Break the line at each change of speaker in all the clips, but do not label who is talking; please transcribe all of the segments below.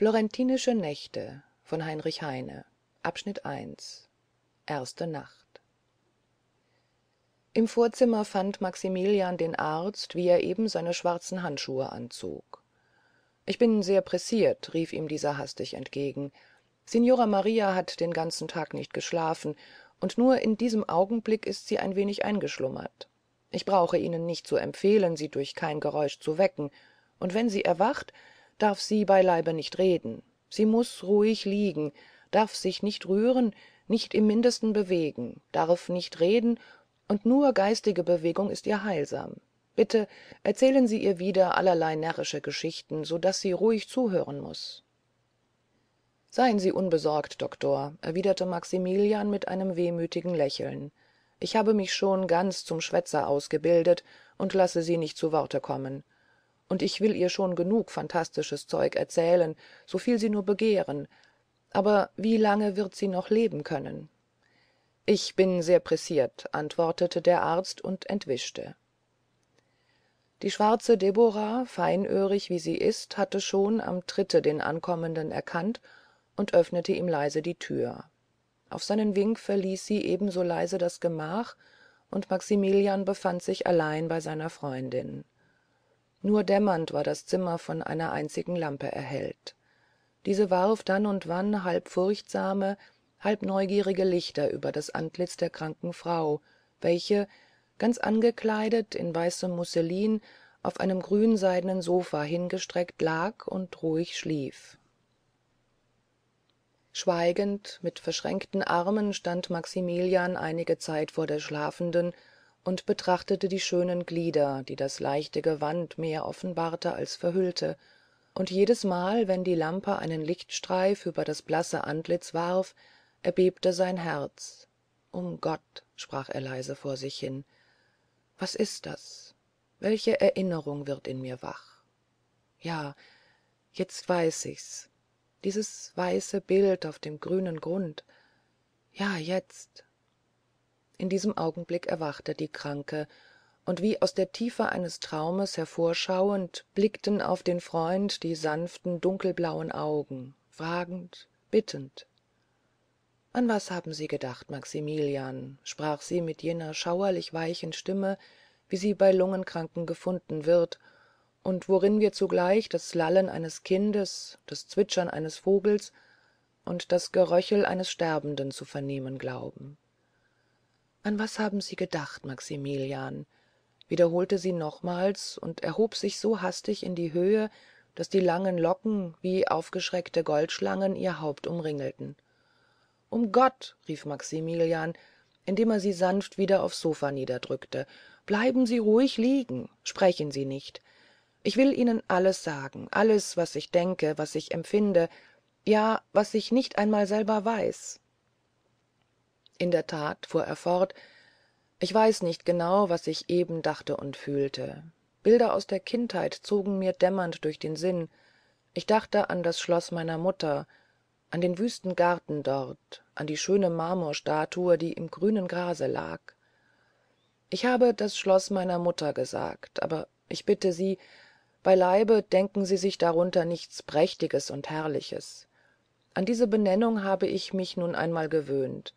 florentinische nächte von Heinrich Heine erste nacht im vorzimmer fand maximilian den arzt wie er eben seine schwarzen handschuhe anzog ich bin sehr pressiert rief ihm dieser hastig entgegen signora maria hat den ganzen tag nicht geschlafen und nur in diesem augenblick ist sie ein wenig eingeschlummert ich brauche ihnen nicht zu empfehlen sie durch kein geräusch zu wecken und wenn sie erwacht darf sie beileibe nicht reden sie muß ruhig liegen darf sich nicht rühren nicht im mindesten bewegen darf nicht reden und nur geistige bewegung ist ihr heilsam bitte erzählen sie ihr wieder allerlei närrische geschichten so daß sie ruhig zuhören muß seien sie unbesorgt doktor erwiderte maximilian mit einem wehmütigen lächeln ich habe mich schon ganz zum schwätzer ausgebildet und lasse sie nicht zu worte kommen und ich will ihr schon genug phantastisches zeug erzählen so viel sie nur begehren aber wie lange wird sie noch leben können ich bin sehr pressiert antwortete der arzt und entwischte die schwarze Deborah, feinöhrig wie sie ist hatte schon am tritte den ankommenden erkannt und öffnete ihm leise die tür auf seinen wink verließ sie ebenso leise das gemach und maximilian befand sich allein bei seiner freundin nur dämmernd war das zimmer von einer einzigen lampe erhellt diese warf dann und wann halb furchtsame halb neugierige lichter über das antlitz der kranken frau welche ganz angekleidet in weißem musselin auf einem grünseidenen sofa hingestreckt lag und ruhig schlief schweigend mit verschränkten armen stand maximilian einige zeit vor der schlafenden und betrachtete die schönen glieder die das leichte gewand mehr offenbarte als verhüllte und jedesmal wenn die lampe einen lichtstreif über das blasse antlitz warf erbebte sein herz um gott sprach er leise vor sich hin was ist das welche erinnerung wird in mir wach ja jetzt weiß ich's dieses weiße bild auf dem grünen grund ja jetzt in diesem augenblick erwachte die kranke und wie aus der tiefe eines traumes hervorschauend blickten auf den freund die sanften dunkelblauen augen fragend bittend an was haben sie gedacht maximilian sprach sie mit jener schauerlich weichen stimme wie sie bei lungenkranken gefunden wird und worin wir zugleich das lallen eines kindes das zwitschern eines vogels und das geröchel eines sterbenden zu vernehmen glauben an was haben sie gedacht maximilian wiederholte sie nochmals und erhob sich so hastig in die höhe daß die langen locken wie aufgeschreckte goldschlangen ihr haupt umringelten um gott rief maximilian indem er sie sanft wieder aufs sofa niederdrückte bleiben sie ruhig liegen sprechen sie nicht ich will ihnen alles sagen alles was ich denke was ich empfinde ja was ich nicht einmal selber weiß in der Tat, fuhr er fort ich weiß nicht genau was ich eben dachte und fühlte bilder aus der kindheit zogen mir dämmernd durch den sinn ich dachte an das schloß meiner mutter an den wüsten garten dort an die schöne marmorstatue die im grünen grase lag ich habe das schloß meiner mutter gesagt aber ich bitte sie beileibe denken sie sich darunter nichts prächtiges und herrliches an diese benennung habe ich mich nun einmal gewöhnt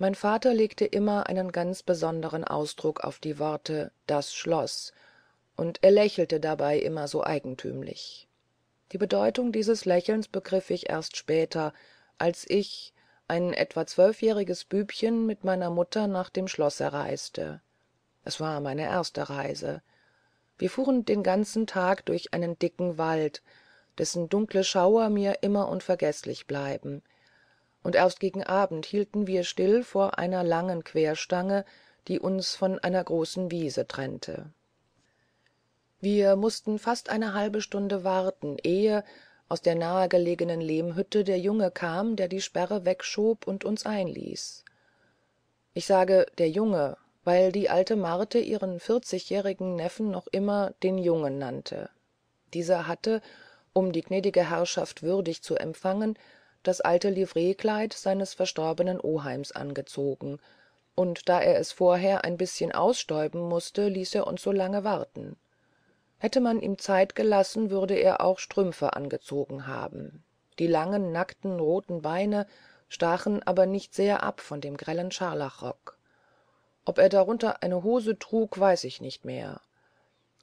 mein vater legte immer einen ganz besonderen ausdruck auf die worte das schloß und er lächelte dabei immer so eigentümlich die bedeutung dieses lächelns begriff ich erst später als ich ein etwa zwölfjähriges bübchen mit meiner mutter nach dem schlosse reiste es war meine erste reise wir fuhren den ganzen tag durch einen dicken wald dessen dunkle schauer mir immer unvergeßlich bleiben und erst gegen abend hielten wir still vor einer langen querstange die uns von einer großen wiese trennte wir mußten fast eine halbe stunde warten ehe aus der nahegelegenen lehmhütte der junge kam der die sperre wegschob und uns einließ ich sage der junge weil die alte marthe ihren vierzigjährigen neffen noch immer den jungen nannte dieser hatte um die gnädige herrschaft würdig zu empfangen das alte livreekleid seines verstorbenen oheims angezogen und da er es vorher ein bißchen ausstäuben mußte ließ er uns so lange warten hätte man ihm zeit gelassen würde er auch strümpfe angezogen haben die langen nackten roten beine stachen aber nicht sehr ab von dem grellen scharlachrock ob er darunter eine hose trug weiß ich nicht mehr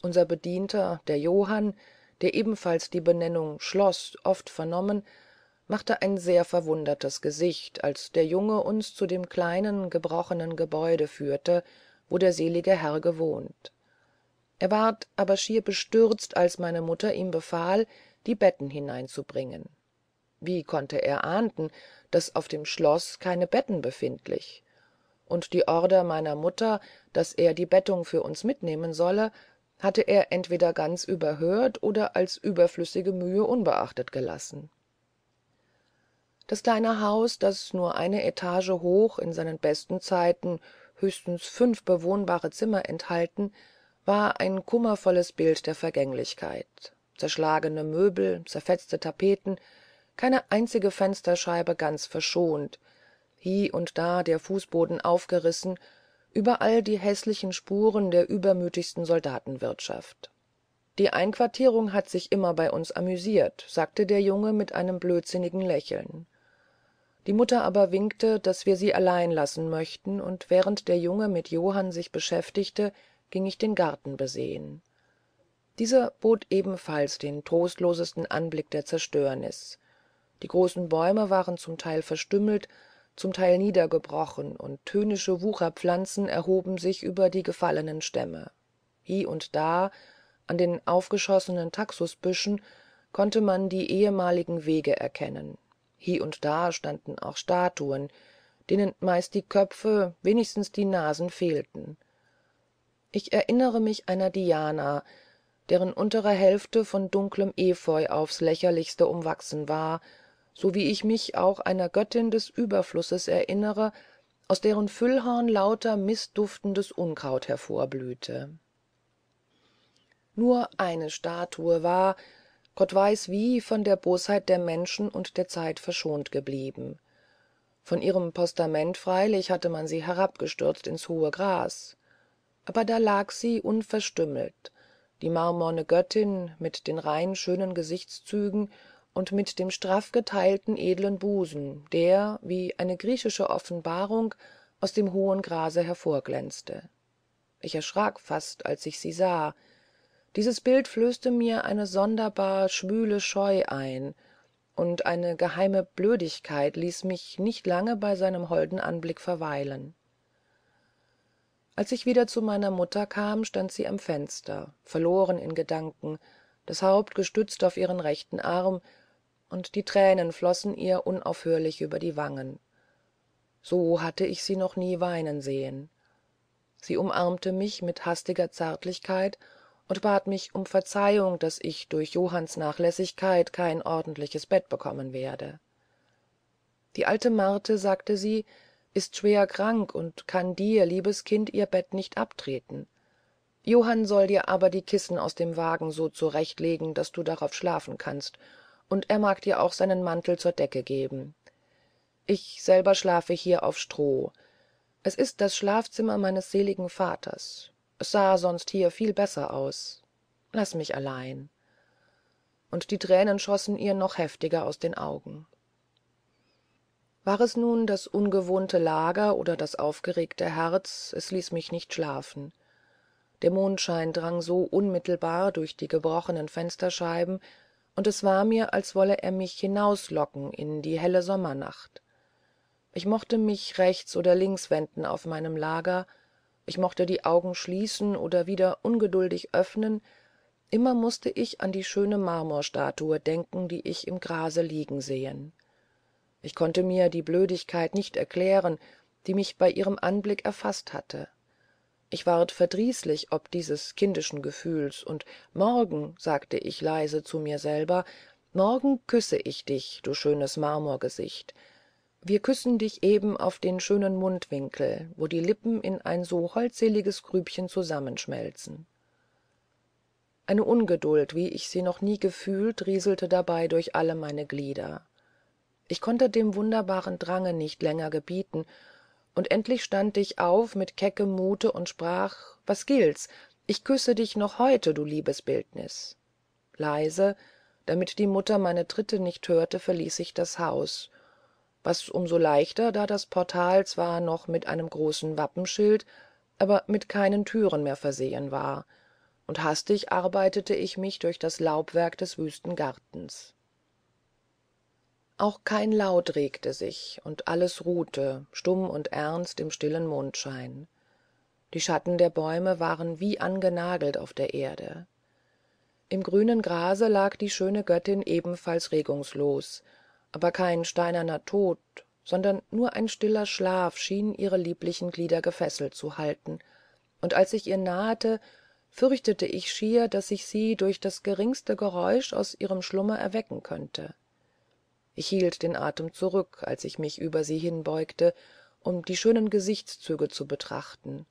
unser bedienter der johann der ebenfalls die benennung schloß oft vernommen machte ein sehr verwundertes gesicht als der junge uns zu dem kleinen gebrochenen gebäude führte wo der selige herr gewohnt er ward aber schier bestürzt als meine mutter ihm befahl die betten hineinzubringen wie konnte er ahnden daß auf dem schloß keine betten befindlich und die order meiner mutter daß er die bettung für uns mitnehmen solle hatte er entweder ganz überhört oder als überflüssige mühe unbeachtet gelassen das kleine haus das nur eine etage hoch in seinen besten zeiten höchstens fünf bewohnbare zimmer enthalten war ein kummervolles bild der vergänglichkeit zerschlagene möbel zerfetzte tapeten keine einzige fensterscheibe ganz verschont hie und da der fußboden aufgerissen überall die häßlichen spuren der übermütigsten soldatenwirtschaft die einquartierung hat sich immer bei uns amüsiert sagte der junge mit einem blödsinnigen lächeln die mutter aber winkte daß wir sie allein lassen möchten und während der junge mit johann sich beschäftigte ging ich den garten besehen dieser bot ebenfalls den trostlosesten anblick der zerstörnis die großen bäume waren zum teil verstümmelt zum teil niedergebrochen und höhnische wucherpflanzen erhoben sich über die gefallenen stämme hie und da an den aufgeschossenen taxusbüschen konnte man die ehemaligen wege erkennen hie und da standen auch statuen denen meist die köpfe wenigstens die nasen fehlten ich erinnere mich einer diana deren untere hälfte von dunklem efeu aufs lächerlichste umwachsen war so wie ich mich auch einer göttin des überflusses erinnere aus deren füllhorn lauter mißduftendes unkraut hervorblühte nur eine statue war gott weiß wie von der bosheit der menschen und der zeit verschont geblieben von ihrem postament freilich hatte man sie herabgestürzt ins hohe gras aber da lag sie unverstümmelt die marmorne göttin mit den rein schönen gesichtszügen und mit dem straff geteilten edlen busen der wie eine griechische offenbarung aus dem hohen grase hervorglänzte ich erschrak fast als ich sie sah dieses bild flößte mir eine sonderbar schwüle scheu ein und eine geheime blödigkeit ließ mich nicht lange bei seinem holden anblick verweilen als ich wieder zu meiner mutter kam stand sie am fenster verloren in gedanken das haupt gestützt auf ihren rechten arm und die Tränen flossen ihr unaufhörlich über die wangen so hatte ich sie noch nie weinen sehen sie umarmte mich mit hastiger zärtlichkeit und bat mich um verzeihung daß ich durch johanns nachlässigkeit kein ordentliches bett bekommen werde die alte marthe sagte sie ist schwer krank und kann dir liebes kind ihr bett nicht abtreten johann soll dir aber die kissen aus dem wagen so zurechtlegen daß du darauf schlafen kannst und er mag dir auch seinen mantel zur decke geben ich selber schlafe hier auf stroh es ist das schlafzimmer meines seligen vaters sah sonst hier viel besser aus Lass mich allein und die tränen schossen ihr noch heftiger aus den augen war es nun das ungewohnte lager oder das aufgeregte herz es ließ mich nicht schlafen der mondschein drang so unmittelbar durch die gebrochenen fensterscheiben und es war mir als wolle er mich hinauslocken in die helle sommernacht ich mochte mich rechts oder links wenden auf meinem lager ich mochte die augen schließen oder wieder ungeduldig öffnen immer mußte ich an die schöne marmorstatue denken die ich im grase liegen sehen ich konnte mir die blödigkeit nicht erklären die mich bei ihrem anblick erfaßt hatte ich ward verdrießlich ob dieses kindischen gefühls und morgen sagte ich leise zu mir selber morgen küsse ich dich du schönes wir küssen dich eben auf den schönen mundwinkel wo die lippen in ein so holdseliges grübchen zusammenschmelzen eine ungeduld wie ich sie noch nie gefühlt rieselte dabei durch alle meine glieder ich konnte dem wunderbaren drange nicht länger gebieten und endlich stand ich auf mit keckem mute und sprach was gilt's ich küsse dich noch heute du liebes bildnis leise damit die mutter meine tritte nicht hörte verließ ich das haus was um so leichter da das portal zwar noch mit einem großen wappenschild aber mit keinen türen mehr versehen war und hastig arbeitete ich mich durch das laubwerk des wüsten gartens auch kein laut regte sich und alles ruhte stumm und ernst im stillen mondschein die schatten der bäume waren wie angenagelt auf der erde im grünen grase lag die schöne göttin ebenfalls regungslos aber kein steinerner tod sondern nur ein stiller schlaf schien ihre lieblichen glieder gefesselt zu halten und als ich ihr nahete fürchtete ich schier daß ich sie durch das geringste geräusch aus ihrem schlummer erwecken könnte ich hielt den atem zurück als ich mich über sie hinbeugte um die schönen gesichtszüge zu betrachten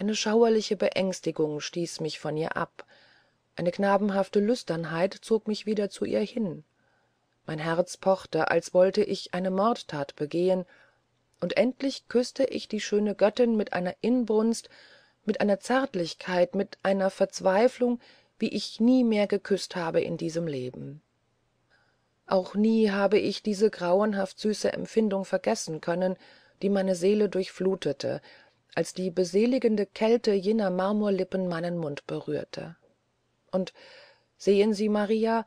eine schauerliche beängstigung stieß mich von ihr ab eine knabenhafte lüsternheit zog mich wieder zu ihr hin mein herz pochte als wollte ich eine mordtat begehen und endlich küßte ich die schöne göttin mit einer inbrunst mit einer zärtlichkeit mit einer verzweiflung wie ich nie mehr geküßt habe in diesem leben auch nie habe ich diese grauenhaft süße empfindung vergessen können die meine seele durchflutete als die beseligende kälte jener marmorlippen meinen mund berührte und sehen sie maria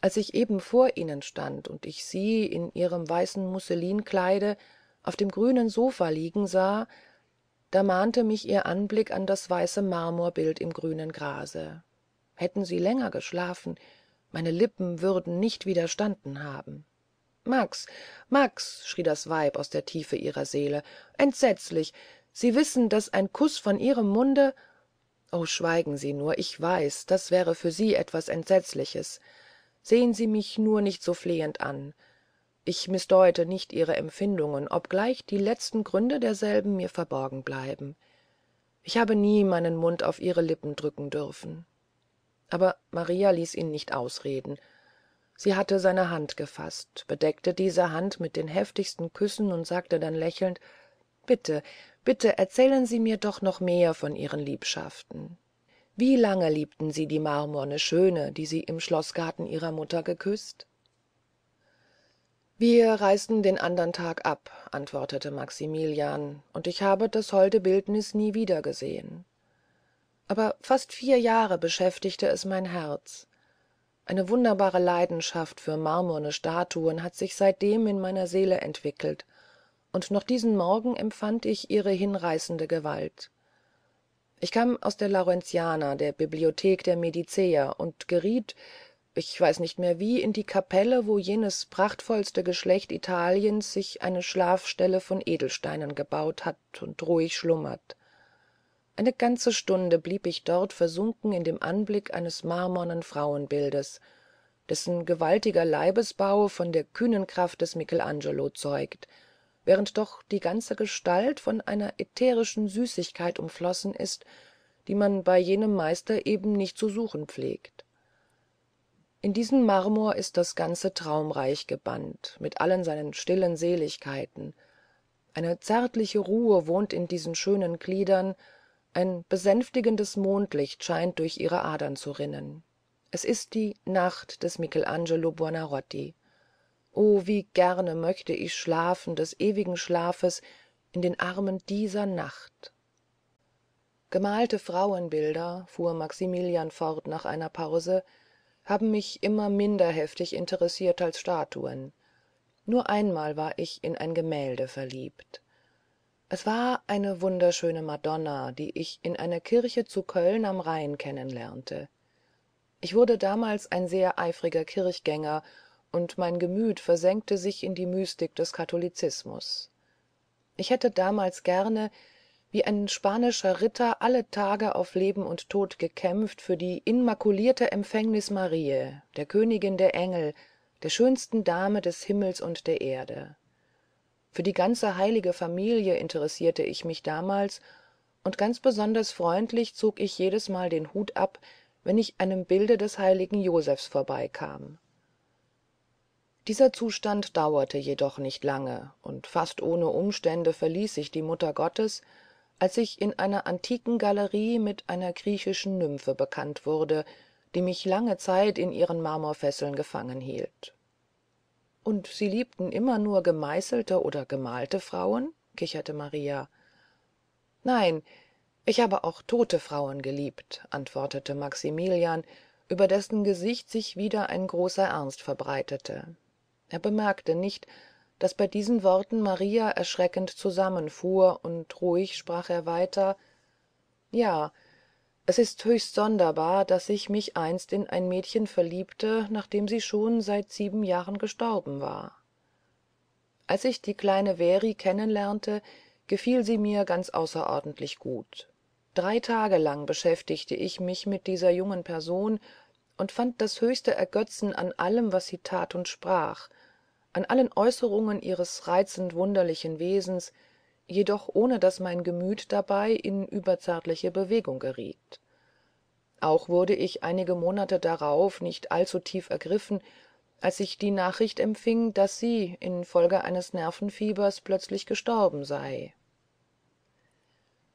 als ich eben vor ihnen stand und ich sie in ihrem weißen musselinkleide auf dem grünen sofa liegen sah da mahnte mich ihr anblick an das weiße marmorbild im grünen grase hätten sie länger geschlafen meine lippen würden nicht widerstanden haben max max schrie das weib aus der tiefe ihrer seele entsetzlich sie wissen daß ein kuß von ihrem munde »Oh, schweigen sie nur ich weiß das wäre für sie etwas entsetzliches sehen sie mich nur nicht so flehend an ich mißdeute nicht ihre empfindungen obgleich die letzten gründe derselben mir verborgen bleiben ich habe nie meinen mund auf ihre lippen drücken dürfen aber maria ließ ihn nicht ausreden sie hatte seine hand gefaßt bedeckte diese hand mit den heftigsten küssen und sagte dann lächelnd bitte bitte erzählen sie mir doch noch mehr von ihren liebschaften wie lange liebten sie die marmorne schöne die sie im schloßgarten ihrer mutter geküßt wir reisten den andern tag ab antwortete maximilian und ich habe das holde bildnis nie wiedergesehen aber fast vier jahre beschäftigte es mein herz eine wunderbare leidenschaft für marmorne statuen hat sich seitdem in meiner seele entwickelt und noch diesen morgen empfand ich ihre hinreißende gewalt ich kam aus der laurenziana der bibliothek der mediceer und geriet ich weiß nicht mehr wie in die kapelle wo jenes prachtvollste geschlecht italiens sich eine schlafstelle von edelsteinen gebaut hat und ruhig schlummert eine ganze stunde blieb ich dort versunken in dem anblick eines marmornen frauenbildes dessen gewaltiger leibesbau von der kühnen kraft des michelangelo zeugt während doch die ganze gestalt von einer ätherischen süßigkeit umflossen ist die man bei jenem meister eben nicht zu suchen pflegt in diesen marmor ist das ganze traumreich gebannt mit allen seinen stillen seligkeiten eine zärtliche ruhe wohnt in diesen schönen gliedern ein besänftigendes mondlicht scheint durch ihre adern zu rinnen es ist die nacht des michelangelo o wie gerne möchte ich schlafen des ewigen schlafes in den armen dieser nacht gemalte frauenbilder fuhr maximilian fort nach einer pause haben mich immer minder heftig interessiert als statuen nur einmal war ich in ein gemälde verliebt es war eine wunderschöne madonna die ich in einer kirche zu köln am rhein kennenlernte ich wurde damals ein sehr eifriger kirchgänger und mein gemüt versenkte sich in die mystik des katholizismus ich hätte damals gerne wie ein spanischer ritter alle tage auf leben und tod gekämpft für die immakulierte empfängnis mariä der königin der engel der schönsten dame des himmels und der erde für die ganze heilige familie interessierte ich mich damals und ganz besonders freundlich zog ich jedes Mal den hut ab wenn ich einem bilde des heiligen josephs vorbeikam dieser zustand dauerte jedoch nicht lange und fast ohne umstände verließ ich die mutter gottes als ich in einer antiken gallerie mit einer griechischen nymphe bekannt wurde die mich lange zeit in ihren marmorfesseln gefangen hielt und sie liebten immer nur gemeißelte oder gemalte frauen kicherte maria nein ich habe auch tote frauen geliebt antwortete maximilian über dessen gesicht sich wieder ein großer ernst verbreitete er bemerkte nicht daß bei diesen worten maria erschreckend zusammenfuhr und ruhig sprach er weiter ja es ist höchst sonderbar daß ich mich einst in ein mädchen verliebte nachdem sie schon seit sieben jahren gestorben war als ich die kleine very kennenlernte, gefiel sie mir ganz außerordentlich gut drei tage lang beschäftigte ich mich mit dieser jungen person und fand das höchste ergötzen an allem was sie tat und sprach an allen äußerungen ihres reizend wunderlichen wesens jedoch ohne daß mein gemüt dabei in überzärtliche bewegung geriet auch wurde ich einige monate darauf nicht allzu tief ergriffen als ich die nachricht empfing daß sie infolge eines nervenfiebers plötzlich gestorben sei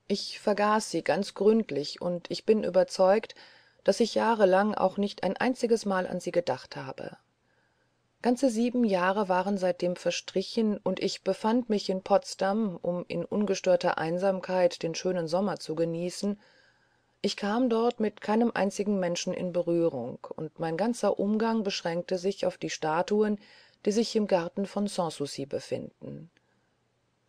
ich vergaß sie ganz gründlich und ich bin überzeugt daß ich jahrelang auch nicht ein einziges mal an sie gedacht habe ganze sieben jahre waren seitdem verstrichen und ich befand mich in potsdam um in ungestörter einsamkeit den schönen sommer zu genießen ich kam dort mit keinem einzigen menschen in berührung und mein ganzer umgang beschränkte sich auf die statuen die sich im garten von sanssouci befinden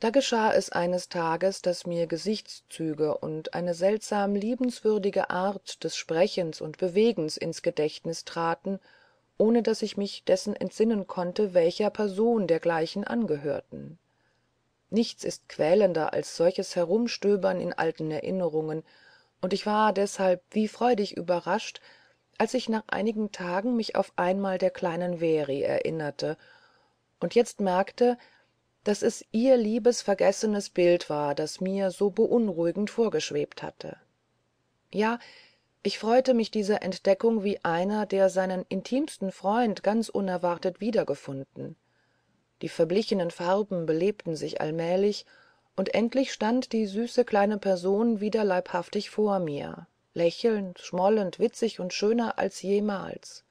da geschah es eines tages daß mir gesichtszüge und eine seltsam liebenswürdige art des sprechens und bewegens ins gedächtnis traten ohne daß ich mich dessen entsinnen konnte welcher person dergleichen angehörten nichts ist quälender als solches herumstöbern in alten erinnerungen und ich war deshalb wie freudig überrascht als ich nach einigen tagen mich auf einmal der kleinen very erinnerte und jetzt merkte daß es ihr liebes vergessenes bild war das mir so beunruhigend vorgeschwebt hatte ja ich freute mich dieser entdeckung wie einer der seinen intimsten freund ganz unerwartet wiedergefunden die verblichenen farben belebten sich allmählich und endlich stand die süße kleine person wieder leibhaftig vor mir lächelnd schmollend witzig und schöner als jemals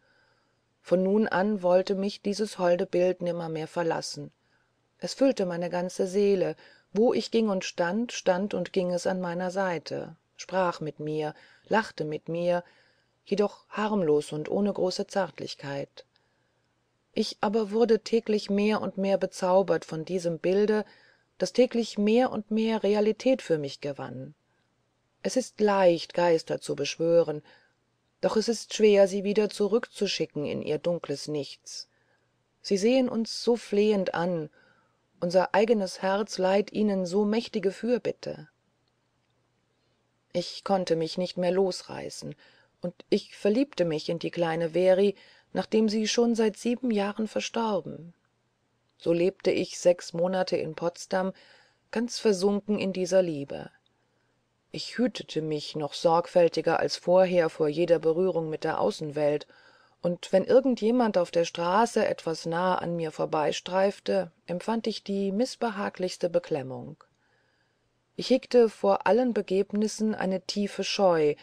von nun an wollte mich dieses holde bild nimmermehr verlassen es füllte meine ganze seele wo ich ging und stand stand und ging es an meiner seite sprach mit mir lachte mit mir jedoch harmlos und ohne große zärtlichkeit ich aber wurde täglich mehr und mehr bezaubert von diesem bilde das täglich mehr und mehr realität für mich gewann es ist leicht geister zu beschwören doch es ist schwer sie wieder zurückzuschicken in ihr dunkles nichts sie sehen uns so flehend an unser eigenes herz leiht ihnen so mächtige fürbitte ich konnte mich nicht mehr losreißen und ich verliebte mich in die kleine very nachdem sie schon seit sieben jahren verstorben so lebte ich sechs monate in potsdam ganz versunken in dieser liebe ich hütete mich noch sorgfältiger als vorher vor jeder berührung mit der außenwelt und wenn irgend jemand auf der straße etwas nahe an mir vorbeistreifte empfand ich die mißbehaglichste beklemmung ich hegte vor allen begebnissen eine tiefe scheu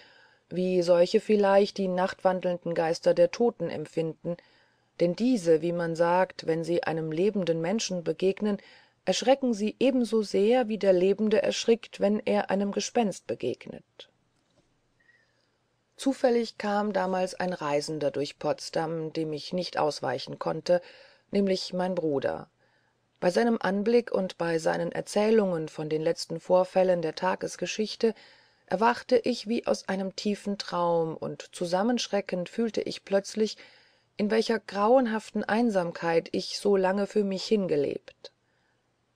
wie solche vielleicht die nachtwandelnden geister der toten empfinden denn diese wie man sagt wenn sie einem lebenden menschen begegnen erschrecken sie ebensosehr wie der lebende erschrickt wenn er einem gespenst begegnet zufällig kam damals ein reisender durch potsdam dem ich nicht ausweichen konnte nämlich mein bruder bei seinem anblick und bei seinen erzählungen von den letzten vorfällen der tagesgeschichte erwachte ich wie aus einem tiefen traum und zusammenschreckend fühlte ich plötzlich in welcher grauenhaften einsamkeit ich so lange für mich hingelebt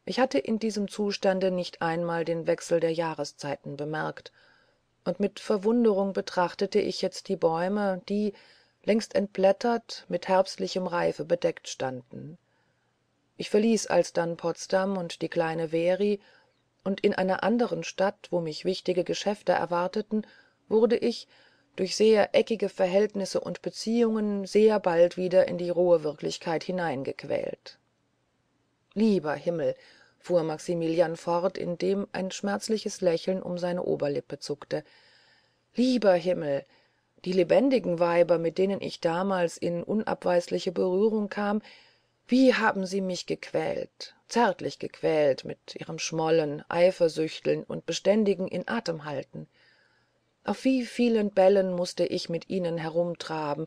ich hatte in diesem zustande nicht einmal den wechsel der jahreszeiten bemerkt und mit verwunderung betrachtete ich jetzt die bäume die längst entblättert mit herbstlichem reife bedeckt standen ich verließ alsdann potsdam und die kleine very und in einer anderen stadt wo mich wichtige geschäfte erwarteten wurde ich durch sehr eckige verhältnisse und beziehungen sehr bald wieder in die rohe wirklichkeit hineingequält lieber himmel fuhr maximilian fort indem ein schmerzliches lächeln um seine oberlippe zuckte lieber himmel die lebendigen weiber mit denen ich damals in unabweisliche berührung kam wie haben sie mich gequält zärtlich gequält mit ihrem schmollen eifersüchteln und Beständigen in atem halten auf wie vielen bällen mußte ich mit ihnen herumtraben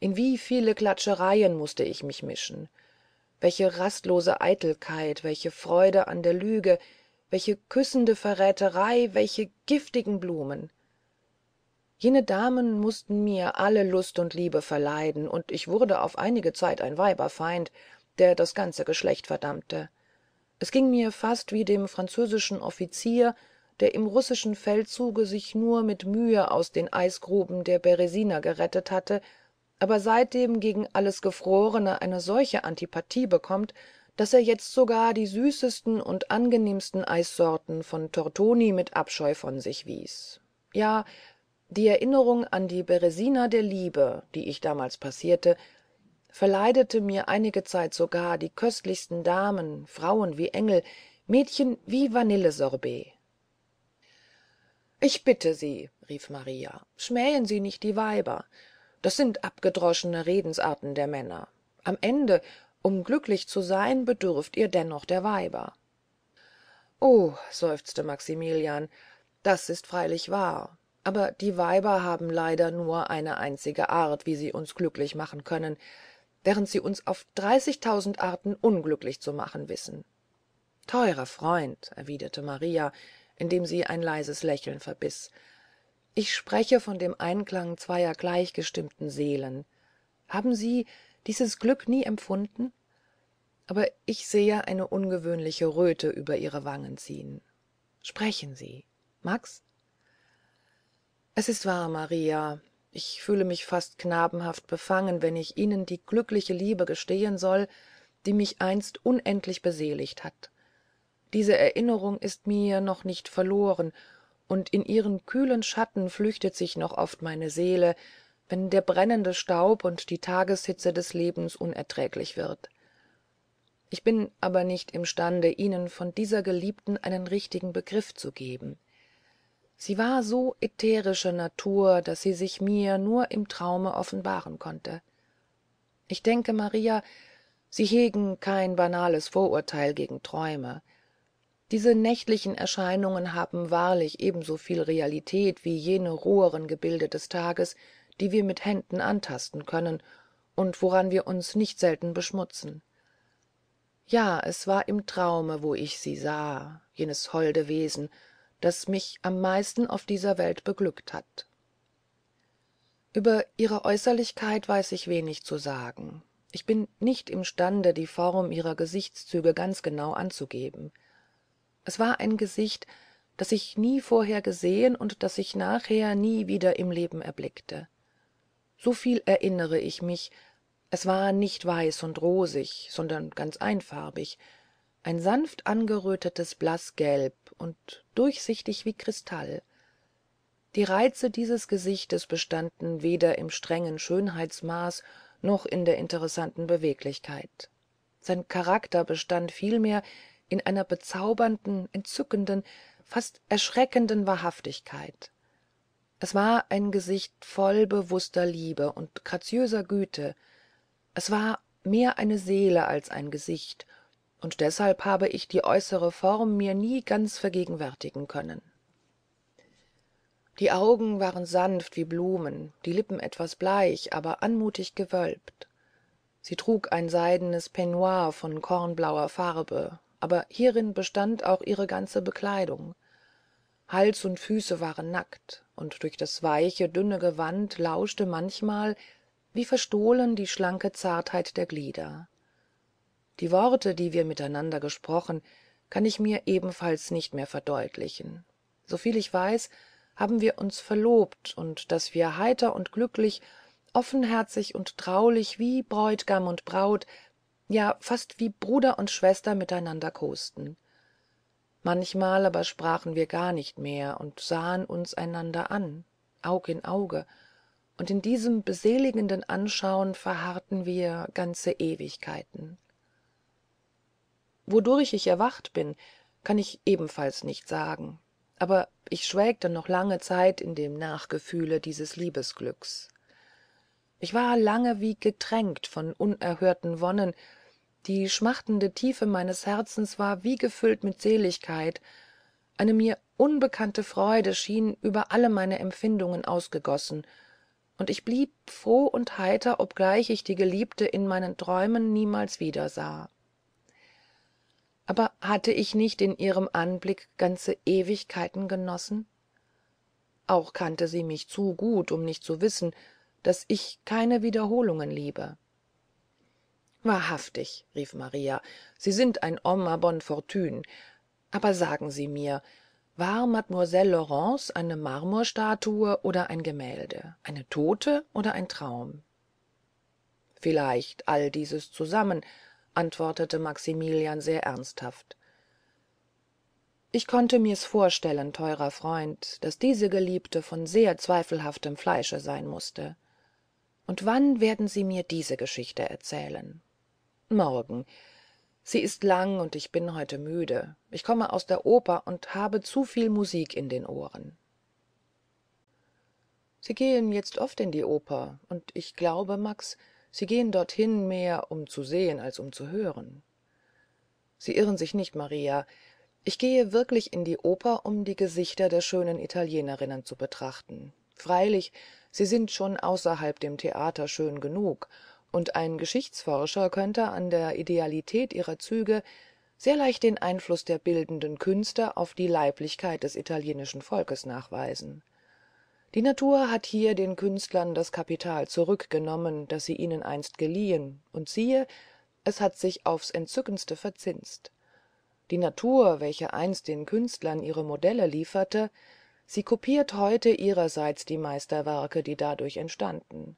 in wie viele klatschereien mußte ich mich mischen welche rastlose eitelkeit welche freude an der lüge welche küssende verräterei welche giftigen blumen jene damen mußten mir alle lust und liebe verleiden und ich wurde auf einige zeit ein weiberfeind der das ganze geschlecht verdammte es ging mir fast wie dem französischen offizier der im russischen feldzuge sich nur mit mühe aus den eisgruben der beresina gerettet hatte aber seitdem gegen alles gefrorene eine solche antipathie bekommt daß er jetzt sogar die süßesten und angenehmsten eissorten von tortoni mit abscheu von sich wies ja die erinnerung an die beresina der liebe die ich damals passierte verleidete mir einige zeit sogar die köstlichsten damen frauen wie engel mädchen wie vanillesorbet ich bitte sie rief maria schmähen sie nicht die weiber das sind abgedroschene redensarten der männer am ende um glücklich zu sein bedürft ihr dennoch der weiber Oh, seufzte maximilian das ist freilich wahr aber die weiber haben leider nur eine einzige art wie sie uns glücklich machen können während sie uns auf dreißigtausend arten unglücklich zu machen wissen teurer freund erwiderte maria indem sie ein leises lächeln verbiß ich spreche von dem einklang zweier gleichgestimmten seelen haben sie dieses glück nie empfunden aber ich sehe eine ungewöhnliche röte über ihre wangen ziehen sprechen sie max es ist wahr maria ich fühle mich fast knabenhaft befangen wenn ich ihnen die glückliche liebe gestehen soll die mich einst unendlich beseligt hat diese erinnerung ist mir noch nicht verloren und in ihren kühlen schatten flüchtet sich noch oft meine seele wenn der brennende staub und die tageshitze des lebens unerträglich wird ich bin aber nicht imstande ihnen von dieser geliebten einen richtigen begriff zu geben sie war so ätherische natur daß sie sich mir nur im traume offenbaren konnte ich denke maria sie hegen kein banales vorurteil gegen träume diese nächtlichen erscheinungen haben wahrlich ebensoviel realität wie jene roheren gebilde des tages die wir mit händen antasten können und woran wir uns nicht selten beschmutzen ja es war im traume wo ich sie sah jenes holde wesen das mich am meisten auf dieser welt beglückt hat Über ihre äußerlichkeit weiß ich wenig zu sagen ich bin nicht imstande, die form ihrer gesichtszüge ganz genau anzugeben es war ein gesicht das ich nie vorher gesehen und das ich nachher nie wieder im leben erblickte So viel erinnere ich mich es war nicht weiß und rosig sondern ganz einfarbig ein sanft angerötetes blaßgelb und durchsichtig wie kristall die reize dieses gesichtes bestanden weder im strengen schönheitsmaß noch in der interessanten beweglichkeit sein charakter bestand vielmehr in einer bezaubernden entzückenden fast erschreckenden wahrhaftigkeit es war ein gesicht voll bewußter liebe und graziöser güte es war mehr eine seele als ein gesicht und deshalb habe ich die äußere form mir nie ganz vergegenwärtigen können die augen waren sanft wie blumen die lippen etwas bleich aber anmutig gewölbt sie trug ein seidenes peignoir von kornblauer farbe aber hierin bestand auch ihre ganze bekleidung hals und füße waren nackt und durch das weiche dünne gewand lauschte manchmal wie verstohlen die schlanke zartheit der glieder die worte die wir miteinander gesprochen kann ich mir ebenfalls nicht mehr verdeutlichen soviel ich weiß haben wir uns verlobt und daß wir heiter und glücklich offenherzig und traulich wie bräut'gam und braut ja fast wie bruder und schwester miteinander kosten manchmal aber sprachen wir gar nicht mehr und sahen uns einander an aug in auge und in diesem beseligenden anschauen verharrten wir ganze ewigkeiten wodurch ich erwacht bin kann ich ebenfalls nicht sagen aber ich schwelgte noch lange zeit in dem nachgefühle dieses Liebesglücks ich war lange wie getränkt von unerhörten wonnen die schmachtende tiefe meines herzens war wie gefüllt mit seligkeit eine mir unbekannte freude schien über alle meine empfindungen ausgegossen und ich blieb froh und heiter obgleich ich die geliebte in meinen träumen niemals wiedersah aber hatte ich nicht in ihrem anblick ganze ewigkeiten genossen auch kannte sie mich zu gut um nicht zu wissen daß ich keine wiederholungen liebe wahrhaftig rief maria sie sind ein homme à bonne fortune aber sagen sie mir war mademoiselle laurence eine marmorstatue oder ein gemälde eine tote oder ein traum vielleicht all dieses zusammen antwortete maximilian sehr ernsthaft ich konnte mir's vorstellen teurer freund daß diese geliebte von sehr zweifelhaftem fleische sein mußte und wann werden sie mir diese geschichte erzählen morgen sie ist lang und ich bin heute müde ich komme aus der oper und habe zu viel musik in den ohren sie gehen jetzt oft in die oper und ich glaube max sie gehen dorthin mehr um zu sehen als um zu hören sie irren sich nicht maria ich gehe wirklich in die oper um die gesichter der schönen italienerinnen zu betrachten freilich sie sind schon außerhalb dem theater schön genug und ein geschichtsforscher könnte an der idealität ihrer züge sehr leicht den einfluß der bildenden künste auf die leiblichkeit des italienischen volkes nachweisen die natur hat hier den künstlern das kapital zurückgenommen das sie ihnen einst geliehen und siehe es hat sich aufs entzückendste verzinst die natur welche einst den künstlern ihre modelle lieferte sie kopiert heute ihrerseits die meisterwerke die dadurch entstanden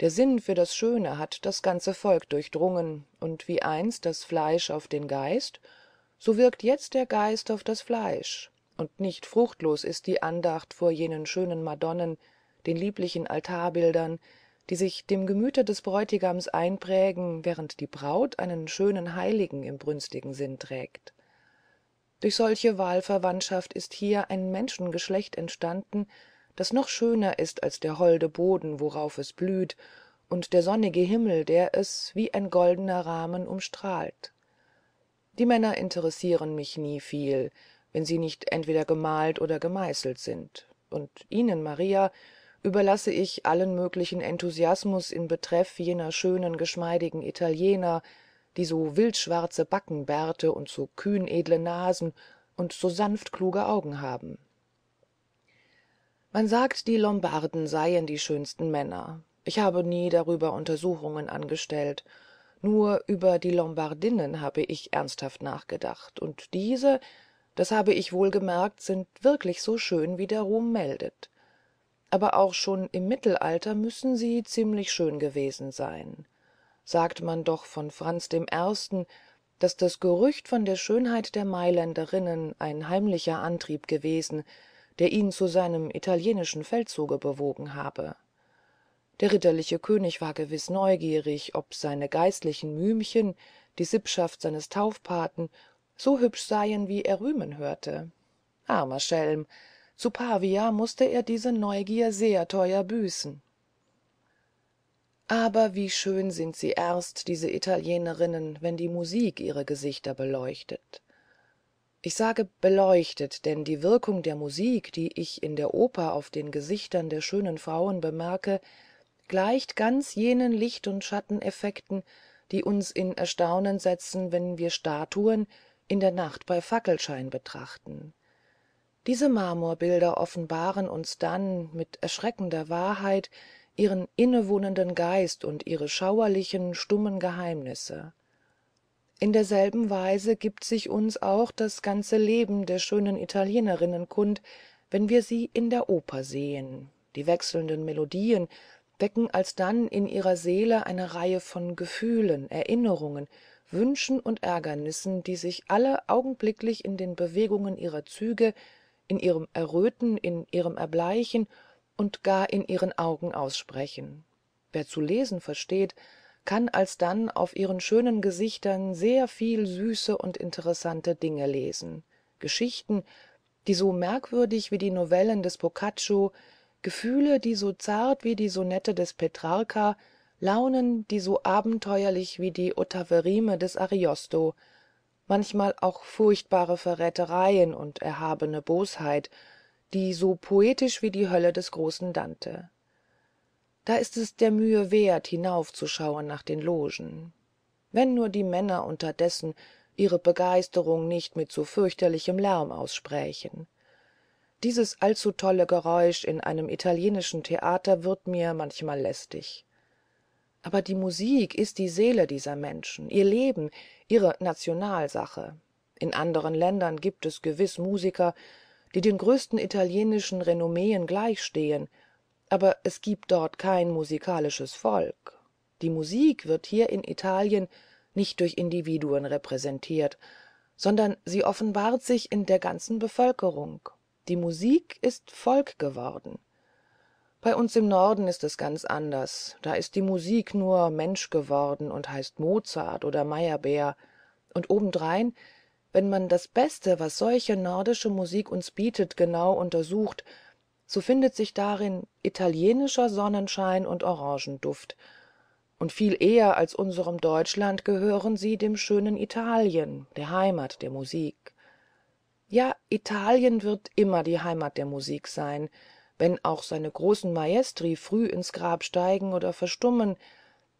der sinn für das schöne hat das ganze volk durchdrungen und wie einst das fleisch auf den geist so wirkt jetzt der geist auf das fleisch und nicht fruchtlos ist die andacht vor jenen schönen madonnen den lieblichen altarbildern die sich dem gemüte des bräutigams einprägen während die braut einen schönen heiligen im brünstigen sinn trägt durch solche wahlverwandtschaft ist hier ein menschengeschlecht entstanden das noch schöner ist als der holde boden worauf es blüht und der sonnige himmel der es wie ein goldener rahmen umstrahlt die männer interessieren mich nie viel wenn sie nicht entweder gemalt oder gemeißelt sind und ihnen maria überlasse ich allen möglichen enthusiasmus in betreff jener schönen geschmeidigen italiener die so wildschwarze backenbärte und so kühn edle nasen und so sanft kluge augen haben man sagt die lombarden seien die schönsten männer ich habe nie darüber untersuchungen angestellt nur über die lombardinnen habe ich ernsthaft nachgedacht und diese das habe ich wohl gemerkt sind wirklich so schön wie der ruhm meldet aber auch schon im mittelalter müssen sie ziemlich schön gewesen sein sagt man doch von franz dem ersten daß das gerücht von der schönheit der mailänderinnen ein heimlicher antrieb gewesen der ihn zu seinem italienischen feldzuge bewogen habe der ritterliche könig war gewiß neugierig ob seine geistlichen mühmchen die sippschaft seines taufpaten so hübsch seien wie er rühmen hörte armer schelm zu pavia mußte er diese neugier sehr teuer büßen aber wie schön sind sie erst diese italienerinnen wenn die musik ihre gesichter beleuchtet ich sage beleuchtet denn die wirkung der musik die ich in der oper auf den gesichtern der schönen frauen bemerke gleicht ganz jenen licht und schatteneffekten die uns in erstaunen setzen wenn wir statuen in der nacht bei fackelschein betrachten diese marmorbilder offenbaren uns dann mit erschreckender wahrheit ihren innewohnenden geist und ihre schauerlichen stummen geheimnisse in derselben weise gibt sich uns auch das ganze leben der schönen italienerinnen kund wenn wir sie in der oper sehen die wechselnden melodien wecken alsdann in ihrer seele eine reihe von gefühlen erinnerungen wünschen und ärgernissen die sich alle augenblicklich in den bewegungen ihrer züge in ihrem erröten in ihrem erbleichen und gar in ihren augen aussprechen wer zu lesen versteht kann alsdann auf ihren schönen gesichtern sehr viel süße und interessante dinge lesen geschichten die so merkwürdig wie die novellen des boccaccio gefühle die so zart wie die sonette des petrarca launen die so abenteuerlich wie die ottaverime des ariosto manchmal auch furchtbare verrätereien und erhabene bosheit die so poetisch wie die hölle des großen dante da ist es der mühe wert hinaufzuschauen nach den logen wenn nur die männer unterdessen ihre begeisterung nicht mit so fürchterlichem lärm aussprächen dieses allzu tolle geräusch in einem italienischen theater wird mir manchmal lästig aber die musik ist die seele dieser menschen ihr leben ihre nationalsache in anderen ländern gibt es gewiß musiker die den größten italienischen renommeen gleichstehen aber es gibt dort kein musikalisches volk die musik wird hier in italien nicht durch individuen repräsentiert sondern sie offenbart sich in der ganzen bevölkerung die musik ist volk geworden bei uns im norden ist es ganz anders da ist die musik nur mensch geworden und heißt mozart oder meyerbeer und obendrein wenn man das beste was solche nordische musik uns bietet genau untersucht so findet sich darin italienischer sonnenschein und orangenduft und viel eher als unserem deutschland gehören sie dem schönen italien der heimat der musik ja italien wird immer die heimat der musik sein wenn auch seine großen maestri früh ins grab steigen oder verstummen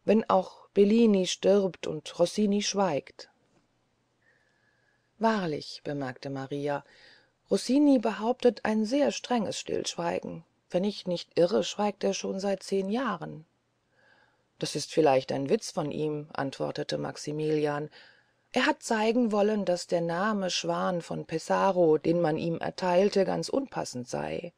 wenn auch bellini stirbt und rossini schweigt wahrlich bemerkte maria rossini behauptet ein sehr strenges stillschweigen wenn ich nicht irre schweigt er schon seit zehn jahren das ist vielleicht ein witz von ihm antwortete maximilian er hat zeigen wollen daß der name schwan von pesaro den man ihm erteilte ganz unpassend sei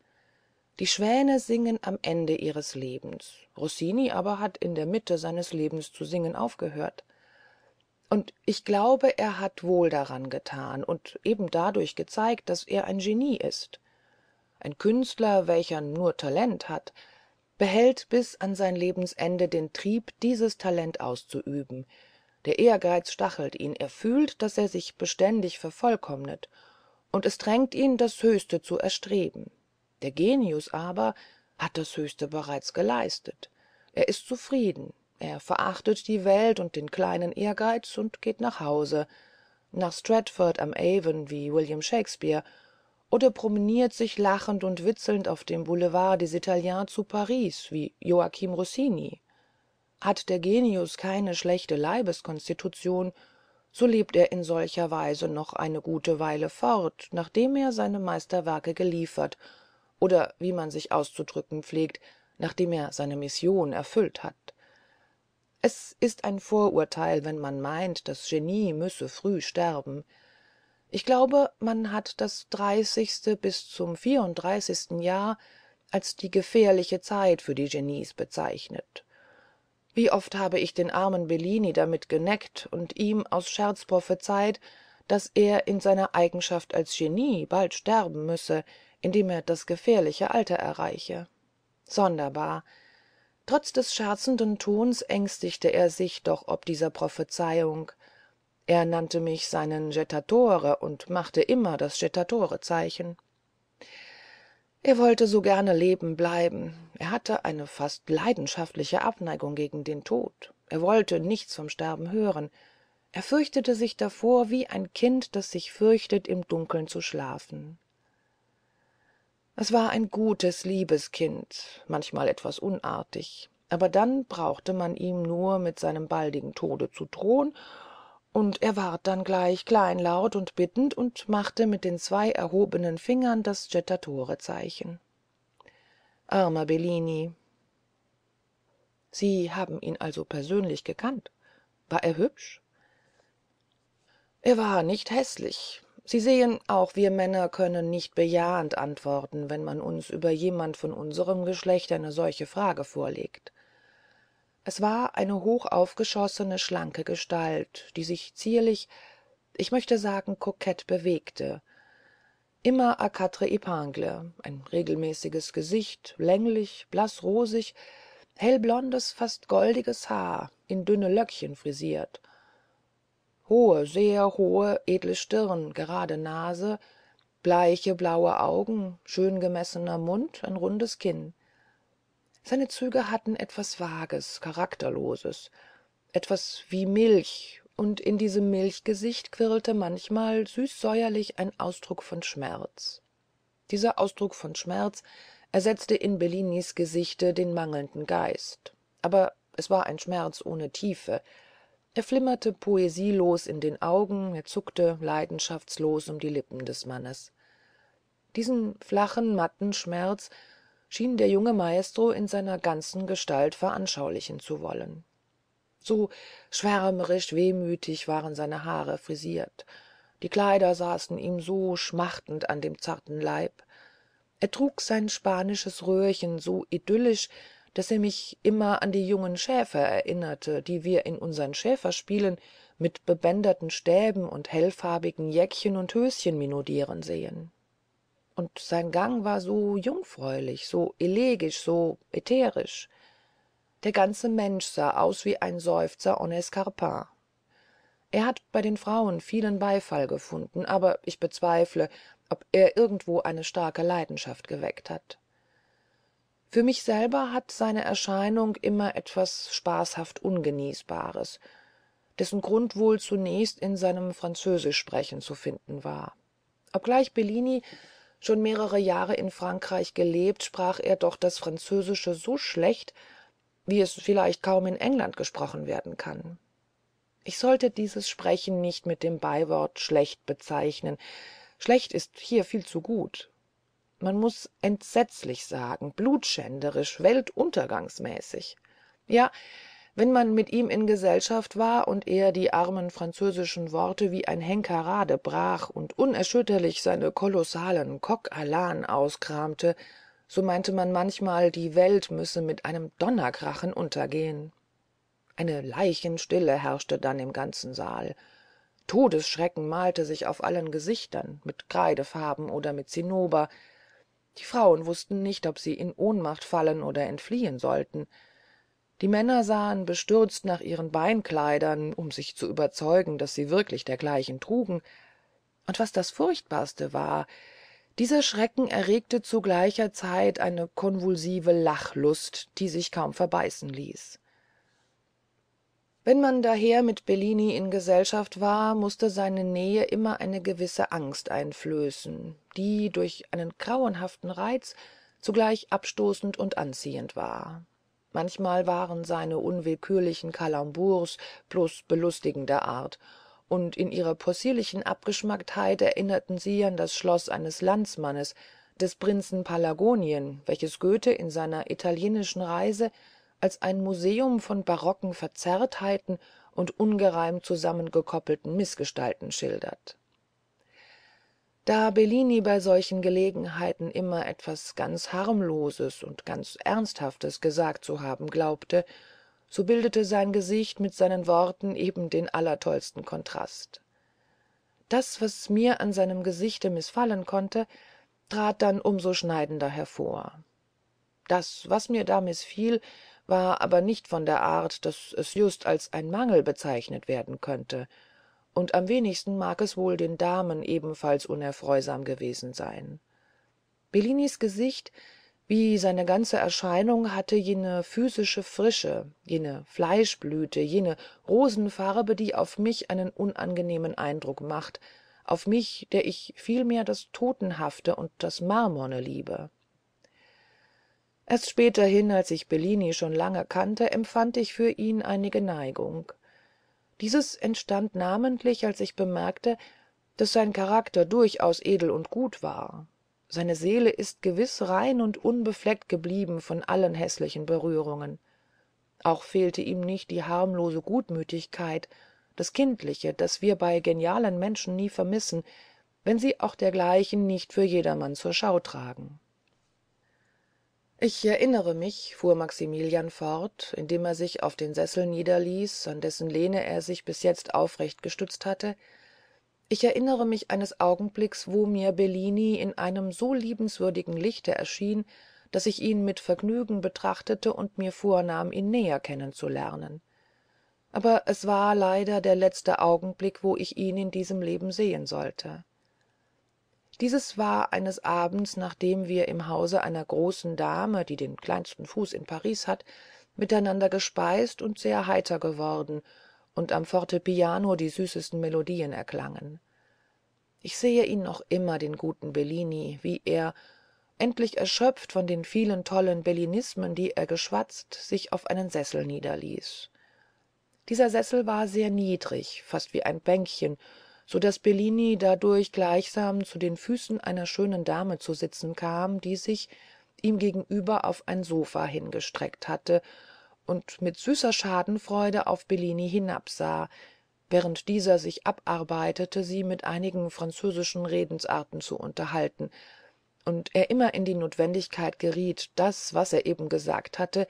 die schwäne singen am ende ihres lebens rossini aber hat in der mitte seines lebens zu singen aufgehört und ich glaube er hat wohl daran getan und eben dadurch gezeigt daß er ein genie ist ein künstler welcher nur talent hat behält bis an sein lebensende den trieb dieses talent auszuüben der ehrgeiz stachelt ihn er fühlt daß er sich beständig vervollkommnet und es drängt ihn das höchste zu erstreben der genius aber hat das höchste bereits geleistet er ist zufrieden er verachtet die welt und den kleinen ehrgeiz und geht nach hause nach stratford am avon wie william shakespeare oder promeniert sich lachend und witzelnd auf dem boulevard des italiens zu paris wie joachim rossini hat der genius keine schlechte leibeskonstitution so lebt er in solcher weise noch eine gute weile fort nachdem er seine meisterwerke geliefert oder wie man sich auszudrücken pflegt nachdem er seine mission erfüllt hat es ist ein vorurteil wenn man meint das genie müsse früh sterben ich glaube man hat das dreißigste bis zum vierunddreißigsten jahr als die gefährliche zeit für die genies bezeichnet wie oft habe ich den armen bellini damit geneckt und ihm aus scherz prophezeit daß er in seiner eigenschaft als genie bald sterben müsse indem er das gefährliche alter erreiche sonderbar trotz des scherzenden tons ängstigte er sich doch ob dieser prophezeiung er nannte mich seinen jettatore und machte immer das jettatore-zeichen er wollte so gerne leben bleiben er hatte eine fast leidenschaftliche abneigung gegen den tod er wollte nichts vom sterben hören er fürchtete sich davor wie ein kind das sich fürchtet im dunkeln zu schlafen es war ein gutes liebes kind manchmal etwas unartig aber dann brauchte man ihm nur mit seinem baldigen tode zu drohen und er ward dann gleich kleinlaut und bittend und machte mit den zwei erhobenen fingern das jettatore-zeichen armer bellini sie haben ihn also persönlich gekannt war er hübsch er war nicht häßlich sie sehen auch wir männer können nicht bejahend antworten wenn man uns über jemand von unserem geschlecht eine solche frage vorlegt es war eine hochaufgeschossene schlanke gestalt die sich zierlich ich möchte sagen kokett bewegte immer quatre épingles, ein regelmäßiges gesicht länglich blaßrosig hellblondes fast goldiges haar in dünne löckchen frisiert hohe sehr hohe edle stirn gerade nase bleiche blaue augen schön gemessener mund ein rundes kinn seine züge hatten etwas vages charakterloses etwas wie milch und in diesem milchgesicht quirlte manchmal süßsäuerlich ein ausdruck von schmerz dieser ausdruck von schmerz ersetzte in bellinis gesichte den mangelnden geist aber es war ein schmerz ohne tiefe er flimmerte poesielos in den augen er zuckte leidenschaftslos um die lippen des mannes diesen flachen matten schmerz schien der junge maestro in seiner ganzen gestalt veranschaulichen zu wollen so schwärmerisch wehmütig waren seine haare frisiert die kleider saßen ihm so schmachtend an dem zarten leib er trug sein spanisches röhrchen so idyllisch daß er mich immer an die jungen schäfer erinnerte die wir in unseren schäferspielen mit bebänderten stäben und hellfarbigen jäckchen und höschen minaudieren sehen und sein gang war so jungfräulich so elegisch so ätherisch der ganze mensch sah aus wie ein seufzer en escarpin er hat bei den frauen vielen beifall gefunden aber ich bezweifle ob er irgendwo eine starke leidenschaft geweckt hat für mich selber hat seine erscheinung immer etwas spaßhaft ungenießbares dessen grund wohl zunächst in seinem französischsprechen zu finden war obgleich bellini schon mehrere jahre in frankreich gelebt sprach er doch das französische so schlecht wie es vielleicht kaum in england gesprochen werden kann ich sollte dieses sprechen nicht mit dem beiwort schlecht bezeichnen schlecht ist hier viel zu gut man muß entsetzlich sagen blutschänderisch weltuntergangsmäßig ja wenn man mit ihm in gesellschaft war und er die armen französischen worte wie ein henkerade brach und unerschütterlich seine kolossalen coq lan auskramte so meinte man manchmal die welt müsse mit einem donnerkrachen untergehen eine leichenstille herrschte dann im ganzen saal todesschrecken malte sich auf allen gesichtern mit kreidefarben oder mit zinnober die frauen wußten nicht ob sie in ohnmacht fallen oder entfliehen sollten die männer sahen bestürzt nach ihren beinkleidern um sich zu überzeugen daß sie wirklich dergleichen trugen und was das furchtbarste war dieser schrecken erregte zu gleicher zeit eine konvulsive lachlust die sich kaum verbeißen ließ wenn man daher mit bellini in gesellschaft war mußte seine nähe immer eine gewisse angst einflößen die durch einen grauenhaften reiz zugleich abstoßend und anziehend war manchmal waren seine unwillkürlichen calembours bloß belustigender art und in ihrer possierlichen abgeschmacktheit erinnerten sie an das schloß eines landsmannes des prinzen Palagonien, welches goethe in seiner italienischen reise als ein museum von barocken verzerrtheiten und ungereimt zusammengekoppelten mißgestalten schildert da bellini bei solchen gelegenheiten immer etwas ganz harmloses und ganz ernsthaftes gesagt zu haben glaubte so bildete sein gesicht mit seinen worten eben den allertollsten kontrast das was mir an seinem gesichte mißfallen konnte trat dann um so schneidender hervor das was mir da mißfiel war aber nicht von der art daß es just als ein mangel bezeichnet werden könnte und am wenigsten mag es wohl den damen ebenfalls unerfreusam gewesen sein bellinis gesicht wie seine ganze erscheinung hatte jene physische frische jene fleischblüte jene rosenfarbe die auf mich einen unangenehmen eindruck macht auf mich der ich vielmehr das totenhafte und das marmorne liebe erst späterhin als ich bellini schon lange kannte empfand ich für ihn einige neigung dieses entstand namentlich als ich bemerkte daß sein charakter durchaus edel und gut war seine seele ist gewiß rein und unbefleckt geblieben von allen häßlichen berührungen auch fehlte ihm nicht die harmlose gutmütigkeit das kindliche das wir bei genialen menschen nie vermissen wenn sie auch dergleichen nicht für jedermann zur schau tragen ich erinnere mich fuhr maximilian fort indem er sich auf den sessel niederließ an dessen lehne er sich bis jetzt aufrecht gestützt hatte ich erinnere mich eines augenblicks wo mir bellini in einem so liebenswürdigen lichte erschien daß ich ihn mit vergnügen betrachtete und mir vornahm ihn näher kennenzulernen. aber es war leider der letzte augenblick wo ich ihn in diesem leben sehen sollte dieses war eines abends nachdem wir im hause einer großen dame die den kleinsten fuß in paris hat miteinander gespeist und sehr heiter geworden und am fortepiano die süßesten melodien erklangen ich sehe ihn noch immer den guten bellini wie er endlich erschöpft von den vielen tollen bellinismen die er geschwatzt sich auf einen sessel niederließ dieser sessel war sehr niedrig fast wie ein bänkchen so daß bellini dadurch gleichsam zu den füßen einer schönen dame zu sitzen kam die sich ihm gegenüber auf ein sofa hingestreckt hatte und mit süßer schadenfreude auf bellini hinabsah während dieser sich abarbeitete sie mit einigen französischen redensarten zu unterhalten und er immer in die notwendigkeit geriet das was er eben gesagt hatte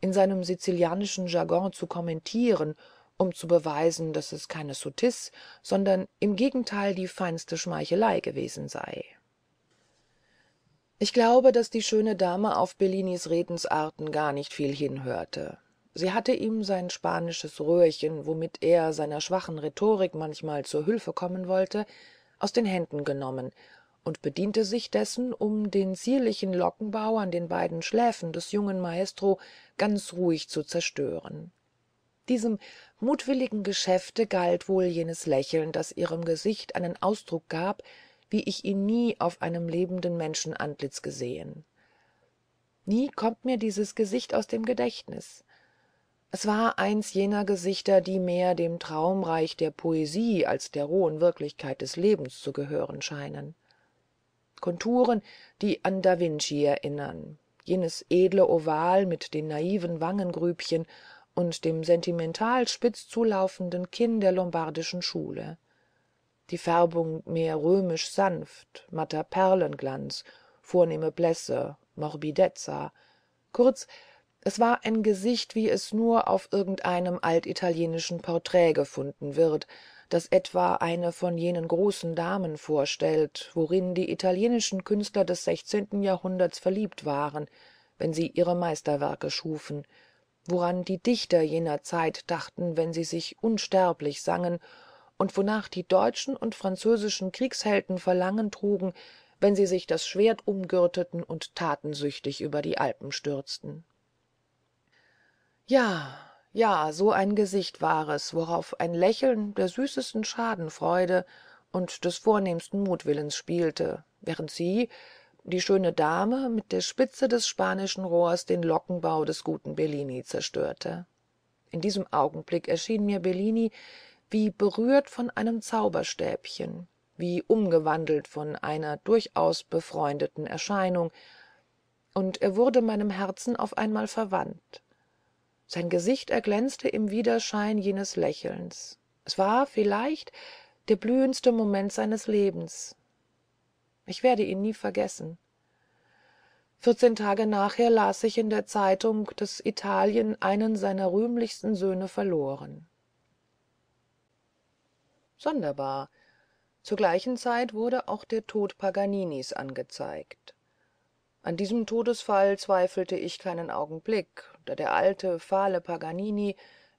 in seinem sizilianischen jargon zu kommentieren um zu beweisen daß es keine sottise sondern im gegenteil die feinste schmeichelei gewesen sei ich glaube daß die schöne dame auf bellinis redensarten gar nicht viel hinhörte sie hatte ihm sein spanisches röhrchen womit er seiner schwachen rhetorik manchmal zu hülfe kommen wollte aus den händen genommen und bediente sich dessen um den zierlichen lockenbau an den beiden schläfen des jungen maestro ganz ruhig zu zerstören diesem mutwilligen geschäfte galt wohl jenes lächeln das ihrem gesicht einen ausdruck gab wie ich ihn nie auf einem lebenden menschenantlitz gesehen nie kommt mir dieses gesicht aus dem gedächtnis es war eins jener gesichter die mehr dem traumreich der poesie als der rohen wirklichkeit des lebens zu gehören scheinen konturen die an da vinci erinnern jenes edle oval mit den naiven und dem sentimental spitz zulaufenden kinn der lombardischen schule die färbung mehr römisch sanft matter perlenglanz vornehme blässe morbidezza kurz es war ein gesicht wie es nur auf irgendeinem altitalienischen porträt gefunden wird das etwa eine von jenen großen damen vorstellt worin die italienischen künstler des sechzehnten jahrhunderts verliebt waren wenn sie ihre meisterwerke schufen woran die dichter jener zeit dachten wenn sie sich unsterblich sangen und wonach die deutschen und französischen kriegshelden verlangen trugen wenn sie sich das schwert umgürteten und tatensüchtig über die alpen stürzten ja ja so ein gesicht war es worauf ein lächeln der süßesten schadenfreude und des vornehmsten mutwillens spielte während sie die schöne dame mit der spitze des spanischen rohrs den lockenbau des guten bellini zerstörte in diesem augenblick erschien mir bellini wie berührt von einem zauberstäbchen wie umgewandelt von einer durchaus befreundeten erscheinung und er wurde meinem herzen auf einmal verwandt sein gesicht erglänzte im widerschein jenes lächelns es war vielleicht der blühendste moment seines lebens ich werde ihn nie vergessen vierzehn tage nachher las ich in der zeitung daß italien einen seiner rühmlichsten söhne verloren sonderbar zur gleichen zeit wurde auch der tod paganinis angezeigt an diesem todesfall zweifelte ich keinen augenblick da der alte fahle paganini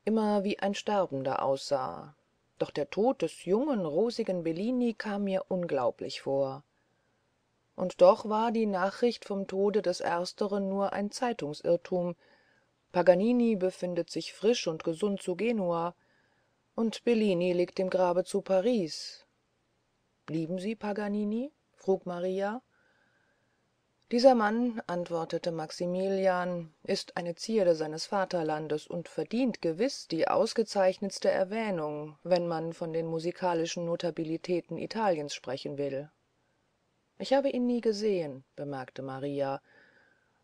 immer wie ein sterbender aussah doch der tod des jungen rosigen bellini kam mir unglaublich vor und doch war die nachricht vom tode des ersteren nur ein zeitungsirrtum paganini befindet sich frisch und gesund zu genua und bellini liegt im grabe zu paris lieben sie paganini frug maria dieser mann antwortete maximilian ist eine zierde seines vaterlandes und verdient gewiß die ausgezeichnetste erwähnung wenn man von den musikalischen notabilitäten italiens sprechen will ich habe ihn nie gesehen bemerkte maria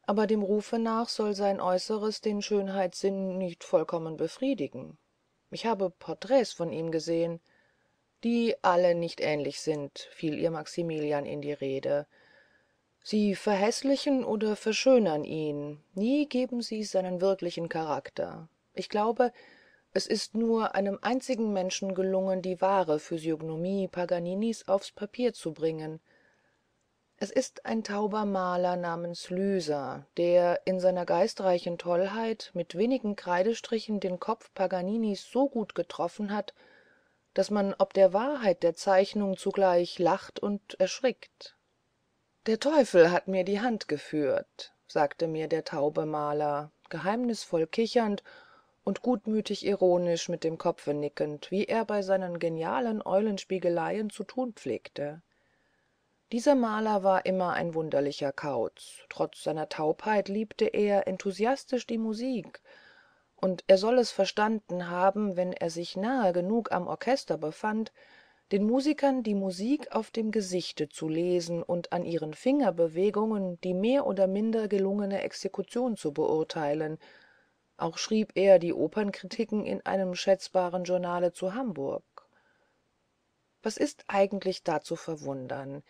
aber dem rufe nach soll sein äußeres den schönheitssinn nicht vollkommen befriedigen ich habe porträts von ihm gesehen die alle nicht ähnlich sind fiel ihr maximilian in die rede sie verhäßlichen oder verschönern ihn nie geben sie seinen wirklichen charakter ich glaube es ist nur einem einzigen menschen gelungen die wahre physiognomie paganinis aufs papier zu bringen es ist ein tauber maler namens lyser der in seiner geistreichen tollheit mit wenigen kreidestrichen den kopf paganinis so gut getroffen hat daß man ob der wahrheit der zeichnung zugleich lacht und erschrickt der teufel hat mir die hand geführt sagte mir der taube maler geheimnisvoll kichernd und gutmütig ironisch mit dem kopfe nickend wie er bei seinen genialen eulenspiegeleien zu tun pflegte dieser maler war immer ein wunderlicher kauz trotz seiner taubheit liebte er enthusiastisch die musik und er soll es verstanden haben wenn er sich nahe genug am orchester befand den musikern die musik auf dem gesichte zu lesen und an ihren fingerbewegungen die mehr oder minder gelungene exekution zu beurteilen auch schrieb er die opernkritiken in einem schätzbaren journale zu hamburg was ist eigentlich da zu verwundern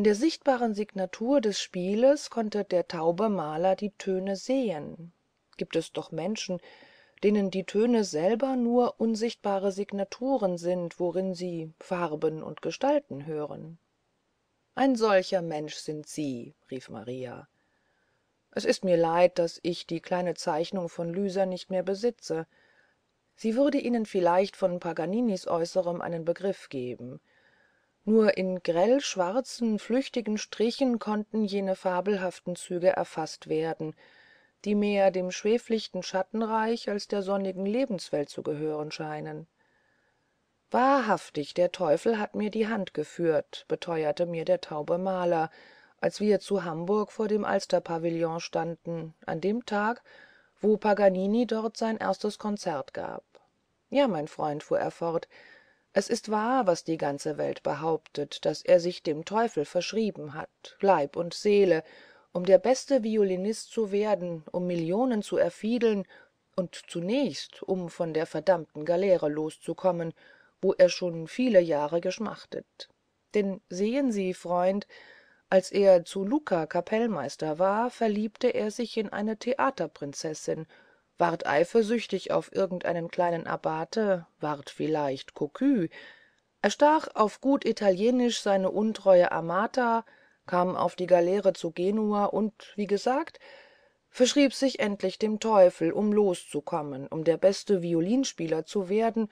in der sichtbaren signatur des spieles konnte der taube maler die töne sehen gibt es doch menschen denen die töne selber nur unsichtbare signaturen sind worin sie farben und gestalten hören ein solcher mensch sind sie rief maria es ist mir leid daß ich die kleine zeichnung von lyser nicht mehr besitze sie würde ihnen vielleicht von paganinis äußerem einen begriff geben nur in grell schwarzen flüchtigen strichen konnten jene fabelhaften züge erfaßt werden die mehr dem schweflichten schattenreich als der sonnigen lebenswelt zu gehören scheinen wahrhaftig der teufel hat mir die hand geführt beteuerte mir der taube maler als wir zu hamburg vor dem alsterpavillon standen an dem tag wo paganini dort sein erstes konzert gab ja mein freund fuhr er fort es ist wahr was die ganze welt behauptet daß er sich dem teufel verschrieben hat leib und seele um der beste violinist zu werden um millionen zu erfiedeln und zunächst um von der verdammten galeere loszukommen wo er schon viele jahre geschmachtet denn sehen sie freund als er zu lucca kapellmeister war verliebte er sich in eine ward eifersüchtig auf irgendeinen kleinen abbate ward vielleicht cocu erstach auf gut italienisch seine untreue amata kam auf die galeere zu genua und wie gesagt verschrieb sich endlich dem teufel um loszukommen um der beste violinspieler zu werden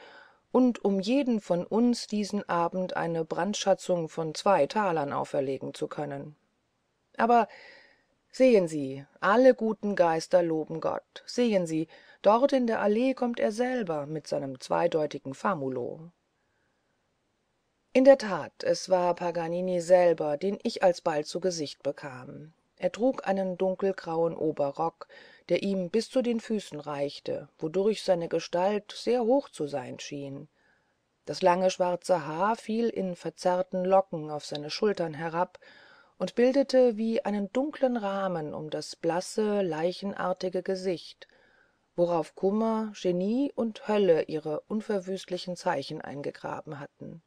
und um jeden von uns diesen abend eine brandschatzung von zwei talern auferlegen zu können aber sehen sie alle guten geister loben gott sehen sie dort in der allee kommt er selber mit seinem zweideutigen famulo in der tat es war paganini selber den ich alsbald zu gesicht bekam er trug einen dunkelgrauen oberrock der ihm bis zu den füßen reichte wodurch seine gestalt sehr hoch zu sein schien das lange schwarze haar fiel in verzerrten locken auf seine schultern herab und bildete wie einen dunklen rahmen um das blasse leichenartige gesicht worauf kummer genie und hölle ihre unverwüstlichen zeichen eingegraben hatten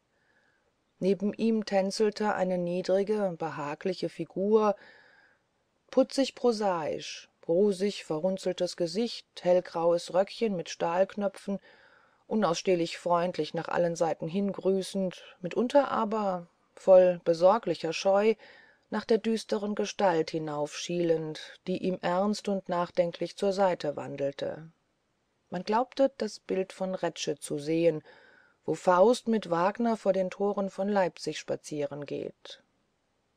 neben ihm tänzelte eine niedrige behagliche figur putzig prosaisch rosig verrunzeltes gesicht hellgraues röckchen mit stahlknöpfen unausstehlich freundlich nach allen seiten hingrüßend, mitunter aber voll besorglicher scheu nach der düsteren gestalt hinaufschielend die ihm ernst und nachdenklich zur seite wandelte man glaubte das bild von retzsch zu sehen wo faust mit wagner vor den Toren von leipzig spazieren geht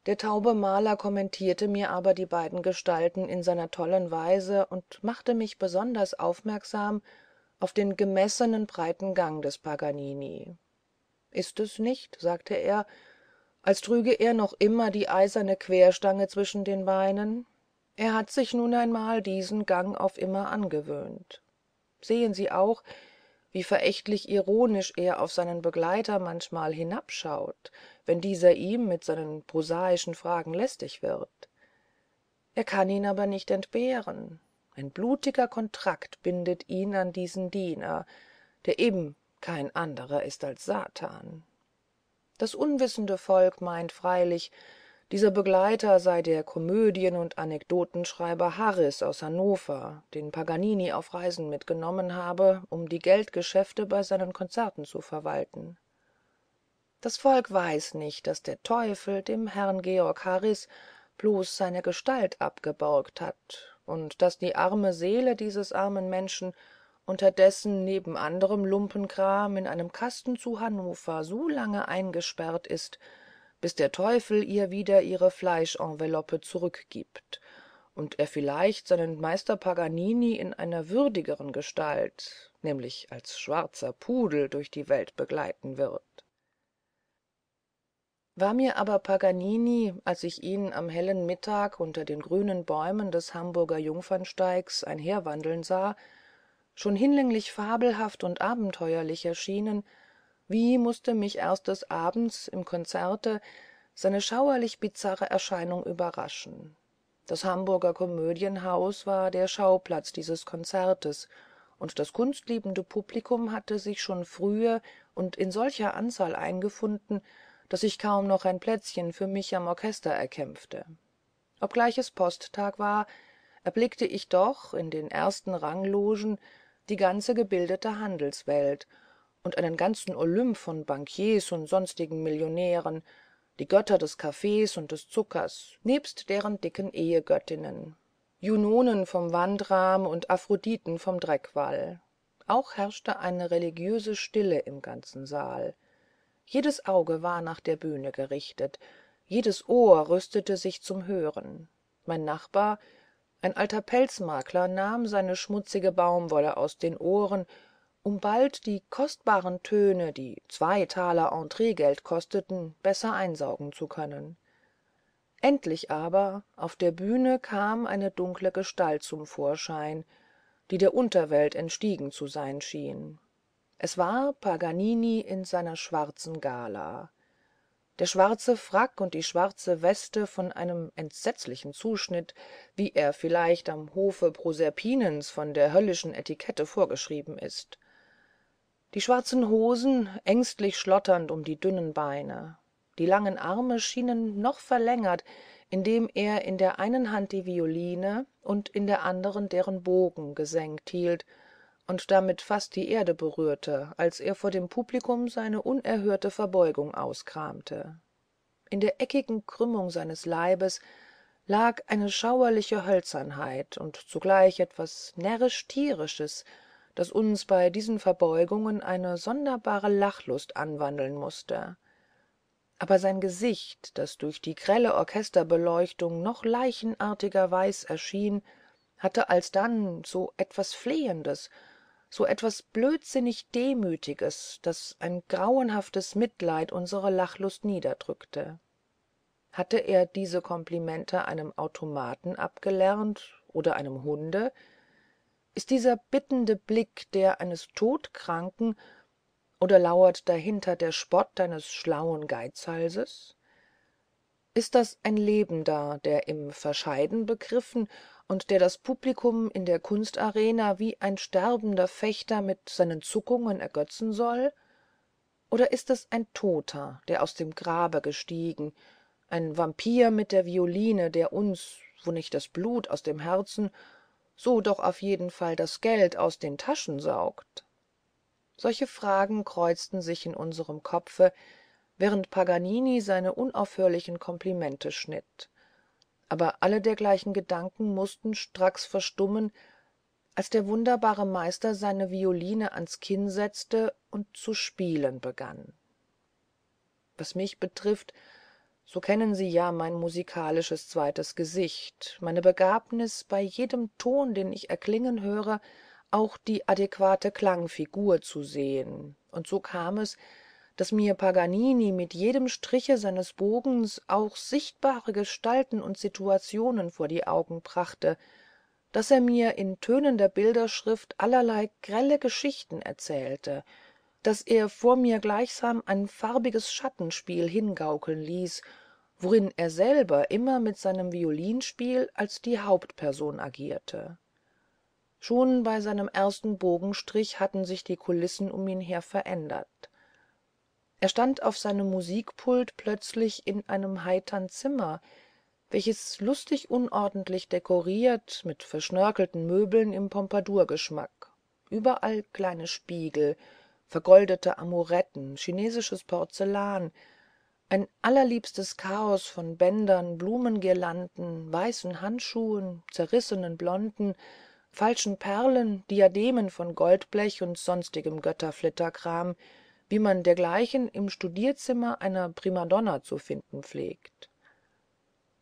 der taube maler kommentierte mir aber die beiden gestalten in seiner tollen weise und machte mich besonders aufmerksam auf den gemessenen breiten gang des paganini ist es nicht sagte er als trüge er noch immer die eiserne querstange zwischen den beinen er hat sich nun einmal diesen gang auf immer angewöhnt sehen sie auch wie verächtlich ironisch er auf seinen begleiter manchmal hinabschaut wenn dieser ihm mit seinen prosaischen fragen lästig wird er kann ihn aber nicht entbehren ein blutiger kontrakt bindet ihn an diesen diener der eben kein anderer ist als satan das unwissende volk meint freilich dieser begleiter sei der komödien und anekdotenschreiber Harris aus hannover den paganini auf reisen mitgenommen habe um die geldgeschäfte bei seinen konzerten zu verwalten das volk weiß nicht daß der teufel dem herrn georg Harris bloß seine gestalt abgeborgt hat und daß die arme seele dieses armen menschen unterdessen neben anderem lumpenkram in einem kasten zu hannover so lange eingesperrt ist bis der teufel ihr wieder ihre fleischenveloppe zurückgibt und er vielleicht seinen meister paganini in einer würdigeren gestalt nämlich als schwarzer pudel durch die welt begleiten wird war mir aber paganini als ich ihn am hellen mittag unter den grünen bäumen des hamburger jungfernsteigs einherwandeln sah schon hinlänglich fabelhaft und abenteuerlich erschienen wie mußte mich erst des abends im konzerte seine schauerlich bizarre erscheinung überraschen das hamburger komödienhaus war der schauplatz dieses konzertes und das kunstliebende publikum hatte sich schon früher und in solcher anzahl eingefunden daß ich kaum noch ein plätzchen für mich am orchester erkämpfte obgleich es posttag war erblickte ich doch in den ersten ranglogen die ganze gebildete handelswelt und einen ganzen olymp von bankiers und sonstigen millionären die götter des kaffees und des zuckers nebst deren dicken ehegöttinnen junonen vom wandrahm und aphroditen vom dreckwall auch herrschte eine religiöse stille im ganzen saal jedes auge war nach der bühne gerichtet jedes ohr rüstete sich zum hören mein nachbar ein alter pelzmakler nahm seine schmutzige baumwolle aus den ohren um bald die kostbaren töne die zwei taler entreegeld kosteten besser einsaugen zu können endlich aber auf der bühne kam eine dunkle gestalt zum vorschein die der unterwelt entstiegen zu sein schien es war paganini in seiner schwarzen gala der schwarze frack und die schwarze weste von einem entsetzlichen zuschnitt wie er vielleicht am hofe proserpinens von der höllischen etikette vorgeschrieben ist die schwarzen hosen ängstlich schlotternd um die dünnen beine die langen arme schienen noch verlängert indem er in der einen hand die violine und in der anderen deren bogen gesenkt hielt und damit fast die erde berührte als er vor dem publikum seine unerhörte verbeugung auskramte in der eckigen krümmung seines leibes lag eine schauerliche hölzernheit und zugleich etwas närrisch tierisches das uns bei diesen verbeugungen eine sonderbare lachlust anwandeln mußte aber sein gesicht das durch die grelle orchesterbeleuchtung noch leichenartiger weiß erschien hatte alsdann so etwas flehendes so etwas blödsinnig demütiges das ein grauenhaftes mitleid unsere lachlust niederdrückte hatte er diese komplimente einem automaten abgelernt oder einem hunde ist dieser bittende blick der eines todkranken oder lauert dahinter der spott eines schlauen geizhalses ist das ein lebender der im verscheiden begriffen und der das publikum in der kunstarena wie ein sterbender fechter mit seinen zuckungen ergötzen soll oder ist es ein toter der aus dem grabe gestiegen ein vampir mit der violine der uns wo nicht das blut aus dem herzen so doch auf jeden fall das geld aus den taschen saugt solche fragen kreuzten sich in unserem kopfe während paganini seine unaufhörlichen komplimente schnitt aber alle dergleichen gedanken mußten stracks verstummen als der wunderbare meister seine violine ans kinn setzte und zu spielen begann was mich betrifft so kennen sie ja mein musikalisches zweites gesicht meine begabnis bei jedem ton den ich erklingen höre auch die adäquate klangfigur zu sehen und so kam es daß mir paganini mit jedem striche seines bogens auch sichtbare gestalten und situationen vor die augen brachte daß er mir in tönender bilderschrift allerlei grelle geschichten erzählte daß er vor mir gleichsam ein farbiges schattenspiel hingaukeln ließ worin er selber immer mit seinem violinspiel als die hauptperson agierte schon bei seinem ersten bogenstrich hatten sich die kulissen um ihn her verändert er stand auf seinem musikpult plötzlich in einem heitern zimmer welches lustig unordentlich dekoriert mit verschnörkelten möbeln im pompadourgeschmack überall kleine spiegel vergoldete amoretten chinesisches porzellan ein allerliebstes chaos von bändern blumengirlanden weißen handschuhen zerrissenen blonden falschen perlen diademen von goldblech und sonstigem wie man dergleichen im studierzimmer einer primadonna zu finden pflegt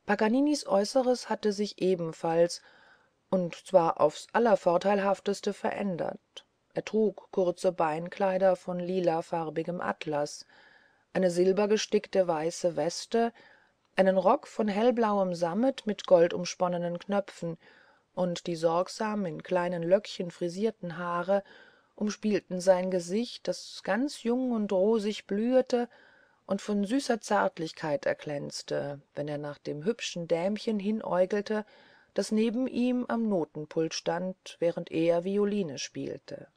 paganinis äußeres hatte sich ebenfalls und zwar aufs allervorteilhafteste verändert er trug kurze beinkleider von lilafarbigem atlas eine silbergestickte weiße weste einen rock von hellblauem sammet mit goldumsponnenen knöpfen und die sorgsam in kleinen löckchen frisierten haare umspielten sein gesicht das ganz jung und rosig blühete und von süßer zärtlichkeit erglänzte wenn er nach dem hübschen dämchen hinäugelte das neben ihm am notenpult stand während er violine spielte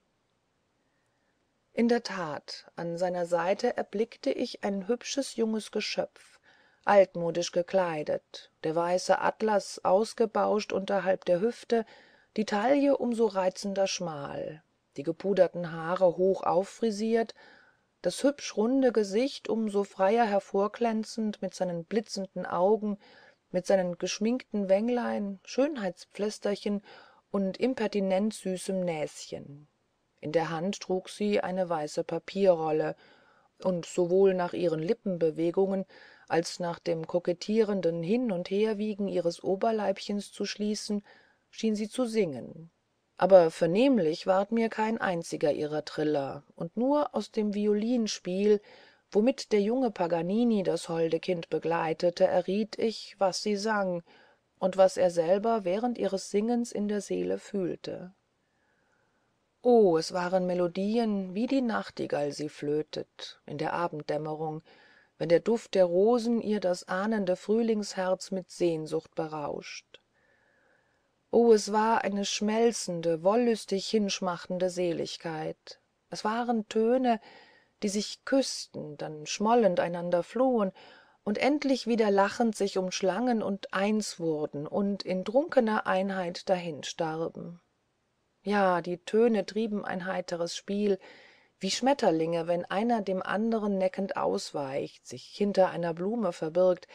in der tat an seiner seite erblickte ich ein hübsches junges geschöpf altmodisch gekleidet der weiße atlas ausgebauscht unterhalb der hüfte die taille um so reizender schmal die gepuderten haare hoch auffrisiert das hübsch runde gesicht um so freier hervorglänzend mit seinen blitzenden augen mit seinen geschminkten wänglein schönheitspflästerchen und impertinent süßem näschen in der hand trug sie eine weiße papierrolle und sowohl nach ihren lippenbewegungen als nach dem kokettierenden hin und herwiegen ihres oberleibchens zu schließen schien sie zu singen aber vernehmlich ward mir kein einziger ihrer triller und nur aus dem violinspiel womit der junge paganini das holde kind begleitete erriet ich was sie sang und was er selber während ihres singens in der seele fühlte o oh, es waren melodien wie die nachtigall sie flötet in der abenddämmerung wenn der duft der rosen ihr das ahnende frühlingsherz mit sehnsucht berauscht o oh, es war eine schmelzende wollüstig hinschmachtende seligkeit es waren töne die sich küßten dann schmollend einander flohen und endlich wieder lachend sich umschlangen und eins wurden und in trunkener einheit dahinstarben ja die töne trieben ein heiteres spiel wie schmetterlinge wenn einer dem anderen neckend ausweicht sich hinter einer blume verbirgt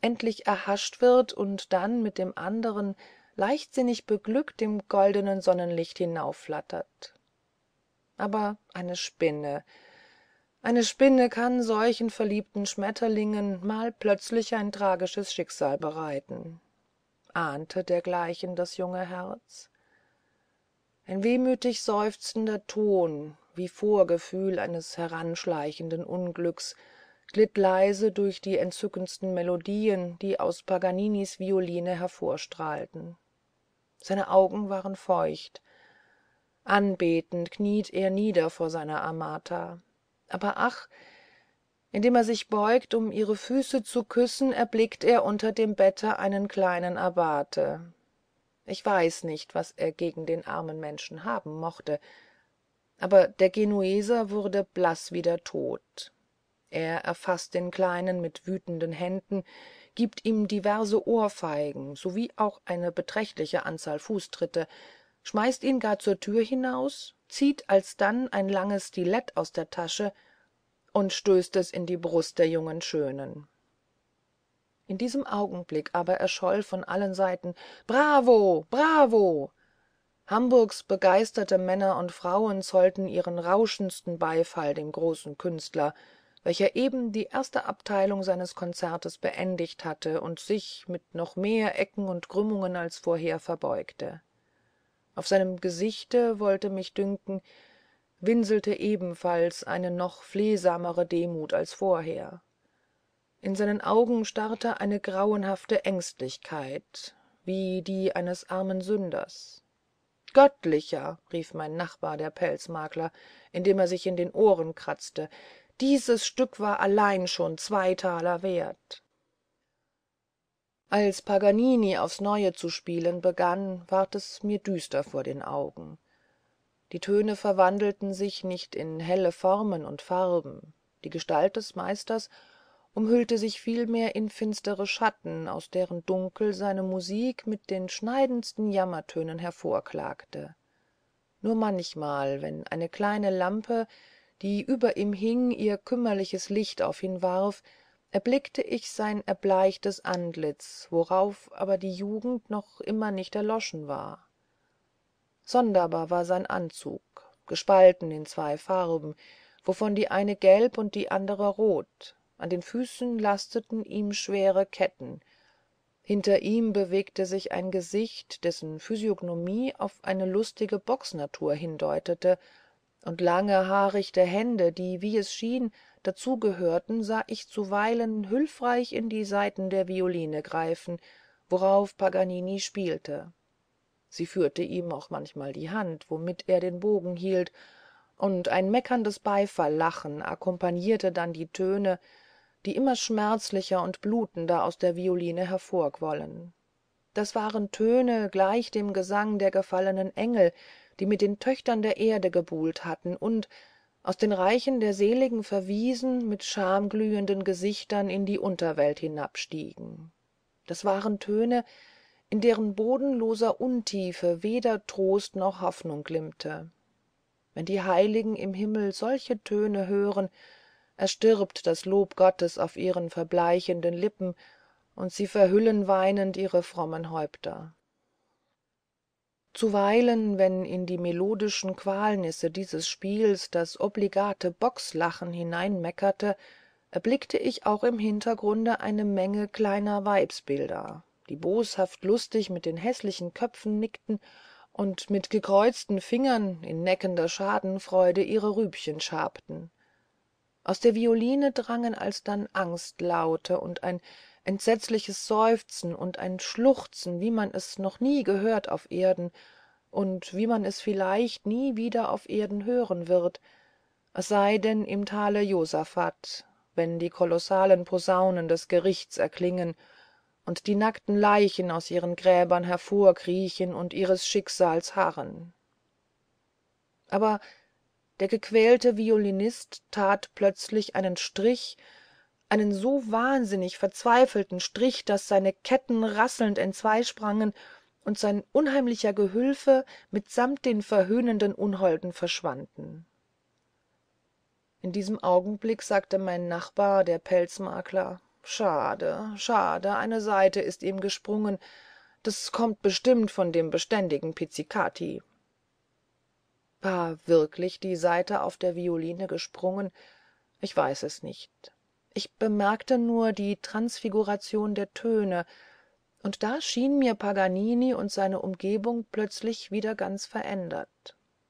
endlich erhascht wird und dann mit dem anderen, leichtsinnig beglückt im goldenen sonnenlicht hinaufflattert aber eine spinne eine spinne kann solchen verliebten schmetterlingen mal plötzlich ein tragisches schicksal bereiten ahnte dergleichen das junge herz ein wehmütig seufzender ton wie vorgefühl eines heranschleichenden unglücks glitt leise durch die entzückendsten melodien die aus paganinis violine hervorstrahlten seine augen waren feucht anbetend kniet er nieder vor seiner amata aber ach indem er sich beugt um ihre füße zu küssen erblickt er unter dem bette einen kleinen Abate. ich weiß nicht was er gegen den armen menschen haben mochte aber der genueser wurde blaß wie der tod er erfaßt den kleinen mit wütenden händen gibt ihm diverse ohrfeigen sowie auch eine beträchtliche anzahl fußtritte schmeißt ihn gar zur tür hinaus zieht alsdann ein langes stilett aus der tasche und stößt es in die brust der jungen schönen in diesem augenblick aber erscholl von allen seiten bravo bravo hamburgs begeisterte männer und frauen zollten ihren rauschendsten beifall dem großen künstler welcher eben die erste abteilung seines konzertes beendigt hatte und sich mit noch mehr ecken und krümmungen als vorher verbeugte auf seinem gesichte wollte mich dünken winselte ebenfalls eine noch flehsamere demut als vorher in seinen augen starrte eine grauenhafte ängstlichkeit wie die eines armen sünders göttlicher rief mein nachbar der pelzmakler indem er sich in den ohren kratzte dieses stück war allein schon zwei Taler wert als paganini aufs neue zu spielen begann ward es mir düster vor den augen die töne verwandelten sich nicht in helle formen und farben die gestalt des meisters umhüllte sich vielmehr in finstere schatten aus deren dunkel seine musik mit den schneidendsten jammertönen hervorklagte nur manchmal wenn eine kleine lampe die über ihm hing ihr kümmerliches licht auf ihn warf erblickte ich sein erbleichtes antlitz worauf aber die jugend noch immer nicht erloschen war sonderbar war sein anzug gespalten in zwei farben wovon die eine gelb und die andere rot an den füßen lasteten ihm schwere ketten hinter ihm bewegte sich ein gesicht dessen physiognomie auf eine lustige bocksnatur hindeutete und lange haarichte hände die wie es schien dazugehörten, sah ich zuweilen hülfreich in die saiten der violine greifen worauf paganini spielte sie führte ihm auch manchmal die hand womit er den bogen hielt und ein meckerndes Beifalllachen akkompagnierte dann die töne die immer schmerzlicher und blutender aus der violine hervorquollen das waren töne gleich dem gesang der gefallenen engel die mit den töchtern der erde gebuhlt hatten und aus den reichen der seligen verwiesen mit schamglühenden gesichtern in die unterwelt hinabstiegen das waren töne in deren bodenloser untiefe weder trost noch hoffnung glimmte wenn die heiligen im himmel solche töne hören erstirbt das lob gottes auf ihren verbleichenden lippen und sie verhüllen weinend ihre frommen häupter zuweilen wenn in die melodischen qualnisse dieses spiels das obligate bockslachen hineinmeckerte erblickte ich auch im hintergrunde eine menge kleiner weibsbilder die boshaft lustig mit den häßlichen köpfen nickten und mit gekreuzten fingern in neckender schadenfreude ihre rübchen schabten aus der violine drangen alsdann angstlaute und ein entsetzliches seufzen und ein schluchzen wie man es noch nie gehört auf erden und wie man es vielleicht nie wieder auf erden hören wird es sei denn im tale josaphat wenn die kolossalen posaunen des gerichts erklingen und die nackten leichen aus ihren gräbern hervorkriechen und ihres schicksals harren aber der gequälte violinist tat plötzlich einen strich einen so wahnsinnig verzweifelten strich daß seine ketten rasselnd entzweisprangen und sein unheimlicher gehülfe mitsamt den verhöhnenden unholden verschwanden in diesem augenblick sagte mein nachbar der pelzmakler schade schade eine Seite ist ihm gesprungen das kommt bestimmt von dem beständigen Pizzicati.« war wirklich die Seite auf der violine gesprungen ich weiß es nicht ich bemerkte nur die transfiguration der töne und da schien mir paganini und seine umgebung plötzlich wieder ganz verändert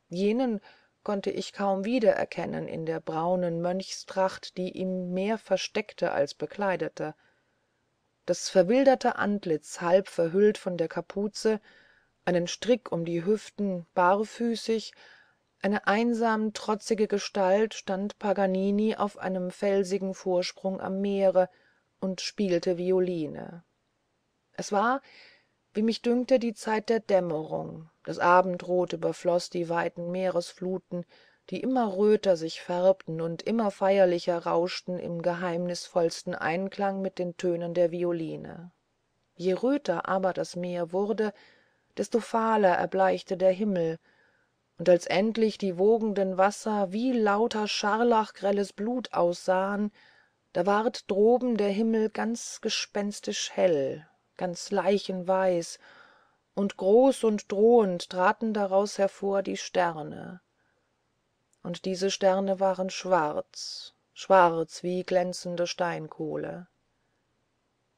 jenen konnte ich kaum wiedererkennen in der braunen mönchstracht die ihn mehr versteckte als bekleidete das verwilderte antlitz halb verhüllt von der kapuze einen strick um die hüften barfüßig eine einsam trotzige gestalt stand paganini auf einem felsigen vorsprung am meere und spielte violine es war wie mich dünkte die zeit der dämmerung das abendrot überfloß die weiten meeresfluten die immer röter sich färbten und immer feierlicher rauschten im geheimnisvollsten einklang mit den tönen der violine je röter aber das meer wurde desto fahler erbleichte der himmel und als endlich die wogenden wasser wie lauter scharlachgrelles blut aussahen da ward droben der himmel ganz gespenstisch hell ganz leichenweiß und groß und drohend traten daraus hervor die sterne und diese sterne waren schwarz schwarz wie glänzende steinkohle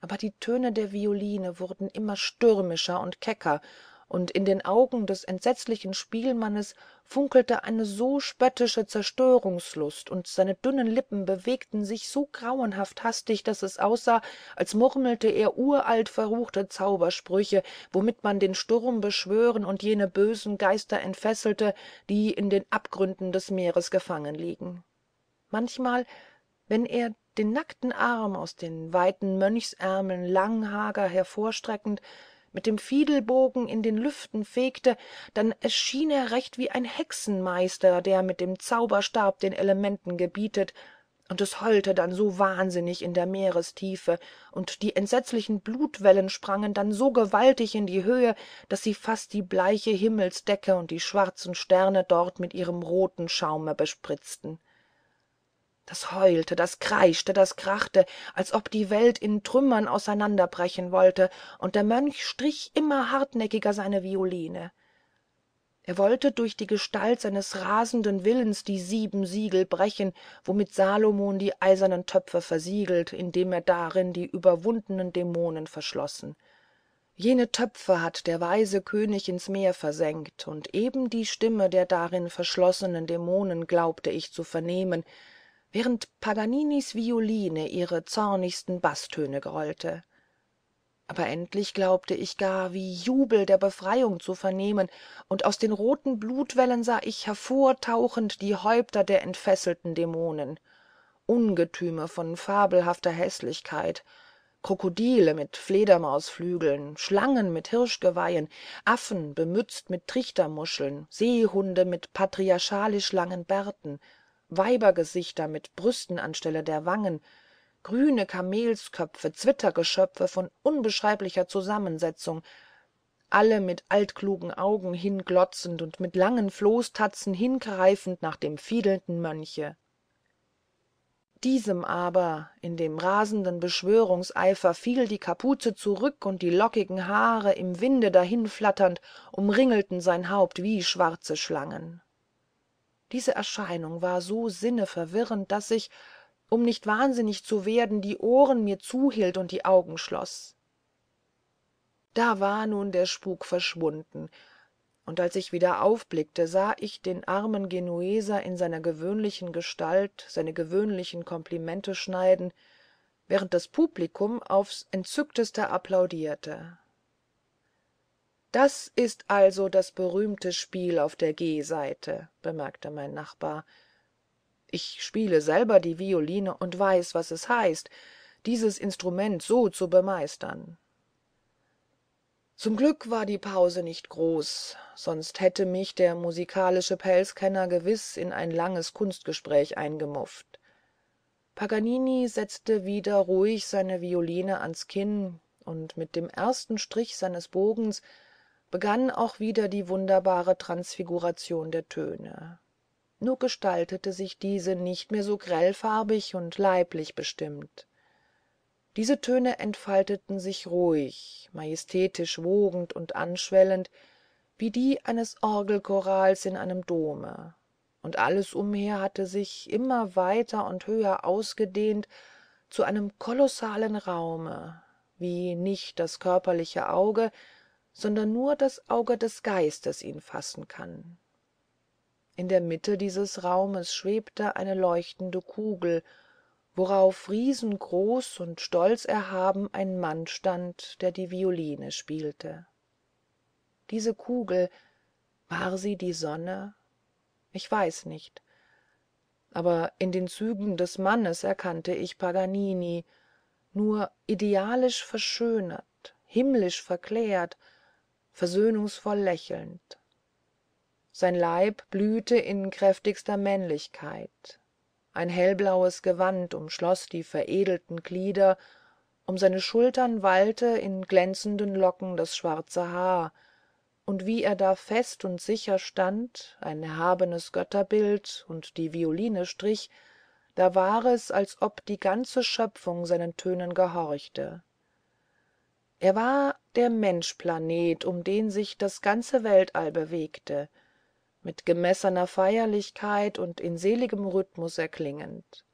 aber die töne der violine wurden immer stürmischer und kecker und in den augen des entsetzlichen spielmannes funkelte eine so spöttische zerstörungslust und seine dünnen lippen bewegten sich so grauenhaft hastig daß es aussah als murmelte er uralt verruchte zaubersprüche womit man den sturm beschwören und jene bösen geister entfesselte die in den abgründen des meeres gefangen liegen manchmal wenn er den nackten arm aus den weiten mönchsärmeln lang hager mit dem fiedelbogen in den lüften fegte dann erschien er recht wie ein hexenmeister der mit dem zauberstab den elementen gebietet und es heulte dann so wahnsinnig in der meerestiefe und die entsetzlichen blutwellen sprangen dann so gewaltig in die höhe daß sie fast die bleiche himmelsdecke und die schwarzen sterne dort mit ihrem roten schaume bespritzten das heulte das kreischte das krachte als ob die welt in trümmern auseinanderbrechen wollte und der mönch strich immer hartnäckiger seine violine er wollte durch die Gestalt seines rasenden willens die sieben siegel brechen womit salomon die eisernen töpfe versiegelt indem er darin die überwundenen dämonen verschlossen jene töpfe hat der weise könig ins meer versenkt und eben die stimme der darin verschlossenen dämonen glaubte ich zu vernehmen während paganinis violine ihre zornigsten baßtöne grollte aber endlich glaubte ich gar wie jubel der befreiung zu vernehmen und aus den roten blutwellen sah ich hervortauchend die häupter der entfesselten dämonen ungetüme von fabelhafter häßlichkeit krokodile mit fledermausflügeln schlangen mit hirschgeweihen affen bemützt mit trichtermuscheln seehunde mit patriarchalisch langen bärten weibergesichter mit brüsten anstelle der wangen grüne kamelsköpfe zwittergeschöpfe von unbeschreiblicher zusammensetzung alle mit altklugen augen hinglotzend und mit langen floßtatzen hingreifend nach dem fiedelnden mönche diesem aber in dem rasenden beschwörungseifer fiel die kapuze zurück und die lockigen haare im winde dahinflatternd umringelten sein haupt wie schwarze schlangen diese erscheinung war so sinneverwirrend daß ich um nicht wahnsinnig zu werden die ohren mir zuhielt und die augen schloß da war nun der spuk verschwunden und als ich wieder aufblickte sah ich den armen genueser in seiner gewöhnlichen gestalt seine gewöhnlichen komplimente schneiden während das publikum aufs entzückteste applaudierte das ist also das berühmte spiel auf der g saite bemerkte mein nachbar ich spiele selber die violine und weiß was es heißt dieses instrument so zu bemeistern zum glück war die pause nicht groß sonst hätte mich der musikalische pelzkenner gewiß in ein langes kunstgespräch eingemufft paganini setzte wieder ruhig seine violine ans kinn und mit dem ersten strich seines bogens begann auch wieder die wunderbare transfiguration der töne nur gestaltete sich diese nicht mehr so grellfarbig und leiblich bestimmt diese töne entfalteten sich ruhig majestätisch wogend und anschwellend wie die eines orgelchorals in einem dome und alles umher hatte sich immer weiter und höher ausgedehnt zu einem kolossalen raume wie nicht das körperliche auge sondern nur das auge des geistes ihn fassen kann in der mitte dieses raumes schwebte eine leuchtende kugel worauf riesengroß und stolz erhaben ein mann stand der die violine spielte diese kugel war sie die sonne ich weiß nicht aber in den zügen des mannes erkannte ich paganini nur idealisch verschönert himmlisch verklärt versöhnungsvoll lächelnd sein leib blühte in kräftigster männlichkeit ein hellblaues gewand umschloß die veredelten glieder um seine schultern wallte in glänzenden locken das schwarze haar und wie er da fest und sicher stand ein erhabenes götterbild und die violine strich da war es als ob die ganze schöpfung seinen tönen gehorchte er war der menschplanet um den sich das ganze weltall bewegte mit gemessener feierlichkeit und in seligem rhythmus erklingend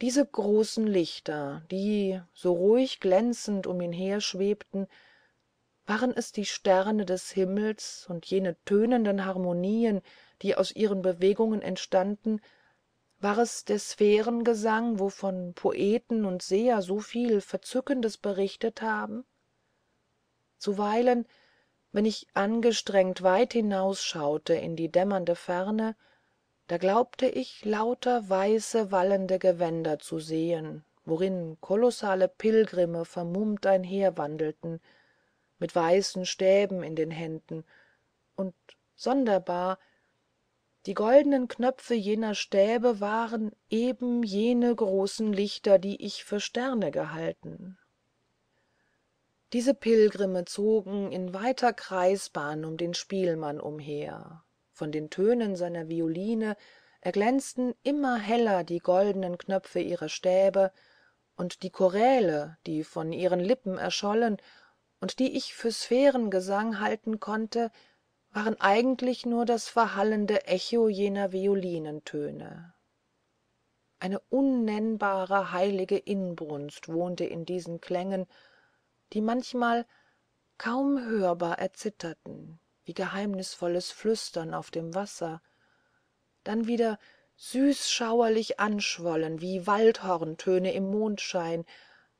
diese großen lichter die so ruhig glänzend um ihn her schwebten waren es die sterne des himmels und jene tönenden harmonien die aus ihren bewegungen entstanden war es der sphärengesang wovon poeten und seher so viel verzückendes berichtet haben zuweilen wenn ich angestrengt weit hinausschaute in die dämmernde ferne da glaubte ich lauter weiße wallende gewänder zu sehen worin kolossale Pilgrime vermummt einherwandelten mit weißen stäben in den händen und sonderbar die goldenen knöpfe jener stäbe waren eben jene großen lichter die ich für sterne gehalten diese pilgrime zogen in weiter kreisbahn um den spielmann umher von den tönen seiner violine erglänzten immer heller die goldenen knöpfe ihrer stäbe und die choräle die von ihren lippen erschollen und die ich für sphärengesang halten konnte waren eigentlich nur das verhallende echo jener violinentöne eine unnennbare heilige inbrunst wohnte in diesen klängen die manchmal kaum hörbar erzitterten wie geheimnisvolles flüstern auf dem wasser dann wieder süß schauerlich anschwollen wie waldhorntöne im mondschein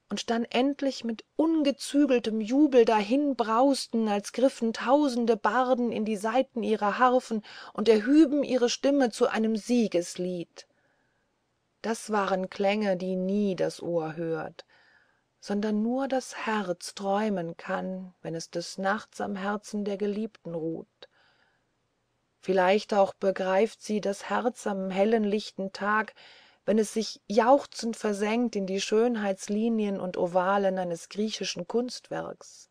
und dann endlich mit ungezügeltem jubel dahinbrausten als griffen tausende barden in die saiten ihrer harfen und erhüben ihre Stimme zu einem siegeslied das waren klänge die nie das ohr hört sondern nur das herz träumen kann wenn es des nachts am herzen der geliebten ruht vielleicht auch begreift sie das herz am hellen lichten tag wenn es sich jauchzend versenkt in die schönheitslinien und ovalen eines griechischen Kunstwerks.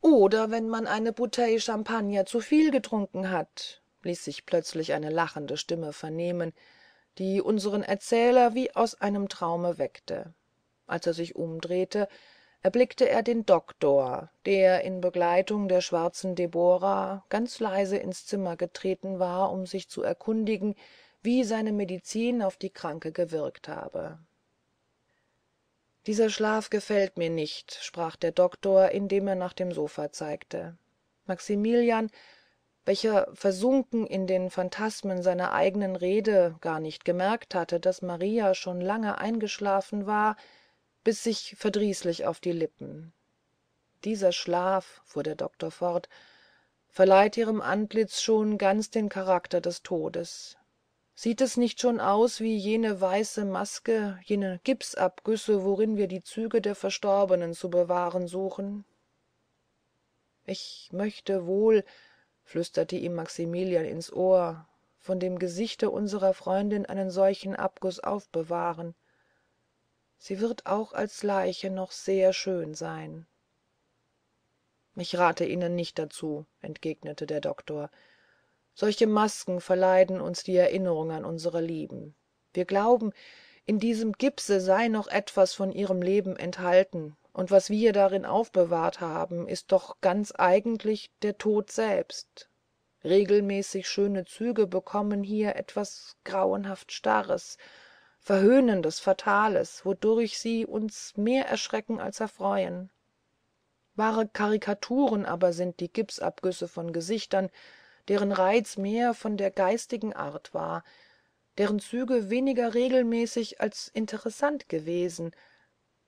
oder wenn man eine bouteille champagner zu viel getrunken hat ließ sich plötzlich eine lachende stimme vernehmen die unseren erzähler wie aus einem traume weckte als er sich umdrehte erblickte er den doktor der in begleitung der schwarzen debora ganz leise ins zimmer getreten war um sich zu erkundigen wie seine medizin auf die kranke gewirkt habe dieser schlaf gefällt mir nicht sprach der doktor indem er nach dem sofa zeigte maximilian welcher versunken in den phantasmen seiner eigenen rede gar nicht gemerkt hatte daß maria schon lange eingeschlafen war biß sich verdrießlich auf die lippen dieser schlaf fuhr der doktor fort verleiht ihrem antlitz schon ganz den charakter des todes sieht es nicht schon aus wie jene weiße maske jene gipsabgüsse worin wir die züge der verstorbenen zu bewahren suchen ich möchte wohl flüsterte ihm maximilian ins ohr von dem gesichte unserer freundin einen solchen abguß aufbewahren sie wird auch als leiche noch sehr schön sein ich rate ihnen nicht dazu entgegnete der doktor solche masken verleiden uns die erinnerung an unsere lieben wir glauben in diesem gipse sei noch etwas von ihrem leben enthalten und was wir darin aufbewahrt haben ist doch ganz eigentlich der tod selbst regelmäßig schöne züge bekommen hier etwas grauenhaft starres verhöhnendes fatales wodurch sie uns mehr erschrecken als erfreuen wahre karikaturen aber sind die gipsabgüsse von gesichtern deren reiz mehr von der geistigen art war deren züge weniger regelmäßig als interessant gewesen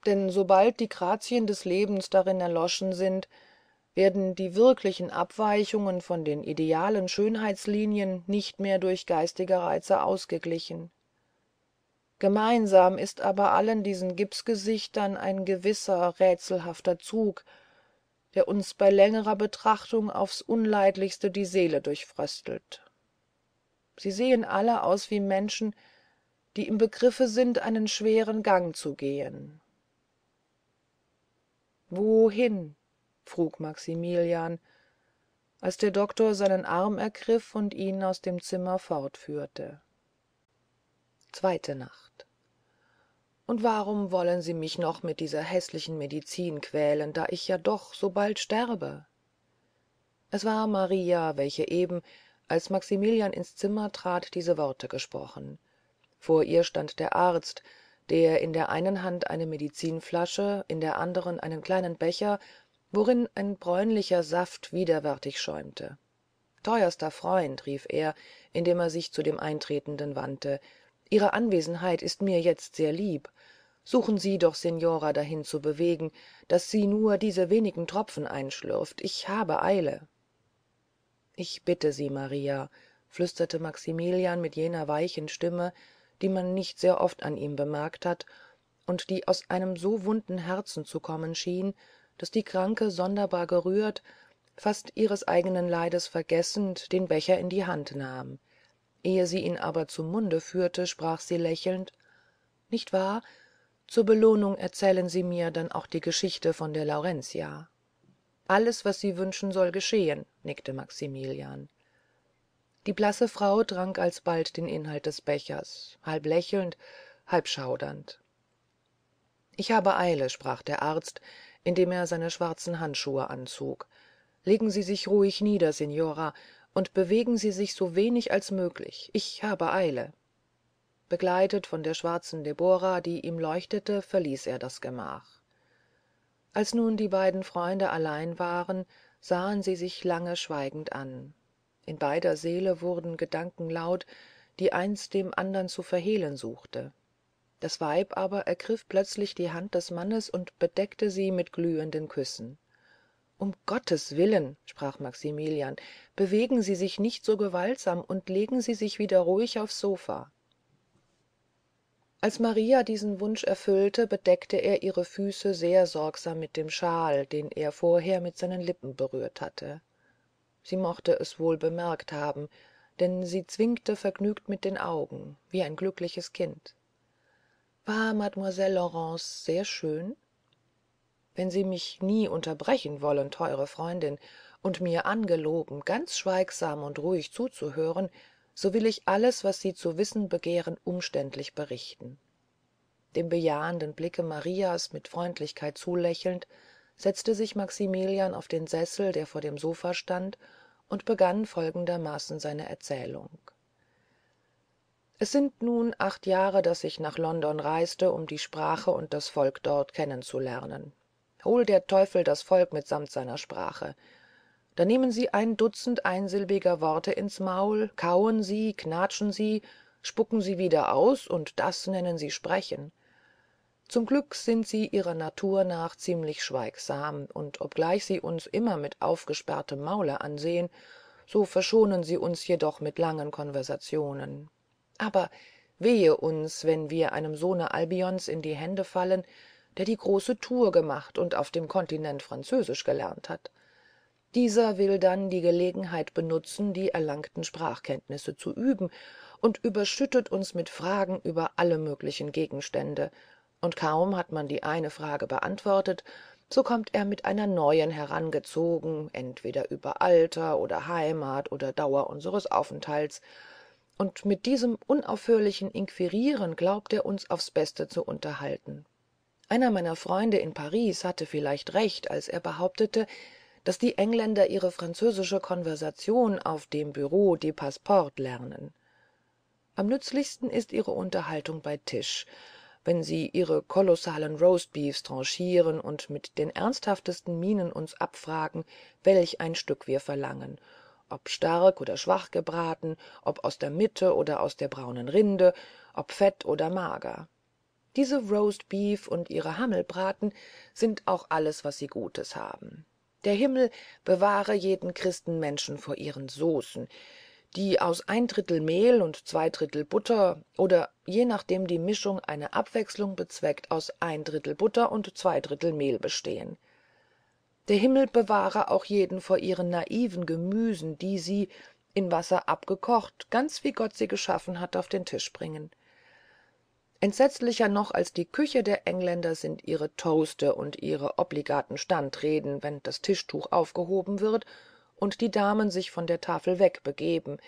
denn sobald die grazien des lebens darin erloschen sind werden die wirklichen abweichungen von den idealen schönheitslinien nicht mehr durch geistige reize ausgeglichen gemeinsam ist aber allen diesen gipsgesichtern ein gewisser rätselhafter zug der uns bei längerer betrachtung aufs unleidlichste die seele durchfröstelt sie sehen alle aus wie menschen die im begriffe sind einen schweren gang zu gehen wohin frug maximilian als der doktor seinen arm ergriff und ihn aus dem zimmer fortführte zweite nacht und warum wollen sie mich noch mit dieser häßlichen medizin quälen da ich ja doch so bald sterbe es war maria welche eben als maximilian ins zimmer trat diese worte gesprochen vor ihr stand der arzt der in der einen hand eine medizinflasche in der anderen einen kleinen becher worin ein bräunlicher saft widerwärtig schäumte teuerster freund rief er indem er sich zu dem eintretenden wandte ihre anwesenheit ist mir jetzt sehr lieb suchen sie doch signora dahin zu bewegen daß sie nur diese wenigen tropfen einschlürft ich habe eile ich bitte sie maria flüsterte maximilian mit jener weichen stimme die man nicht sehr oft an ihm bemerkt hat und die aus einem so wunden herzen zu kommen schien daß die kranke sonderbar gerührt fast ihres eigenen leides vergessend den becher in die hand nahm ehe sie ihn aber zum munde führte sprach sie lächelnd nicht wahr zur belohnung erzählen sie mir dann auch die geschichte von der laurentia alles was sie wünschen soll geschehen nickte maximilian die blasse frau trank alsbald den inhalt des bechers halb lächelnd halb schaudernd ich habe eile sprach der arzt indem er seine schwarzen handschuhe anzog legen sie sich ruhig nieder signora und bewegen sie sich so wenig als möglich ich habe eile begleitet von der schwarzen debora die ihm leuchtete verließ er das gemach als nun die beiden freunde allein waren sahen sie sich lange schweigend an in beider seele wurden gedanken laut die eins dem andern zu verhehlen suchte das weib aber ergriff plötzlich die hand des mannes und bedeckte sie mit glühenden küssen um gottes willen sprach maximilian bewegen sie sich nicht so gewaltsam und legen sie sich wieder ruhig aufs sofa als maria diesen wunsch erfüllte bedeckte er ihre füße sehr sorgsam mit dem Schal, den er vorher mit seinen lippen berührt hatte sie mochte es wohl bemerkt haben denn sie zwinkte vergnügt mit den augen wie ein glückliches kind war mademoiselle laurence sehr schön wenn sie mich nie unterbrechen wollen teure freundin und mir angeloben ganz schweigsam und ruhig zuzuhören so will ich alles was sie zu wissen begehren umständlich berichten dem bejahenden blicke marias mit freundlichkeit zulächelnd setzte sich maximilian auf den sessel der vor dem sofa stand und begann folgendermaßen seine erzählung es sind nun acht jahre daß ich nach london reiste um die sprache und das volk dort kennenzulernen. hol der teufel das volk mitsamt seiner sprache da nehmen sie ein dutzend einsilbiger worte ins maul kauen sie knatschen sie spucken sie wieder aus und das nennen sie sprechen zum glück sind sie ihrer natur nach ziemlich schweigsam und obgleich sie uns immer mit aufgesperrtem maule ansehen so verschonen sie uns jedoch mit langen konversationen aber wehe uns wenn wir einem sohne albions in die hände fallen der die große tour gemacht und auf dem kontinent französisch gelernt hat dieser will dann die gelegenheit benutzen die erlangten sprachkenntnisse zu üben und überschüttet uns mit fragen über alle möglichen gegenstände und kaum hat man die eine frage beantwortet so kommt er mit einer neuen herangezogen entweder über alter oder heimat oder dauer unseres aufenthalts und mit diesem unaufhörlichen inquirieren glaubt er uns aufs beste zu unterhalten einer meiner freunde in paris hatte vielleicht recht als er behauptete daß die engländer ihre französische konversation auf dem bureau des passeports lernen am nützlichsten ist ihre unterhaltung bei tisch wenn sie ihre kolossalen roastbeefs tranchieren und mit den ernsthaftesten mienen uns abfragen welch ein stück wir verlangen ob stark oder schwach gebraten ob aus der mitte oder aus der braunen rinde ob fett oder mager diese roastbeef und ihre hammelbraten sind auch alles was sie gutes haben der himmel bewahre jeden christenmenschen vor ihren Soßen, die aus ein drittel mehl und zwei drittel butter oder je nachdem die mischung eine Abwechslung bezweckt aus ein drittel butter und zwei drittel mehl bestehen der himmel bewahre auch jeden vor ihren naiven gemüsen die sie in wasser abgekocht ganz wie gott sie geschaffen hat auf den tisch bringen entsetzlicher noch als die küche der engländer sind ihre toaste und ihre obligaten standreden wenn das tischtuch aufgehoben wird und die damen sich von der tafel wegbegeben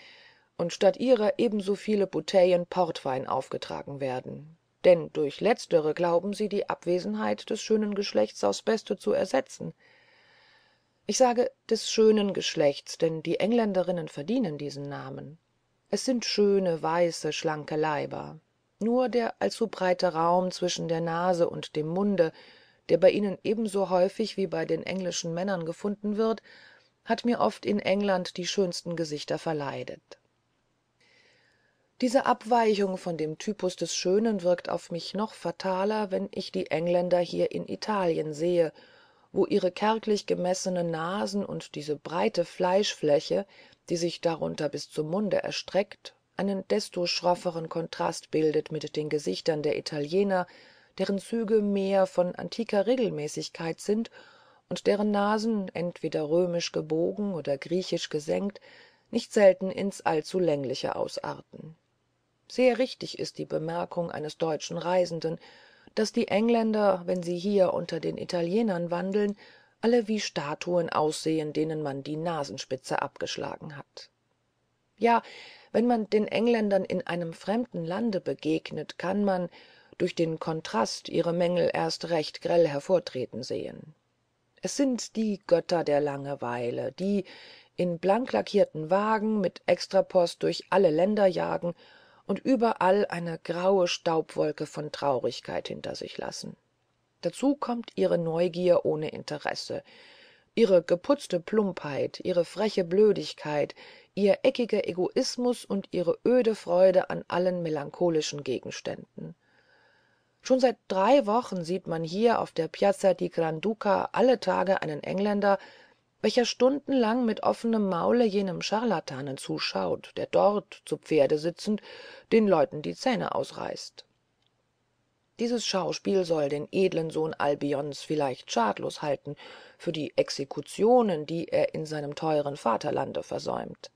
und statt ihrer ebenso viele bouteillen portwein aufgetragen werden denn durch letztere glauben sie die abwesenheit des schönen geschlechts aufs beste zu ersetzen ich sage des schönen geschlechts denn die engländerinnen verdienen diesen namen es sind schöne weiße schlanke leiber nur der allzu breite raum zwischen der nase und dem munde der bei ihnen ebenso häufig wie bei den englischen männern gefunden wird hat mir oft in england die schönsten gesichter verleidet diese abweichung von dem typus des schönen wirkt auf mich noch fataler wenn ich die engländer hier in italien sehe wo ihre kärglich gemessenen nasen und diese breite fleischfläche die sich darunter bis zum munde erstreckt einen desto schrofferen kontrast bildet mit den gesichtern der italiener deren züge mehr von antiker regelmäßigkeit sind und deren nasen entweder römisch gebogen oder griechisch gesenkt nicht selten ins allzu längliche ausarten sehr richtig ist die bemerkung eines deutschen reisenden daß die engländer wenn sie hier unter den italienern wandeln alle wie statuen aussehen denen man die nasenspitze abgeschlagen hat ja wenn man den engländern in einem fremden lande begegnet kann man durch den kontrast ihre mängel erst recht grell hervortreten sehen es sind die götter der langeweile die in blanklackierten wagen mit extrapost durch alle länder jagen und überall eine graue staubwolke von traurigkeit hinter sich lassen dazu kommt ihre neugier ohne interesse ihre geputzte plumpheit ihre freche blödigkeit ihr eckiger egoismus und ihre öde freude an allen melancholischen gegenständen schon seit drei wochen sieht man hier auf der piazza di Granduca alle tage einen engländer welcher stundenlang mit offenem maule jenem scharlatanen zuschaut der dort zu pferde sitzend den leuten die zähne ausreißt dieses schauspiel soll den edlen sohn albions vielleicht schadlos halten für die exekutionen die er in seinem teuren vaterlande versäumt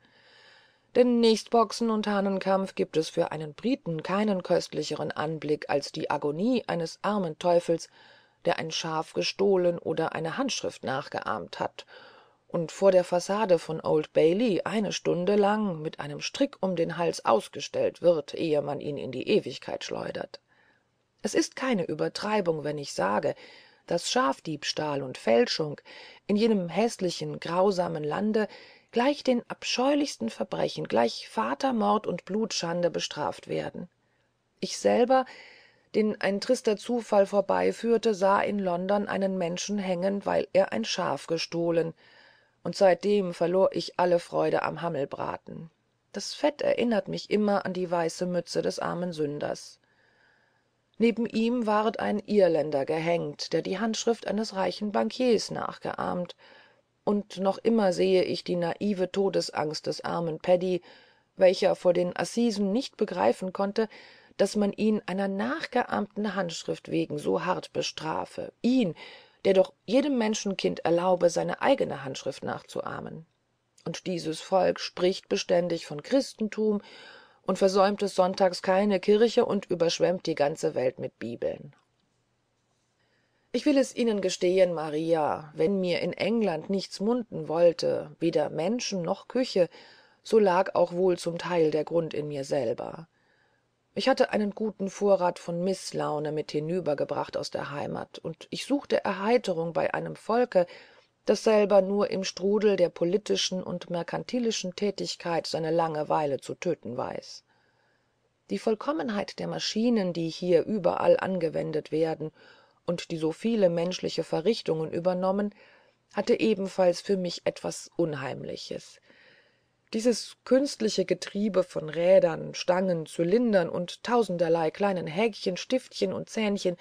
denn nächst boxen und hahnenkampf gibt es für einen briten keinen köstlicheren anblick als die agonie eines armen teufels der ein schaf gestohlen oder eine handschrift nachgeahmt hat und vor der fassade von old bailey eine stunde lang mit einem strick um den hals ausgestellt wird ehe man ihn in die ewigkeit schleudert es ist keine Übertreibung, wenn ich sage daß schafdiebstahl und fälschung in jenem häßlichen grausamen lande gleich den abscheulichsten verbrechen gleich vatermord und blutschande bestraft werden ich selber den ein trister zufall vorbeiführte sah in london einen menschen hängen weil er ein schaf gestohlen und seitdem verlor ich alle freude am hammelbraten das fett erinnert mich immer an die weiße mütze des armen sünders neben ihm ward ein irländer gehängt der die handschrift eines reichen bankiers nachgeahmt und noch immer sehe ich die naive todesangst des armen paddy welcher vor den assisen nicht begreifen konnte daß man ihn einer nachgeahmten handschrift wegen so hart bestrafe ihn der doch jedem menschenkind erlaube seine eigene handschrift nachzuahmen und dieses volk spricht beständig von christentum und versäumt des sonntags keine kirche und überschwemmt die ganze welt mit bibeln ich will es ihnen gestehen maria wenn mir in england nichts munden wollte weder menschen noch küche so lag auch wohl zum teil der grund in mir selber ich hatte einen guten vorrat von mißlaune mit hinübergebracht aus der heimat und ich suchte erheiterung bei einem volke das selber nur im strudel der politischen und merkantilischen tätigkeit seine langeweile zu töten weiß die vollkommenheit der maschinen die hier überall angewendet werden und die so viele menschliche verrichtungen übernommen hatte ebenfalls für mich etwas unheimliches dieses künstliche getriebe von rädern stangen zylindern und tausenderlei kleinen häkchen stiftchen und zähnchen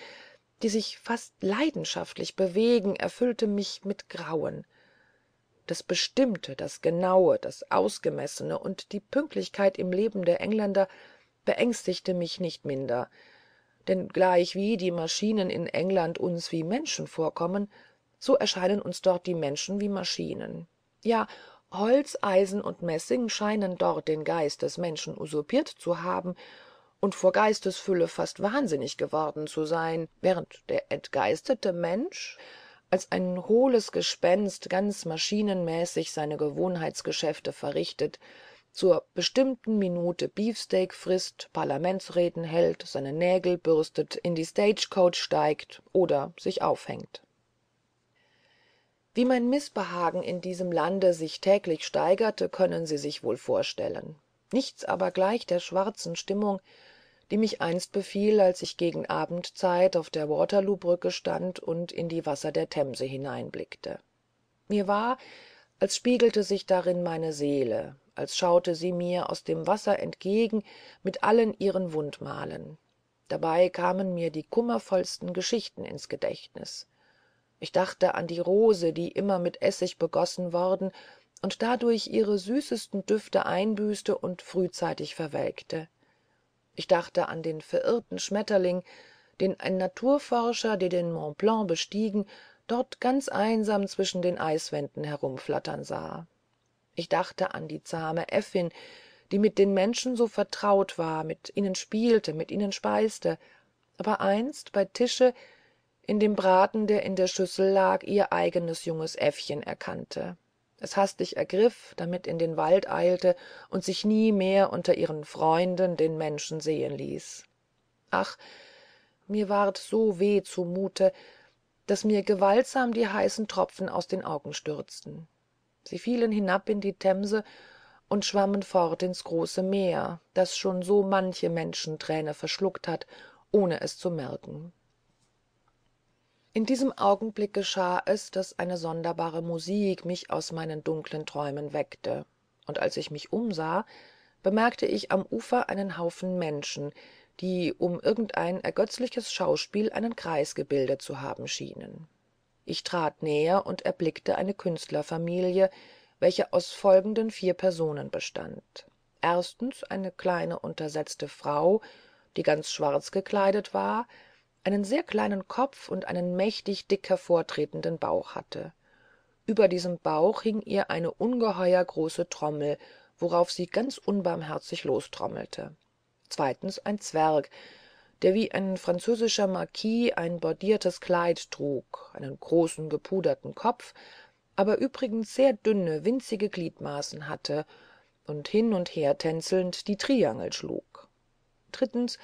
die sich fast leidenschaftlich bewegen erfüllte mich mit grauen das bestimmte das genaue das ausgemessene und die pünktlichkeit im leben der engländer beängstigte mich nicht minder denn gleichwie die maschinen in england uns wie menschen vorkommen so erscheinen uns dort die menschen wie maschinen ja holz eisen und messing scheinen dort den geist des menschen usurpiert zu haben und vor geistesfülle fast wahnsinnig geworden zu sein während der entgeistete mensch als ein hohles gespenst ganz maschinenmäßig seine gewohnheitsgeschäfte verrichtet zur bestimmten minute beefsteak frißt parlamentsreden hält seine nägel bürstet in die Stagecoach steigt oder sich aufhängt wie mein mißbehagen in diesem lande sich täglich steigerte können sie sich wohl vorstellen nichts aber gleicht der schwarzen stimmung die mich einst befiel als ich gegen abendzeit auf der waterloo brücke stand und in die wasser der themse hineinblickte mir war als spiegelte sich darin meine seele als schaute sie mir aus dem wasser entgegen mit allen ihren wundmalen dabei kamen mir die kummervollsten geschichten ins gedächtnis ich dachte an die rose die immer mit essig begossen worden und dadurch ihre süßesten düfte einbüßte und frühzeitig verwelkte ich dachte an den verirrten schmetterling den ein naturforscher der den mont blanc bestiegen dort ganz einsam zwischen den eiswänden herumflattern sah ich dachte an die zahme äffin die mit den menschen so vertraut war mit ihnen spielte mit ihnen speiste aber einst bei tische in dem braten der in der schüssel lag ihr eigenes junges äffchen erkannte es hastig ergriff damit in den wald eilte und sich nie mehr unter ihren freunden den menschen sehen ließ ach mir ward so weh zumute daß mir gewaltsam die heißen tropfen aus den augen stürzten sie fielen hinab in die themse und schwammen fort ins große meer das schon so manche menschenträne verschluckt hat ohne es zu merken in diesem augenblick geschah es daß eine sonderbare musik mich aus meinen dunklen träumen weckte und als ich mich umsah bemerkte ich am ufer einen haufen menschen die um irgendein ergötzliches schauspiel einen kreis gebildet zu haben schienen ich trat näher und erblickte eine künstlerfamilie welche aus folgenden vier personen bestand erstens eine kleine untersetzte frau die ganz schwarz gekleidet war einen sehr kleinen kopf und einen mächtig dick hervortretenden bauch hatte über diesem bauch hing ihr eine ungeheuer große trommel worauf sie ganz unbarmherzig zweytens ein zwerg der wie ein französischer marquis ein bordiertes kleid trug einen großen gepuderten kopf aber übrigens sehr dünne winzige gliedmaßen hatte und hin und her tänzelnd die triangel schlug drittens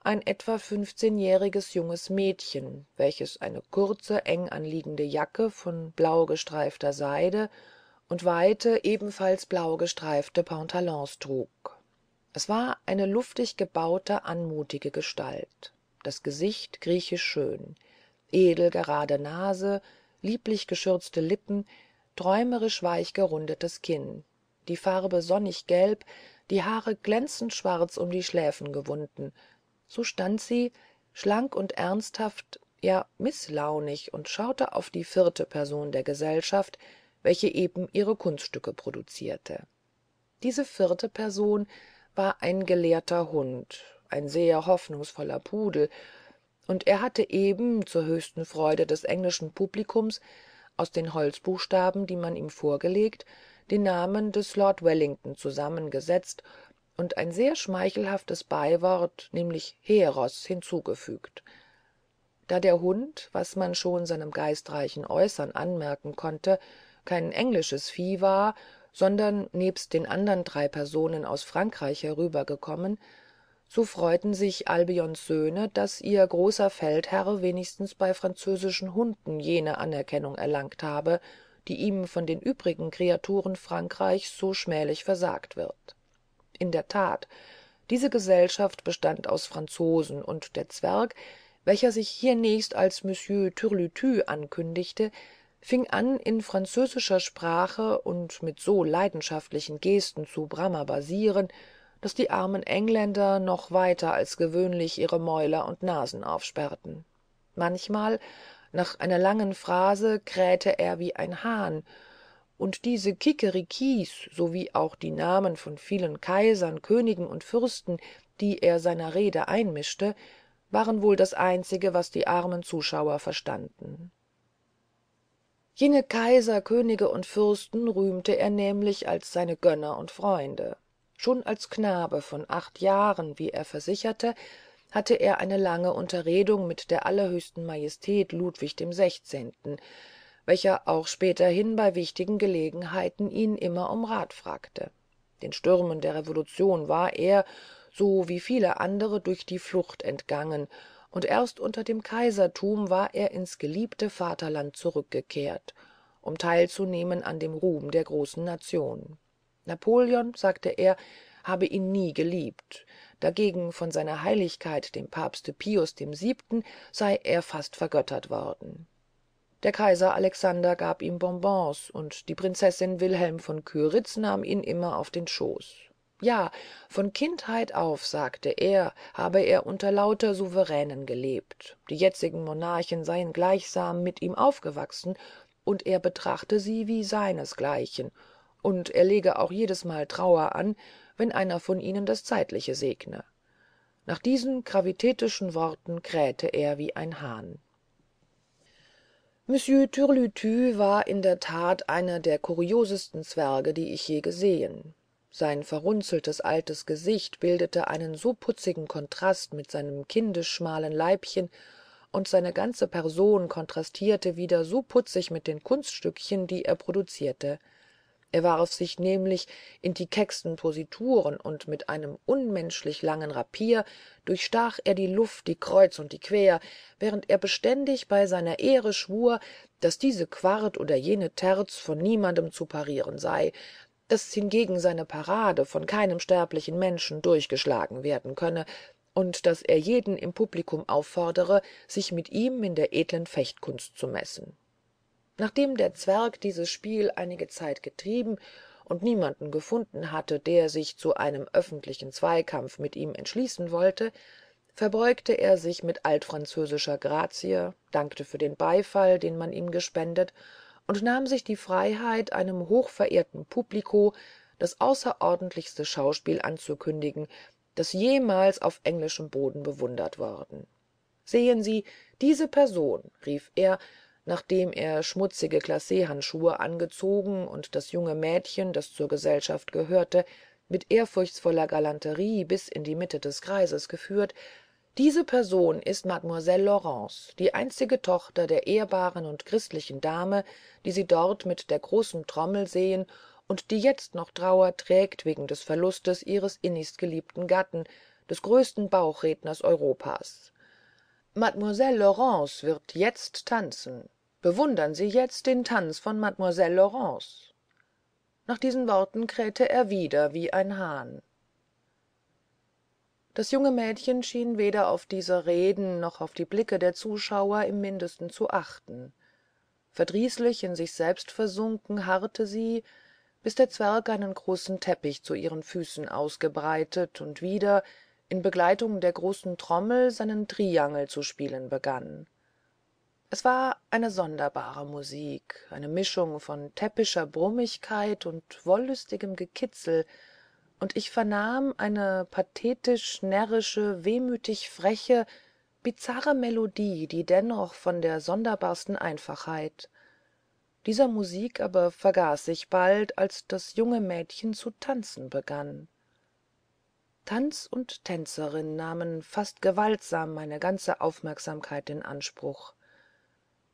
ein etwa fünfzehnjähriges junges mädchen welches eine kurze eng anliegende jacke von blaugestreifter seide und weite ebenfalls blaugestreifte pantalons trug es war eine luftig gebaute anmutige gestalt das gesicht griechisch schön edel gerade nase lieblich geschürzte lippen träumerisch weich gerundetes kinn die farbe sonnig gelb die haare glänzend schwarz um die schläfen gewunden so stand sie schlank und ernsthaft ja mißlaunig und schaute auf die vierte person der gesellschaft welche eben ihre kunststücke produzierte diese vierte person war ein gelehrter hund ein sehr hoffnungsvoller pudel und er hatte eben zur höchsten freude des englischen publikums aus den holzbuchstaben die man ihm vorgelegt den namen des lord wellington zusammengesetzt und ein sehr schmeichelhaftes beiwort nämlich heros hinzugefügt da der hund was man schon seinem geistreichen äußern anmerken konnte kein englisches vieh war sondern nebst den andern drei personen aus frankreich herübergekommen so freuten sich albions söhne daß ihr großer feldherr wenigstens bei französischen hunden jene anerkennung erlangt habe die ihm von den übrigen kreaturen frankreichs so schmählich versagt wird in der Tat, diese gesellschaft bestand aus franzosen und der zwerg welcher sich hiernächst als monsieur türlütü ankündigte fing an in französischer sprache und mit so leidenschaftlichen gesten zu bramabasieren, daß die armen engländer noch weiter als gewöhnlich ihre mäuler und nasen aufsperrten manchmal nach einer langen phrase krähte er wie ein hahn und diese kikerikis sowie auch die namen von vielen kaisern königen und fürsten die er seiner rede einmischte waren wohl das einzige was die armen zuschauer verstanden jene kaiser könige und fürsten rühmte er nämlich als seine gönner und freunde schon als knabe von acht jahren wie er versicherte hatte er eine lange unterredung mit der allerhöchsten majestät ludwig xvi welcher auch späterhin bei wichtigen gelegenheiten ihn immer um rat fragte den stürmen der revolution war er so wie viele andere durch die flucht entgangen und erst unter dem kaisertum war er ins geliebte vaterland zurückgekehrt um teilzunehmen an dem ruhm der großen nation napoleon sagte er habe ihn nie geliebt dagegen von seiner heiligkeit dem papste pius vii sei er fast vergöttert worden der kaiser alexander gab ihm bonbons und die prinzessin wilhelm von kyritz nahm ihn immer auf den schoß ja von kindheit auf sagte er habe er unter lauter souveränen gelebt die jetzigen monarchen seien gleichsam mit ihm aufgewachsen und er betrachte sie wie seinesgleichen und er lege auch jedesmal trauer an wenn einer von ihnen das zeitliche segne nach diesen gravitätischen worten krähte er wie ein hahn monsieur türlütü war in der Tat einer der kuriosesten zwerge die ich je gesehen sein verrunzeltes altes gesicht bildete einen so putzigen kontrast mit seinem kindisch schmalen leibchen und seine ganze person kontrastierte wieder so putzig mit den kunststückchen die er produzierte er warf sich nämlich in die kecksten posituren und mit einem unmenschlich langen rapier durchstach er die luft die kreuz und die quer während er beständig bei seiner ehre schwur daß diese quart oder jene terz von niemandem zu parieren sei daß hingegen seine parade von keinem sterblichen menschen durchgeschlagen werden könne und daß er jeden im publikum auffordere sich mit ihm in der edlen fechtkunst zu messen nachdem der zwerg dieses spiel einige zeit getrieben und niemanden gefunden hatte der sich zu einem öffentlichen zweikampf mit ihm entschließen wollte verbeugte er sich mit altfranzösischer grazie dankte für den beifall den man ihm gespendet und nahm sich die freiheit einem hochverehrten publiko das außerordentlichste schauspiel anzukündigen das jemals auf englischem boden bewundert worden sehen sie diese person rief er nachdem er schmutzige glachandschuhe angezogen und das junge mädchen das zur gesellschaft gehörte mit ehrfurchtsvoller galanterie bis in die mitte des kreises geführt diese person ist mademoiselle laurence die einzige tochter der ehrbaren und christlichen dame die sie dort mit der großen trommel sehen und die jetzt noch trauer trägt wegen des verlustes ihres innigst geliebten gatten des größten bauchredners europas mademoiselle laurence wird jetzt tanzen bewundern sie jetzt den tanz von mademoiselle laurence nach diesen worten krähte er wieder wie ein hahn das junge mädchen schien weder auf diese reden noch auf die blicke der zuschauer im mindesten zu achten verdrießlich in sich selbst versunken harrte sie bis der zwerg einen großen teppich zu ihren füßen ausgebreitet und wieder in begleitung der großen trommel seinen triangel zu spielen begann es war eine sonderbare musik eine mischung von täppischer brummigkeit und wollüstigem gekitzel und ich vernahm eine pathetisch närrische wehmütig freche bizarre melodie die dennoch von der sonderbarsten einfachheit dieser musik aber vergaß ich bald als das junge mädchen zu tanzen begann tanz und tänzerin nahmen fast gewaltsam meine ganze aufmerksamkeit in anspruch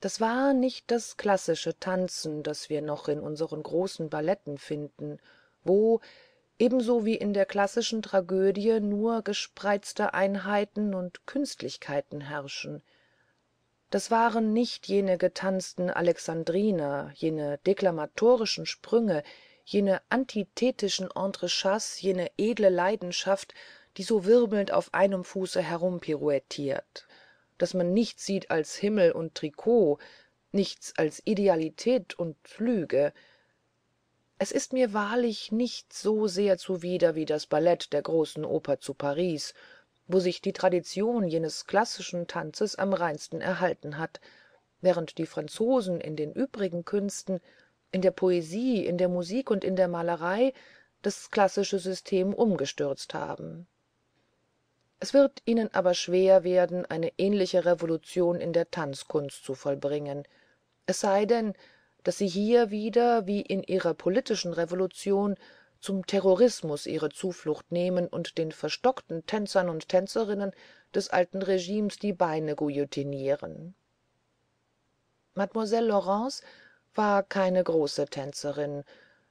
das war nicht das klassische tanzen das wir noch in unseren großen balletten finden wo ebenso wie in der klassischen tragödie nur gespreizte einheiten und künstlichkeiten herrschen das waren nicht jene getanzten alexandriner jene deklamatorischen sprünge jene antithetischen entrechats jene edle leidenschaft die so wirbelnd auf einem fuße herumpirouettiert daß man nichts sieht als himmel und trikot nichts als idealität und lüge es ist mir wahrlich nichts so sehr zuwider wie das ballett der großen oper zu paris wo sich die tradition jenes klassischen tanzes am reinsten erhalten hat während die franzosen in den übrigen künsten in der poesie in der musik und in der malerei das klassische system umgestürzt haben es wird ihnen aber schwer werden eine ähnliche revolution in der tanzkunst zu vollbringen es sei denn daß sie hier wieder wie in ihrer politischen revolution zum terrorismus ihre zuflucht nehmen und den verstockten tänzern und tänzerinnen des alten regimes die beine guillotinieren mademoiselle laurence war keine große tänzerin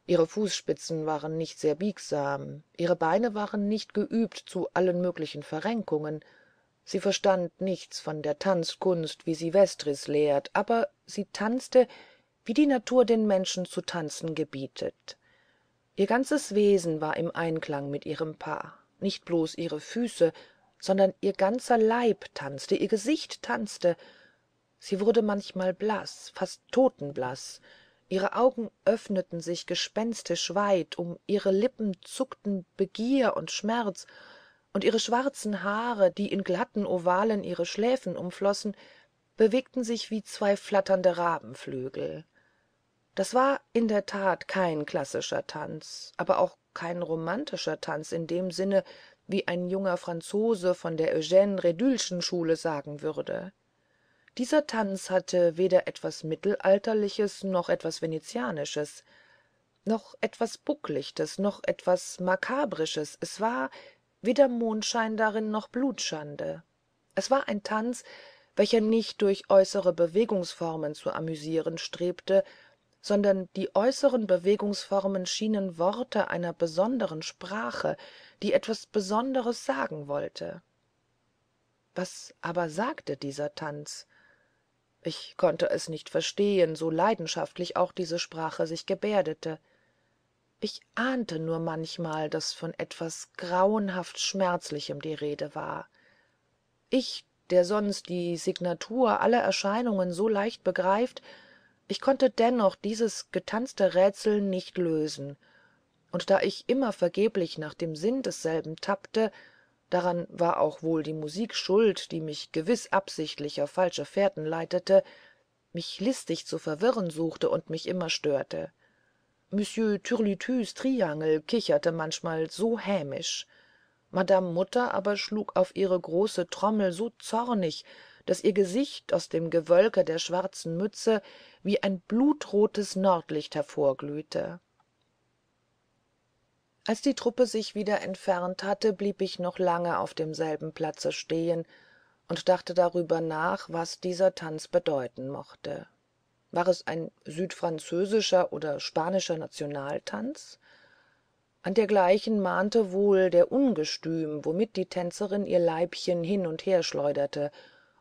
ihre fußspitzen waren nicht sehr biegsam ihre beine waren nicht geübt zu allen möglichen verrenkungen sie verstand nichts von der tanzkunst wie sie vestris lehrt aber sie tanzte wie die natur den menschen zu tanzen gebietet ihr ganzes wesen war im einklang mit ihrem paar nicht bloß ihre füße sondern ihr ganzer leib tanzte ihr gesicht tanzte sie wurde manchmal blaß fast totenblaß ihre augen öffneten sich gespenstisch weit um ihre lippen zuckten begier und schmerz und ihre schwarzen haare die in glatten ovalen ihre schläfen umflossen bewegten sich wie zwei flatternde rabenflügel das war in der tat kein klassischer tanz aber auch kein romantischer tanz in dem sinne wie ein junger franzose von der eugene Redülschen schule sagen würde dieser tanz hatte weder etwas mittelalterliches noch etwas venezianisches noch etwas bucklichtes noch etwas makabrisches es war weder mondschein darin noch blutschande es war ein tanz welcher nicht durch äußere bewegungsformen zu amüsieren strebte sondern die äußeren bewegungsformen schienen worte einer besonderen sprache die etwas besonderes sagen wollte was aber sagte dieser tanz ich konnte es nicht verstehen so leidenschaftlich auch diese sprache sich gebärdete ich ahnte nur manchmal daß von etwas grauenhaft schmerzlichem die rede war ich der sonst die signatur aller erscheinungen so leicht begreift ich konnte dennoch dieses getanzte rätsel nicht lösen und da ich immer vergeblich nach dem sinn desselben tappte daran war auch wohl die musik schuld die mich gewiß absichtlich auf falsche fährten leitete mich listig zu verwirren suchte und mich immer störte monsieur türlütüs triangel kicherte manchmal so hämisch madame mutter aber schlug auf ihre große trommel so zornig daß ihr gesicht aus dem gewölke der schwarzen mütze wie ein blutrotes nordlicht hervorglühte als die truppe sich wieder entfernt hatte blieb ich noch lange auf demselben platze stehen und dachte darüber nach was dieser tanz bedeuten mochte war es ein südfranzösischer oder spanischer nationaltanz an dergleichen mahnte wohl der ungestüm womit die tänzerin ihr leibchen hin und her schleuderte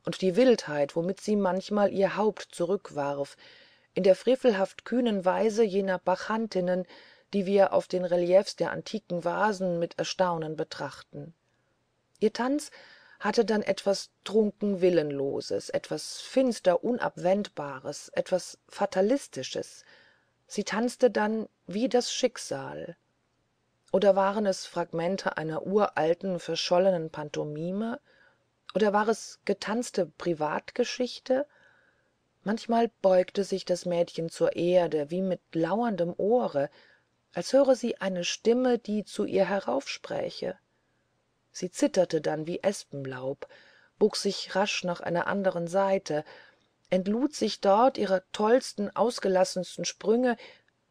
und die wildheit womit sie manchmal ihr haupt zurückwarf in der frevelhaft kühnen weise jener bacchantinnen die wir auf den reliefs der antiken vasen mit erstaunen betrachten ihr tanz hatte dann etwas trunken willenloses etwas finster unabwendbares etwas fatalistisches sie tanzte dann wie das schicksal oder waren es fragmente einer uralten verschollenen pantomime oder war es getanzte privatgeschichte manchmal beugte sich das mädchen zur erde wie mit lauerndem ohre als höre sie eine stimme die zu ihr heraufspräche sie zitterte dann wie espenlaub bog sich rasch nach einer anderen seite entlud sich dort ihrer tollsten ausgelassensten sprünge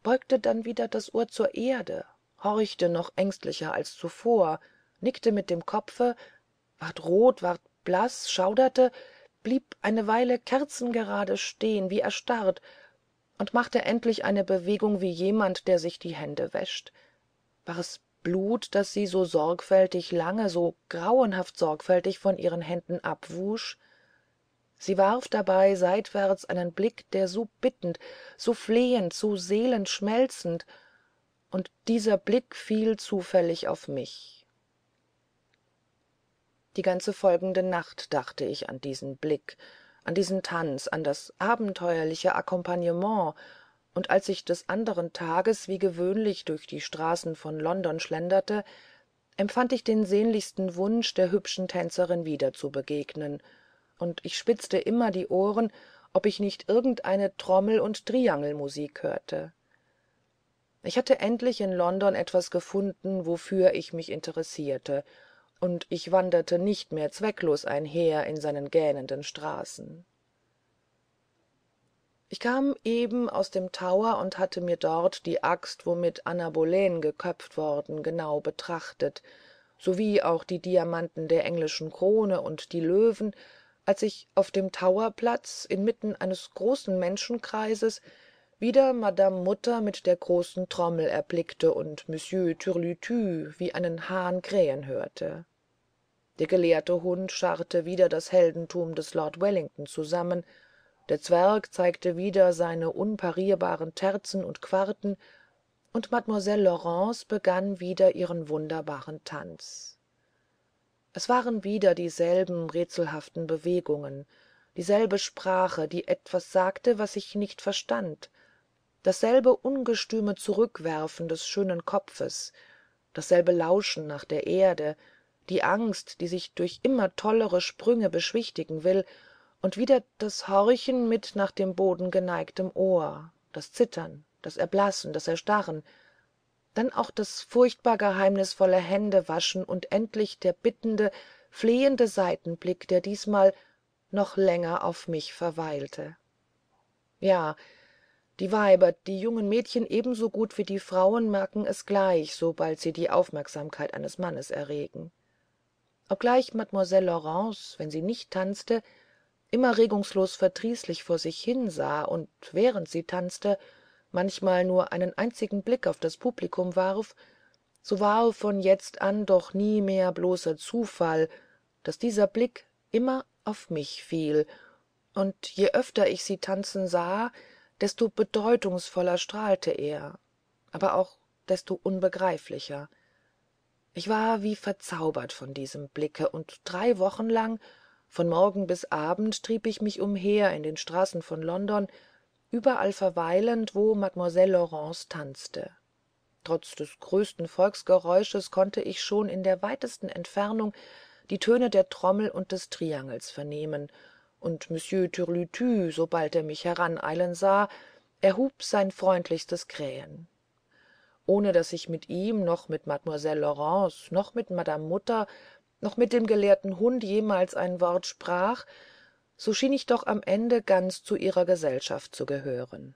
beugte dann wieder das ohr zur erde horchte noch ängstlicher als zuvor nickte mit dem kopfe ward rot ward blaß schauderte blieb eine weile kerzengerade stehen wie erstarrt und machte endlich eine bewegung wie jemand der sich die hände wäscht war es blut das sie so sorgfältig lange so grauenhaft sorgfältig von ihren händen abwusch sie warf dabei seitwärts einen blick der so bittend so flehend so seelenschmelzend und dieser blick fiel zufällig auf mich die ganze folgende nacht dachte ich an diesen blick an diesen tanz an das abenteuerliche akkompagnement und als ich des anderen tages wie gewöhnlich durch die straßen von london schlenderte empfand ich den sehnlichsten wunsch der hübschen tänzerin wieder zu begegnen und ich spitzte immer die ohren ob ich nicht irgendeine trommel und triangelmusik hörte ich hatte endlich in london etwas gefunden wofür ich mich interessierte und ich wanderte nicht mehr zwecklos einher in seinen gähnenden straßen ich kam eben aus dem tower und hatte mir dort die axt womit anna boleyn geköpft worden genau betrachtet sowie auch die diamanten der englischen krone und die löwen als ich auf dem towerplatz inmitten eines großen menschenkreises wieder madame mutter mit der großen trommel erblickte und monsieur türlütü wie einen hahn krähen hörte der gelehrte hund scharrte wieder das heldentum des lord wellington zusammen der zwerg zeigte wieder seine unparierbaren terzen und quarten und mademoiselle laurence begann wieder ihren wunderbaren tanz es waren wieder dieselben rätselhaften bewegungen dieselbe sprache die etwas sagte was ich nicht verstand dasselbe ungestüme zurückwerfen des schönen kopfes dasselbe lauschen nach der erde die angst die sich durch immer tollere sprünge beschwichtigen will und wieder das horchen mit nach dem boden geneigtem ohr das zittern das erblassen das erstarren dann auch das furchtbar geheimnisvolle händewaschen und endlich der bittende flehende seitenblick der diesmal noch länger auf mich verweilte ja die weiber die jungen mädchen ebensogut wie die frauen merken es gleich sobald sie die aufmerksamkeit eines mannes erregen obgleich mademoiselle laurence wenn sie nicht tanzte immer regungslos verdrießlich vor sich hinsah und während sie tanzte manchmal nur einen einzigen blick auf das publikum warf so war von jetzt an doch nie mehr bloßer zufall daß dieser blick immer auf mich fiel und je öfter ich sie tanzen sah desto bedeutungsvoller strahlte er aber auch desto unbegreiflicher ich war wie verzaubert von diesem blicke und drei wochen lang von morgen bis abend trieb ich mich umher in den straßen von london überall verweilend wo mademoiselle laurence tanzte trotz des größten volksgeräusches konnte ich schon in der weitesten entfernung die töne der trommel und des triangels vernehmen und monsieur türlütü sobald er mich heraneilen sah erhub sein freundlichstes krähen ohne daß ich mit ihm noch mit mademoiselle laurence noch mit madame mutter noch mit dem gelehrten hund jemals ein wort sprach so schien ich doch am ende ganz zu ihrer gesellschaft zu gehören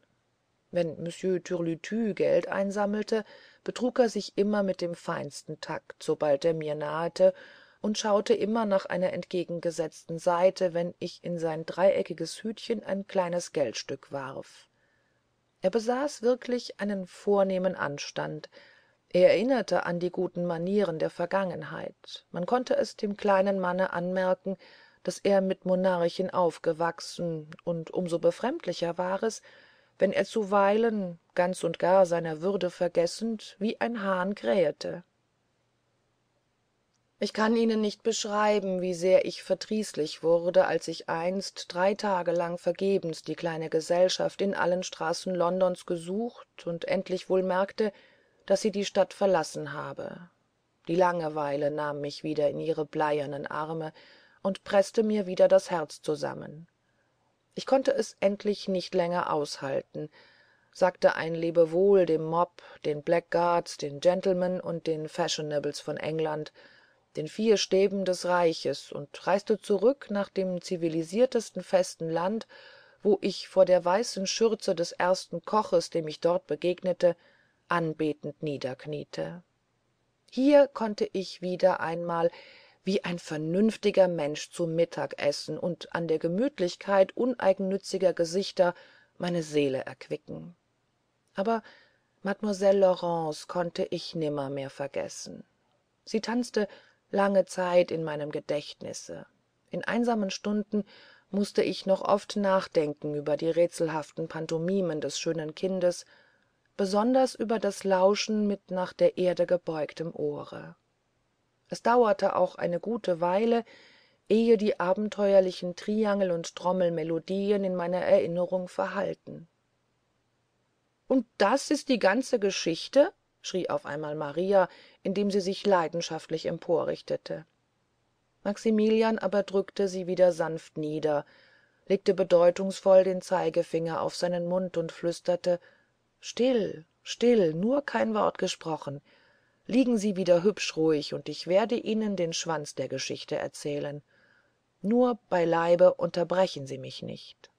wenn monsieur türlütü geld einsammelte betrug er sich immer mit dem feinsten takt sobald er mir nahete und schaute immer nach einer entgegengesetzten seite wenn ich in sein dreieckiges hütchen ein kleines geldstück warf er besaß wirklich einen vornehmen anstand er erinnerte an die guten manieren der vergangenheit man konnte es dem kleinen manne anmerken daß er mit monarchen aufgewachsen und um so befremdlicher war es wenn er zuweilen ganz und gar seiner würde vergessend wie ein hahn krähete ich kann ihnen nicht beschreiben wie sehr ich verdrießlich wurde als ich einst drei tage lang vergebens die kleine gesellschaft in allen straßen londons gesucht und endlich wohl merkte daß sie die stadt verlassen habe die langeweile nahm mich wieder in ihre bleiernen arme und preßte mir wieder das herz zusammen ich konnte es endlich nicht länger aushalten sagte ein lebewohl dem mob den blackguards den gentlemen und den fashionables von england den vier stäben des reiches und reiste zurück nach dem zivilisiertesten festen land wo ich vor der weißen schürze des ersten koches dem ich dort begegnete anbetend niederkniete hier konnte ich wieder einmal wie ein vernünftiger mensch zu mittag essen und an der gemütlichkeit uneigennütziger gesichter meine seele erquicken aber mademoiselle laurence konnte ich nimmermehr vergessen sie tanzte lange zeit in meinem gedächtnisse in einsamen stunden mußte ich noch oft nachdenken über die rätselhaften pantomimen des schönen kindes besonders über das lauschen mit nach der erde gebeugtem ohre es dauerte auch eine gute weile ehe die abenteuerlichen triangel und trommelmelodien in meiner erinnerung verhallten und das ist die ganze geschichte schrie auf einmal maria indem sie sich leidenschaftlich emporrichtete maximilian aber drückte sie wieder sanft nieder legte bedeutungsvoll den zeigefinger auf seinen mund und flüsterte still still nur kein wort gesprochen liegen sie wieder hübsch ruhig und ich werde ihnen den schwanz der geschichte erzählen nur beileibe unterbrechen sie mich nicht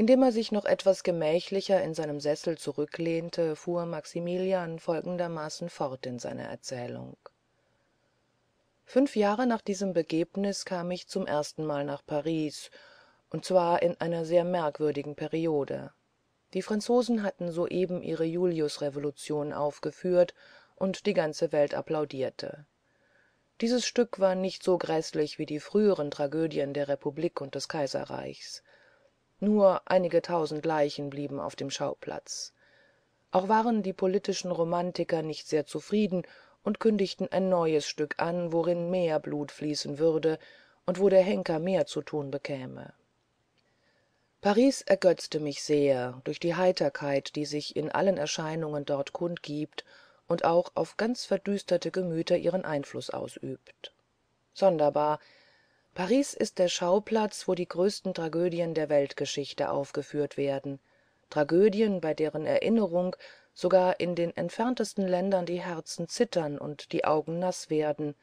indem er sich noch etwas gemächlicher in seinem sessel zurücklehnte fuhr maximilian folgendermaßen fort in seiner erzählung fünf jahre nach diesem begebnis kam ich zum ersten Mal nach paris und zwar in einer sehr merkwürdigen periode die franzosen hatten soeben ihre juliusrevolution aufgeführt und die ganze welt applaudierte dieses stück war nicht so gräßlich wie die früheren tragödien der republik und des kaiserreichs nur einige tausend leichen blieben auf dem schauplatz auch waren die politischen romantiker nicht sehr zufrieden und kündigten ein neues stück an worin mehr blut fließen würde und wo der henker mehr zu tun bekäme paris ergötzte mich sehr durch die heiterkeit die sich in allen erscheinungen dort kundgibt und auch auf ganz verdüsterte gemüter ihren einfluß ausübt sonderbar paris ist der schauplatz wo die größten tragödien der weltgeschichte aufgeführt werden tragödien bei deren erinnerung sogar in den entferntesten ländern die herzen zittern und die augen naß werden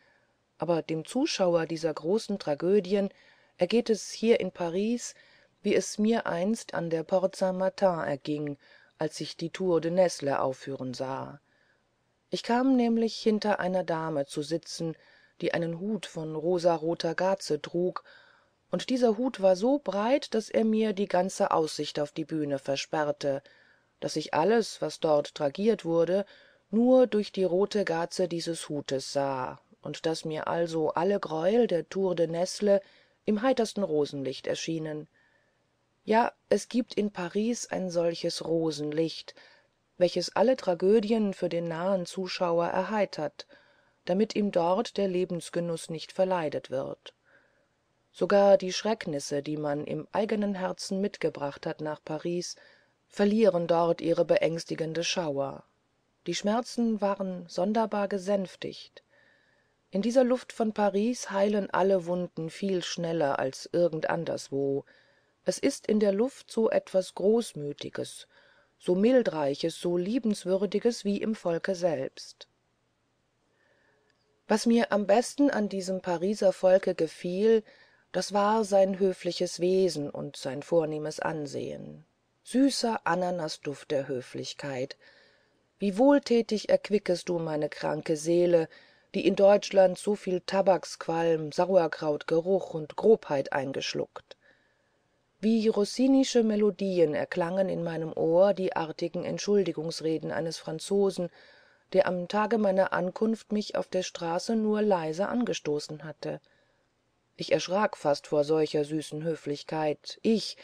aber dem zuschauer dieser großen tragödien ergeht es hier in paris wie es mir einst an der porte saint martin erging als ich die tour de nesle aufführen sah ich kam nämlich hinter einer dame zu sitzen die einen hut von rosaroter gaze trug und dieser hut war so breit daß er mir die ganze aussicht auf die bühne versperrte daß ich alles was dort tragiert wurde nur durch die rote gaze dieses hutes sah und daß mir also alle greuel der tour de nesle im heitersten rosenlicht erschienen ja es gibt in paris ein solches rosenlicht welches alle tragödien für den nahen zuschauer erheitert damit ihm dort der lebensgenuß nicht verleidet wird sogar die schrecknisse die man im eigenen herzen mitgebracht hat nach paris verlieren dort ihre beängstigende schauer die schmerzen waren sonderbar gesänftigt in dieser luft von paris heilen alle wunden viel schneller als irgend anderswo es ist in der luft so etwas großmütiges so mildreiches so liebenswürdiges wie im volke selbst was mir am besten an diesem pariser volke gefiel das war sein höfliches wesen und sein vornehmes ansehen süßer ananasduft der höflichkeit wie wohltätig erquickest du meine kranke seele die in deutschland so viel tabaksqualm sauerkrautgeruch und grobheit eingeschluckt wie rossinische melodien erklangen in meinem ohr die artigen entschuldigungsreden eines franzosen der am tage meiner ankunft mich auf der straße nur leise angestoßen hatte ich erschrak fast vor solcher süßen höflichkeit ich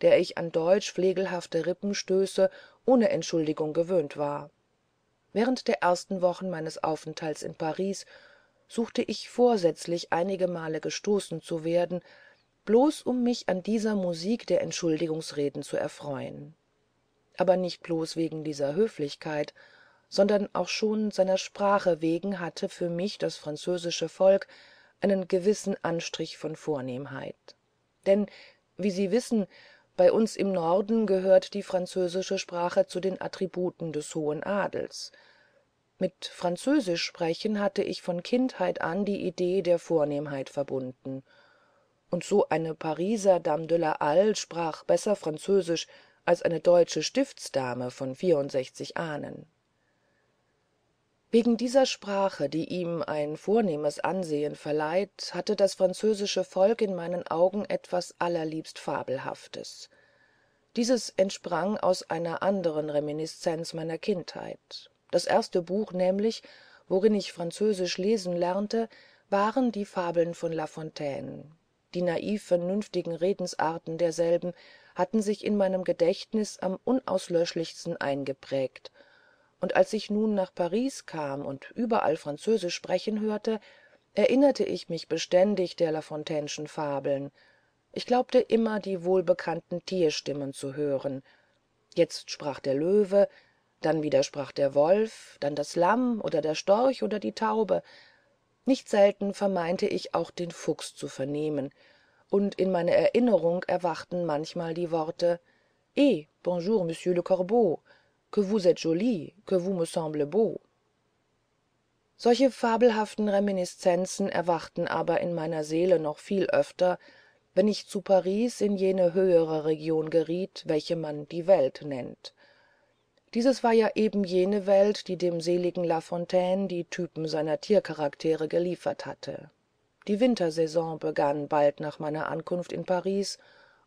der ich an deutsch flegelhafte rippenstöße ohne entschuldigung gewöhnt war während der ersten wochen meines aufenthalts in paris suchte ich vorsätzlich einige male gestoßen zu werden bloß um mich an dieser musik der entschuldigungsreden zu erfreuen aber nicht bloß wegen dieser höflichkeit sondern auch schon seiner sprache wegen hatte für mich das französische volk einen gewissen anstrich von vornehmheit denn wie sie wissen bei uns im norden gehört die französische sprache zu den attributen des hohen adels mit französisch sprechen hatte ich von kindheit an die idee der vornehmheit verbunden und so eine pariser dame de la halle sprach besser französisch als eine deutsche stiftsdame von vierundsechzig ahnen wegen dieser sprache die ihm ein vornehmes ansehen verleiht hatte das französische volk in meinen augen etwas allerliebst fabelhaftes dieses entsprang aus einer anderen reminiszenz meiner kindheit das erste buch nämlich worin ich französisch lesen lernte waren die fabeln von la fontaine die naiv vernünftigen redensarten derselben hatten sich in meinem gedächtnis am unauslöschlichsten eingeprägt und als ich nun nach paris kam und überall französisch sprechen hörte erinnerte ich mich beständig der lafontaineschen fabeln ich glaubte immer die wohlbekannten tierstimmen zu hören jetzt sprach der löwe dann wieder sprach der wolf dann das lamm oder der storch oder die taube nicht selten vermeinte ich auch den fuchs zu vernehmen und in meiner erinnerung erwachten manchmal die worte eh, solche fabelhaften Reminiszenzen erwachten aber in meiner seele noch viel öfter wenn ich zu paris in jene höhere region geriet welche man die welt nennt dieses war ja eben jene welt die dem seligen lafontaine die typen seiner tiercharaktere geliefert hatte die wintersaison begann bald nach meiner ankunft in paris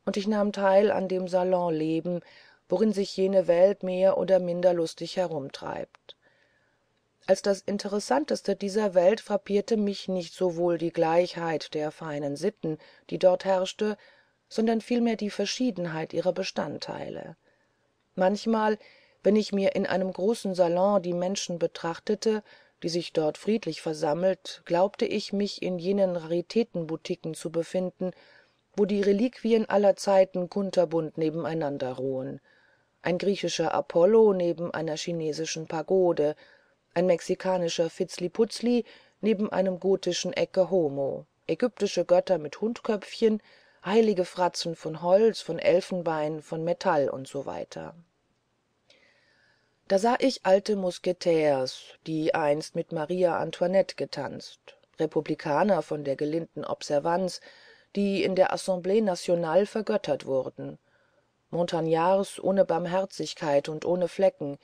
und ich nahm teil an dem salonleben worin sich jene welt mehr oder minder lustig herumtreibt als das interessanteste dieser welt frappierte mich nicht sowohl die gleichheit der feinen sitten die dort herrschte sondern vielmehr die verschiedenheit ihrer bestandteile manchmal wenn ich mir in einem großen salon die menschen betrachtete die sich dort friedlich versammelt glaubte ich mich in jenen raritätenboutiquen zu befinden wo die reliquien aller zeiten kunterbunt nebeneinander ruhen ein griechischer apollo neben einer chinesischen pagode ein mexikanischer vitzliputzli neben einem gotischen ecce homo ägyptische götter mit hundköpfchen heilige fratzen von holz von elfenbein von metall usw da sah ich alte mousquetaires die einst mit maria antoinette getanzt republikaner von der gelinden observanz die in der Assemblée nationale vergöttert wurden montagnards ohne barmherzigkeit und ohne flecken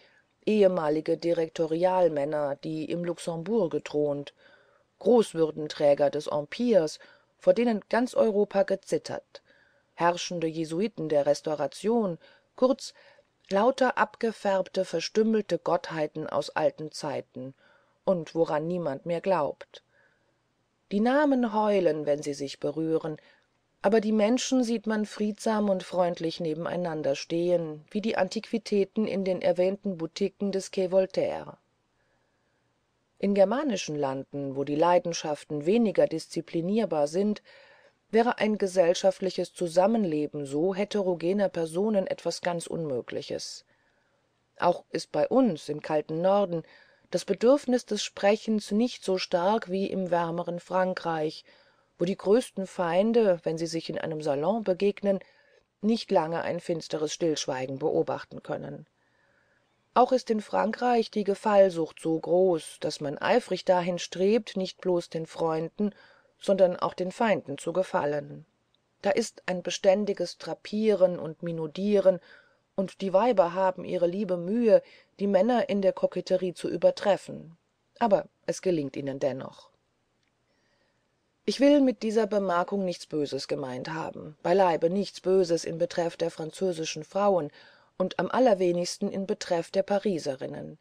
ehemalige direktorialmänner die im luxemburge gethront, großwürdenträger des empires vor denen ganz europa gezittert herrschende jesuiten der restauration kurz lauter abgefärbte verstümmelte gottheiten aus alten zeiten und woran niemand mehr glaubt die namen heulen wenn sie sich berühren aber die menschen sieht man friedsam und freundlich nebeneinander stehen wie die antiquitäten in den erwähnten boutiquen des quai voltaire in germanischen landen wo die leidenschaften weniger disziplinierbar sind wäre ein gesellschaftliches zusammenleben so heterogener personen etwas ganz unmögliches auch ist bei uns im kalten norden das bedürfnis des sprechens nicht so stark wie im wärmeren frankreich wo die größten feinde wenn sie sich in einem salon begegnen nicht lange ein finsteres stillschweigen beobachten können auch ist in frankreich die gefallsucht so groß daß man eifrig dahin strebt nicht bloß den freunden sondern auch den feinden zu gefallen da ist ein beständiges Trapieren und minaudieren und die weiber haben ihre liebe mühe die männer in der koketterie zu übertreffen aber es gelingt ihnen dennoch ich will mit dieser bemerkung nichts böses gemeint haben beileibe nichts böses in betreff der französischen frauen und am allerwenigsten in betreff der pariserinnen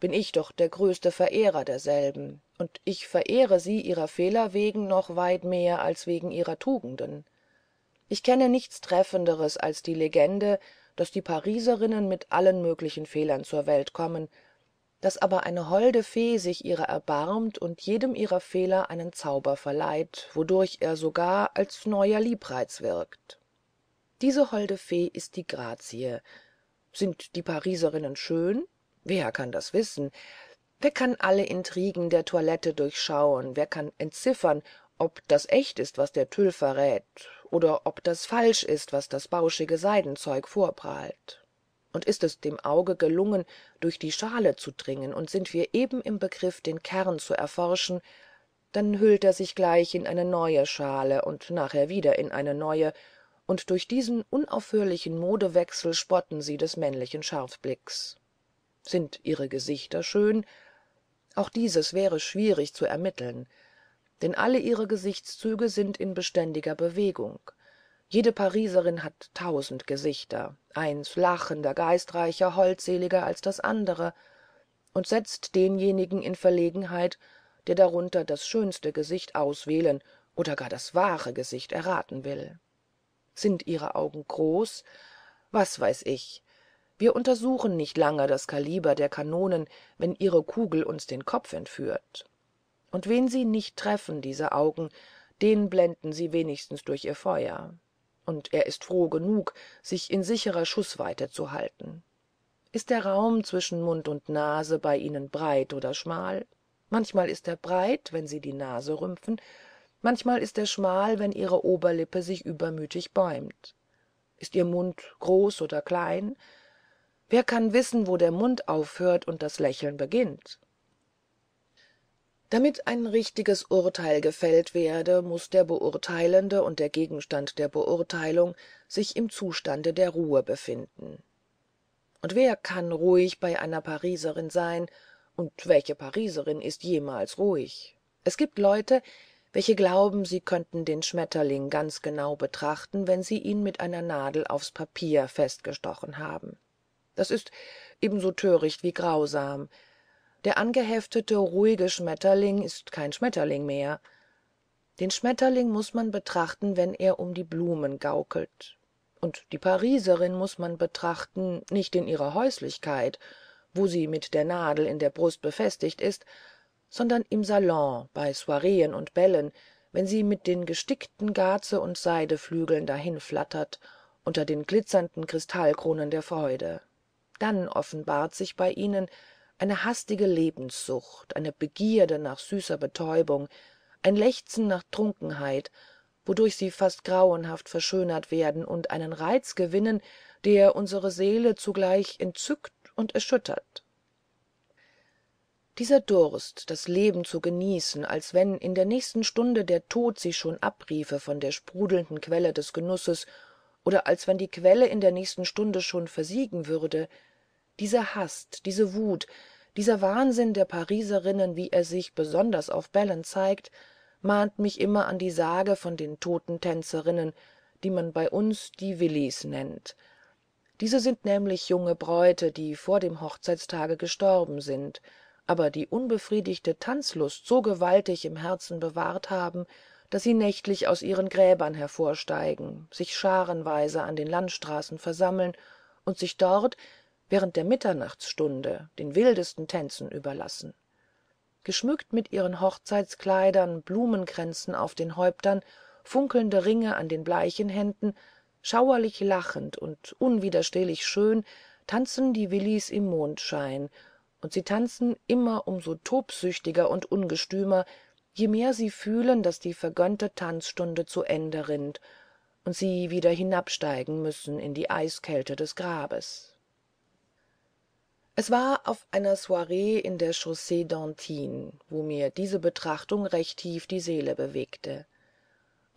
bin ich doch der größte verehrer derselben und ich verehre sie ihrer fehler wegen noch weit mehr als wegen ihrer tugenden ich kenne nichts treffenderes als die legende daß die pariserinnen mit allen möglichen fehlern zur welt kommen daß aber eine holde fee sich ihrer erbarmt und jedem ihrer fehler einen zauber verleiht wodurch er sogar als neuer liebreiz wirkt diese holde fee ist die grazie sind die pariserinnen schön wer kann das wissen wer kann alle Intrigen der toilette durchschauen wer kann entziffern ob das echt ist was der tüll verrät oder ob das falsch ist was das bauschige seidenzeug vorprahlt und ist es dem auge gelungen durch die schale zu dringen und sind wir eben im begriff den kern zu erforschen dann hüllt er sich gleich in eine neue schale und nachher wieder in eine neue und durch diesen unaufhörlichen modewechsel spotten sie des männlichen scharfblicks sind ihre gesichter schön auch dieses wäre schwierig zu ermitteln denn alle ihre gesichtszüge sind in beständiger bewegung jede pariserin hat tausend gesichter eins lachender geistreicher holdseliger als das andere und setzt denjenigen in verlegenheit der darunter das schönste gesicht auswählen oder gar das wahre gesicht erraten will sind ihre augen groß was weiß ich wir untersuchen nicht lange das kaliber der kanonen wenn ihre kugel uns den kopf entführt und wen sie nicht treffen diese augen den blenden sie wenigstens durch ihr feuer und er ist froh genug sich in sicherer schußweite zu halten ist der raum zwischen mund und nase bei ihnen breit oder schmal manchmal ist er breit wenn sie die nase rümpfen manchmal ist er schmal wenn ihre oberlippe sich übermütig bäumt ist ihr mund groß oder klein wer kann wissen wo der mund aufhört und das lächeln beginnt damit ein richtiges Urteil gefällt werde muß der Beurteilende und der gegenstand der Beurteilung sich im zustande der ruhe befinden und wer kann ruhig bei einer pariserin sein und welche pariserin ist jemals ruhig es gibt leute welche glauben sie könnten den schmetterling ganz genau betrachten wenn sie ihn mit einer nadel aufs papier festgestochen haben das ist ebenso töricht wie grausam der angeheftete ruhige schmetterling ist kein schmetterling mehr den schmetterling muß man betrachten wenn er um die blumen gaukelt und die pariserin muß man betrachten nicht in ihrer häuslichkeit wo sie mit der nadel in der brust befestigt ist sondern im salon bei soireen und bällen wenn sie mit den gestickten gaze und Seideflügeln dahinflattert unter den glitzernden kristallkronen der freude dann offenbart sich bei ihnen eine hastige lebenssucht eine begierde nach süßer betäubung ein lechzen nach trunkenheit wodurch sie fast grauenhaft verschönert werden und einen reiz gewinnen der unsere seele zugleich entzückt und erschüttert dieser durst das leben zu genießen als wenn in der nächsten stunde der tod sie schon abriefe von der sprudelnden quelle des genusses oder als wenn die quelle in der nächsten stunde schon versiegen würde diese hast diese wut dieser wahnsinn der pariserinnen wie er sich besonders auf bällen zeigt mahnt mich immer an die sage von den toten tänzerinnen die man bei uns die willis nennt diese sind nämlich junge bräute die vor dem hochzeitstage gestorben sind aber die unbefriedigte tanzlust so gewaltig im herzen bewahrt haben daß sie nächtlich aus ihren gräbern hervorsteigen sich scharenweise an den landstraßen versammeln und sich dort während der mitternachtsstunde den wildesten tänzen überlassen geschmückt mit ihren Hochzeitskleidern, blumenkränzen auf den häuptern funkelnde ringe an den bleichen händen schauerlich lachend und unwiderstehlich schön tanzen die willis im mondschein und sie tanzen immer um so tobsüchtiger und ungestümer je mehr sie fühlen daß die vergönnte tanzstunde zu ende rinnt und sie wieder hinabsteigen müssen in die eiskälte des grabes es war auf einer soiree in der chaussee d'antin wo mir diese betrachtung recht tief die seele bewegte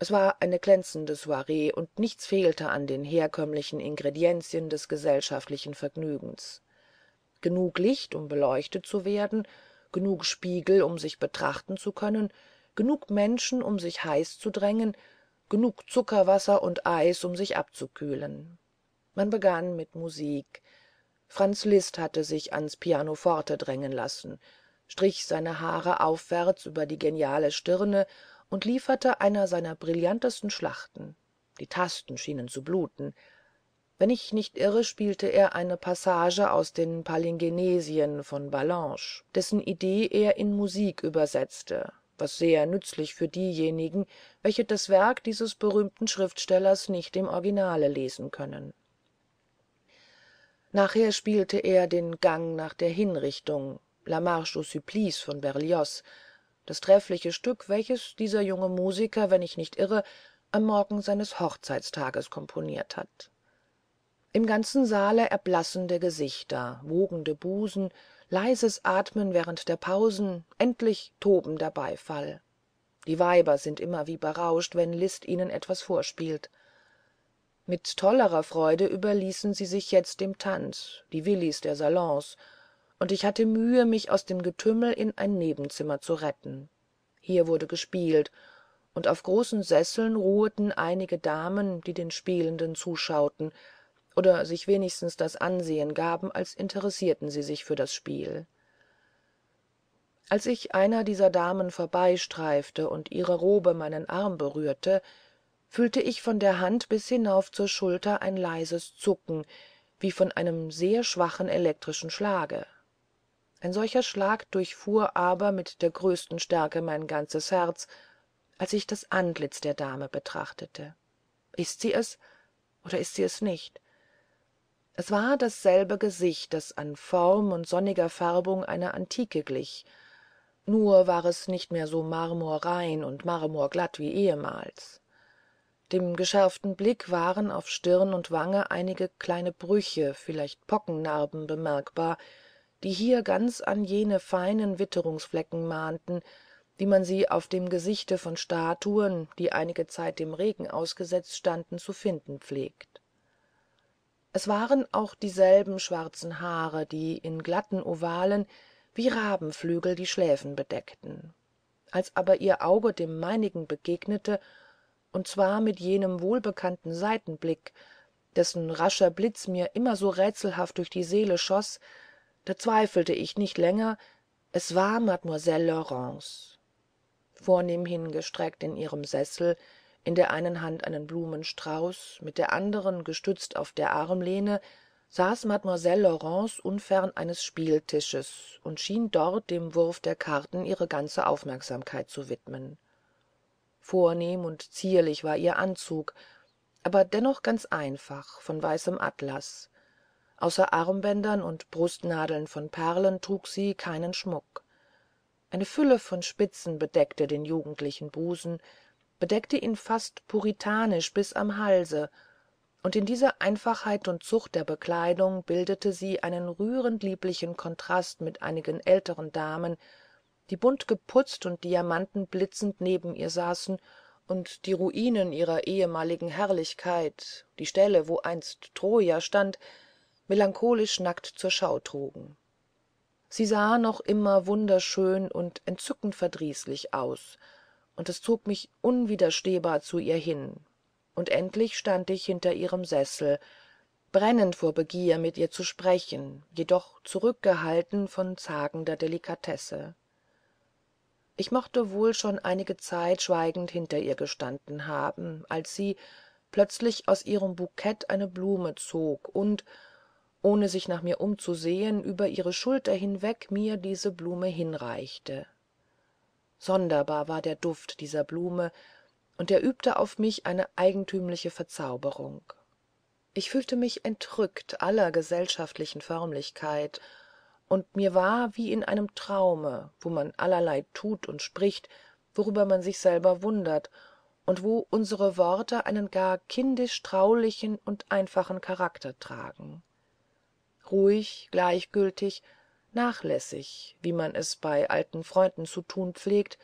es war eine glänzende soiree und nichts fehlte an den herkömmlichen ingredienzien des gesellschaftlichen vergnügens genug licht um beleuchtet zu werden genug spiegel um sich betrachten zu können genug menschen um sich heiß zu drängen genug zuckerwasser und eis um sich abzukühlen man begann mit musik franz liszt hatte sich ans pianoforte drängen lassen strich seine haare aufwärts über die geniale stirne und lieferte eine seiner brillantesten schlachten die tasten schienen zu bluten wenn ich nicht irre spielte er eine passage aus den palingenesien von ballanche dessen idee er in musik übersetzte was sehr nützlich für diejenigen welche das werk dieses berühmten schriftstellers nicht im originale lesen können nachher spielte er den gang nach der hinrichtung la marche au supplice von berlioz das treffliche stück welches dieser junge musiker wenn ich nicht irre am morgen seines hochzeitstages komponiert hat im ganzen saale erblassende gesichter wogende busen leises atmen während der pausen endlich tobender beifall die weiber sind immer wie berauscht wenn List ihnen etwas vorspielt mit tollerer freude überließen sie sich jetzt dem tanz die willis der salons und ich hatte mühe mich aus dem getümmel in ein nebenzimmer zu retten hier wurde gespielt und auf großen sesseln ruheten einige damen die den spielenden zuschauten oder sich wenigstens das ansehen gaben als interessierten sie sich für das spiel als ich einer dieser damen vorbeistreifte und ihre robe meinen arm berührte fühlte ich von der hand bis hinauf zur schulter ein leises zucken wie von einem sehr schwachen elektrischen schlage ein solcher schlag durchfuhr aber mit der größten stärke mein ganzes herz als ich das antlitz der dame betrachtete ist sie es oder ist sie es nicht es war dasselbe gesicht das an form und sonniger färbung einer antike glich nur war es nicht mehr so marmorrein und marmorglatt wie ehemals dem geschärften blick waren auf stirn und wange einige kleine brüche vielleicht pockennarben bemerkbar die hier ganz an jene feinen witterungsflecken mahnten wie man sie auf dem gesichte von statuen die einige zeit dem regen ausgesetzt standen zu finden pflegt es waren auch dieselben schwarzen haare die in glatten ovalen wie rabenflügel die schläfen bedeckten als aber ihr auge dem meinigen begegnete und zwar mit jenem wohlbekannten seitenblick dessen rascher blitz mir immer so rätselhaft durch die seele schoß da zweifelte ich nicht länger es war mademoiselle laurence vornehm hingestreckt in ihrem sessel in der einen hand einen blumenstrauß mit der anderen gestützt auf der armlehne saß mademoiselle laurence unfern eines spieltisches und schien dort dem wurf der karten ihre ganze aufmerksamkeit zu widmen vornehm und zierlich war ihr anzug aber dennoch ganz einfach von weißem atlas außer armbändern und brustnadeln von perlen trug sie keinen schmuck eine fülle von spitzen bedeckte den jugendlichen busen bedeckte ihn fast puritanisch bis am halse und in dieser einfachheit und zucht der bekleidung bildete sie einen rührend lieblichen kontrast mit einigen älteren damen die bunt geputzt und diamantenblitzend neben ihr saßen und die ruinen ihrer ehemaligen herrlichkeit die Stelle, wo einst troja stand melancholisch nackt zur schau trugen sie sah noch immer wunderschön und entzückend verdrießlich aus und es zog mich unwiderstehbar zu ihr hin und endlich stand ich hinter ihrem sessel brennend vor begier mit ihr zu sprechen jedoch zurückgehalten von zagender delikatesse ich mochte wohl schon einige zeit schweigend hinter ihr gestanden haben als sie plötzlich aus ihrem bukett eine blume zog und ohne sich nach mir umzusehen über ihre schulter hinweg mir diese blume hinreichte sonderbar war der duft dieser blume und er übte auf mich eine eigentümliche verzauberung ich fühlte mich entrückt aller gesellschaftlichen förmlichkeit und mir war wie in einem traume wo man allerlei tut und spricht worüber man sich selber wundert und wo unsere worte einen gar kindisch traulichen und einfachen charakter tragen ruhig gleichgültig nachlässig wie man es bei alten freunden zu tun pflegt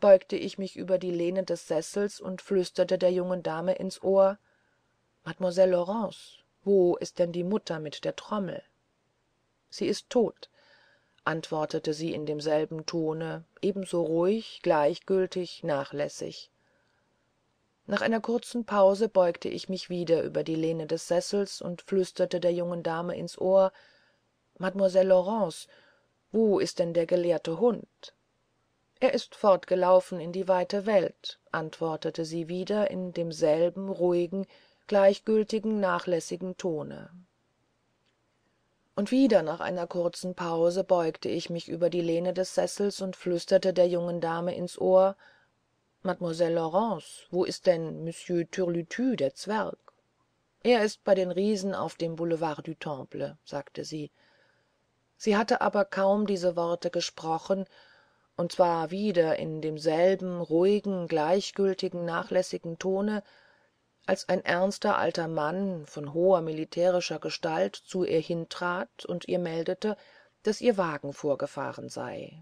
beugte ich mich über die lehne des sessels und flüsterte der jungen dame ins ohr mademoiselle laurence wo ist denn die mutter mit der trommel sie ist tot antwortete sie in demselben tone ebenso ruhig gleichgültig nachlässig nach einer kurzen pause beugte ich mich wieder über die lehne des sessels und flüsterte der jungen dame ins ohr mademoiselle laurence wo ist denn der gelehrte hund er ist fortgelaufen in die weite welt antwortete sie wieder in demselben ruhigen gleichgültigen nachlässigen tone und wieder nach einer kurzen pause beugte ich mich über die lehne des sessels und flüsterte der jungen dame ins ohr mademoiselle laurence wo ist denn monsieur türlütü der zwerg er ist bei den riesen auf dem boulevard du temple sagte sie sie hatte aber kaum diese worte gesprochen und zwar wieder in demselben ruhigen gleichgültigen nachlässigen tone als ein ernster alter mann von hoher militärischer gestalt zu ihr hintrat und ihr meldete daß ihr wagen vorgefahren sei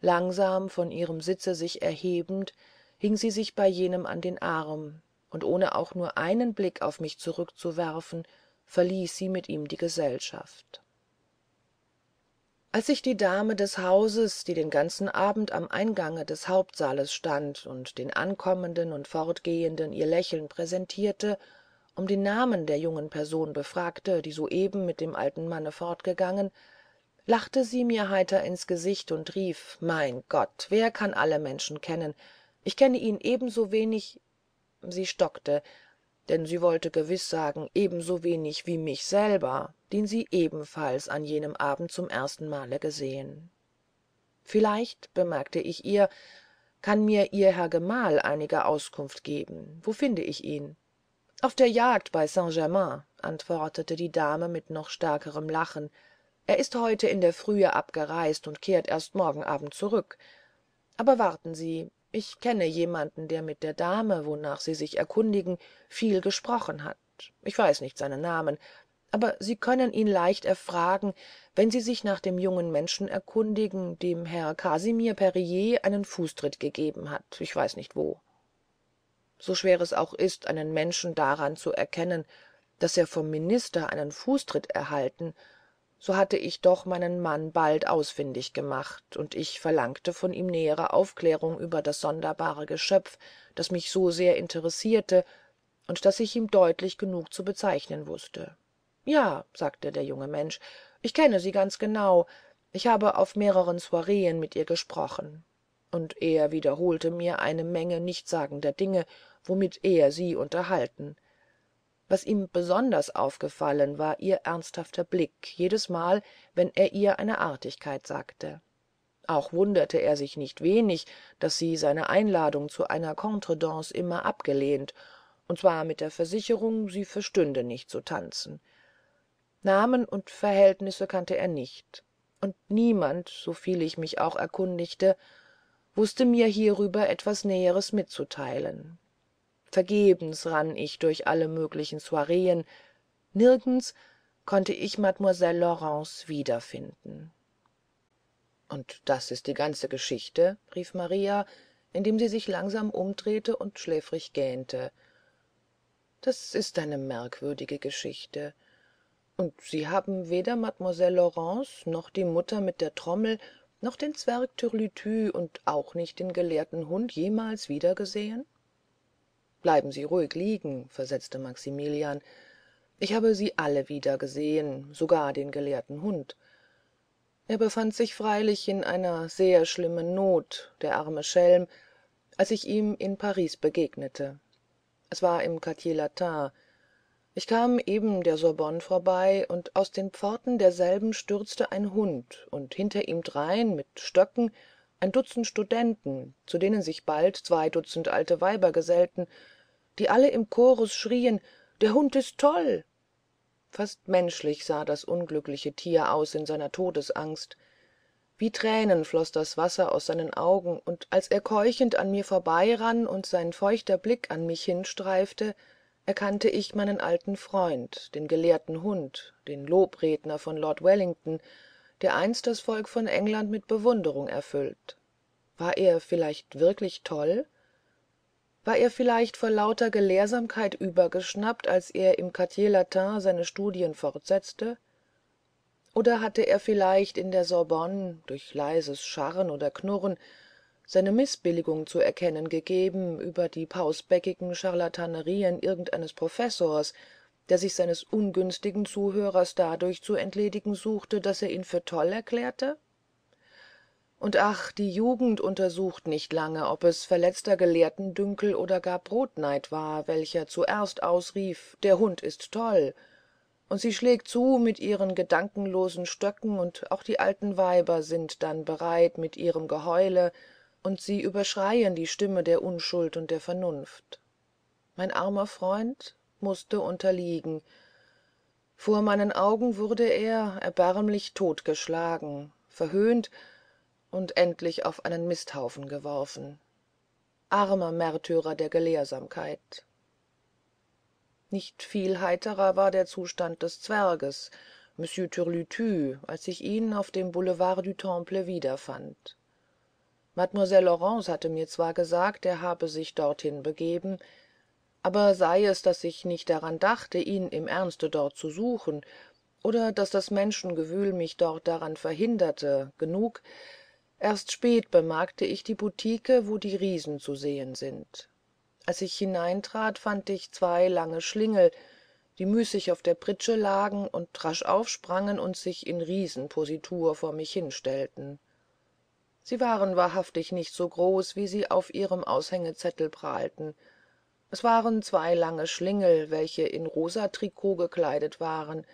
langsam von ihrem sitze sich erhebend hing sie sich bei jenem an den arm und ohne auch nur einen blick auf mich zurückzuwerfen verließ sie mit ihm die gesellschaft als ich die dame des hauses die den ganzen abend am eingange des hauptsaales stand und den ankommenden und fortgehenden ihr lächeln präsentierte um den namen der jungen person befragte die soeben mit dem alten manne fortgegangen lachte sie mir heiter ins gesicht und rief mein gott wer kann alle menschen kennen ich kenne ihn ebensowenig sie stockte denn sie wollte gewiß sagen ebensowenig wie mich selber den sie ebenfalls an jenem abend zum ersten male gesehen vielleicht bemerkte ich ihr kann mir ihr herr gemahl einige auskunft geben wo finde ich ihn auf der jagd bei saint germain antwortete die dame mit noch stärkerem lachen er ist heute in der frühe abgereist und kehrt erst morgen abend zurück aber warten sie ich kenne jemanden der mit der dame wonach sie sich erkundigen viel gesprochen hat ich weiß nicht seinen namen aber sie können ihn leicht erfragen wenn sie sich nach dem jungen menschen erkundigen dem herr casimir perier einen fußtritt gegeben hat ich weiß nicht wo so schwer es auch ist einen menschen daran zu erkennen daß er vom minister einen fußtritt erhalten so hatte ich doch meinen mann bald ausfindig gemacht und ich verlangte von ihm nähere aufklärung über das sonderbare geschöpf das mich so sehr interessierte und das ich ihm deutlich genug zu bezeichnen wußte ja sagte der junge mensch ich kenne sie ganz genau ich habe auf mehreren soireen mit ihr gesprochen und er wiederholte mir eine menge nichtssagender dinge womit er sie unterhalten was ihm besonders aufgefallen war ihr ernsthafter blick jedesmal wenn er ihr eine artigkeit sagte auch wunderte er sich nicht wenig daß sie seine einladung zu einer contredanse immer abgelehnt und zwar mit der versicherung sie verstünde nicht zu tanzen namen und verhältnisse kannte er nicht und niemand soviel ich mich auch erkundigte wußte mir hierüber etwas näheres mitzuteilen vergebens rann ich durch alle möglichen soireen nirgends konnte ich mademoiselle laurence wiederfinden und das ist die ganze geschichte rief maria indem sie sich langsam umdrehte und schläfrig gähnte das ist eine merkwürdige geschichte und sie haben weder mademoiselle laurence noch die mutter mit der trommel noch den zwerg türlütü und auch nicht den gelehrten hund jemals wiedergesehen bleiben sie ruhig liegen versetzte maximilian ich habe sie alle wiedergesehen sogar den gelehrten hund er befand sich freilich in einer sehr schlimmen not der arme schelm als ich ihm in paris begegnete es war im quartier latin ich kam eben der sorbonne vorbei und aus den pforten derselben stürzte ein hund und hinter ihm drein mit stöcken ein dutzend studenten zu denen sich bald zwei dutzend alte weiber gesellten die alle im chorus schrien der hund ist toll fast menschlich sah das unglückliche tier aus in seiner todesangst wie tränen floß das wasser aus seinen augen und als er keuchend an mir vorbeirann und sein feuchter blick an mich hinstreifte erkannte ich meinen alten freund den gelehrten hund den lobredner von lord wellington der einst das volk von england mit bewunderung erfüllt war er vielleicht wirklich toll war er vielleicht vor lauter gelehrsamkeit übergeschnappt als er im quartier latin seine studien fortsetzte oder hatte er vielleicht in der sorbonne durch leises scharren oder knurren seine mißbilligung zu erkennen gegeben über die pausbäckigen scharlatanerien irgendeines professors der sich seines ungünstigen zuhörers dadurch zu entledigen suchte daß er ihn für toll erklärte und ach die jugend untersucht nicht lange ob es verletzter gelehrtendünkel oder gar brotneid war welcher zuerst ausrief der hund ist toll und sie schlägt zu mit ihren gedankenlosen stöcken und auch die alten weiber sind dann bereit mit ihrem geheule und sie überschreien die stimme der unschuld und der vernunft mein armer freund mußte unterliegen vor meinen augen wurde er erbärmlich totgeschlagen verhöhnt und endlich auf einen misthaufen geworfen armer märtyrer der gelehrsamkeit nicht viel heiterer war der zustand des zwerges monsieur türlütü als ich ihn auf dem boulevard du temple wiederfand mademoiselle laurence hatte mir zwar gesagt er habe sich dorthin begeben aber sei es daß ich nicht daran dachte ihn im ernste dort zu suchen oder daß das menschengewühl mich dort daran verhinderte genug erst spät bemerkte ich die butike wo die riesen zu sehen sind als ich hineintrat fand ich zwei lange schlingel die müßig auf der pritsche lagen und rasch aufsprangen und sich in riesenpositur vor mich hinstellten sie waren wahrhaftig nicht so groß wie sie auf ihrem aushängezettel prahlten es waren zwei lange schlingel welche in rosa trikot gekleidet waren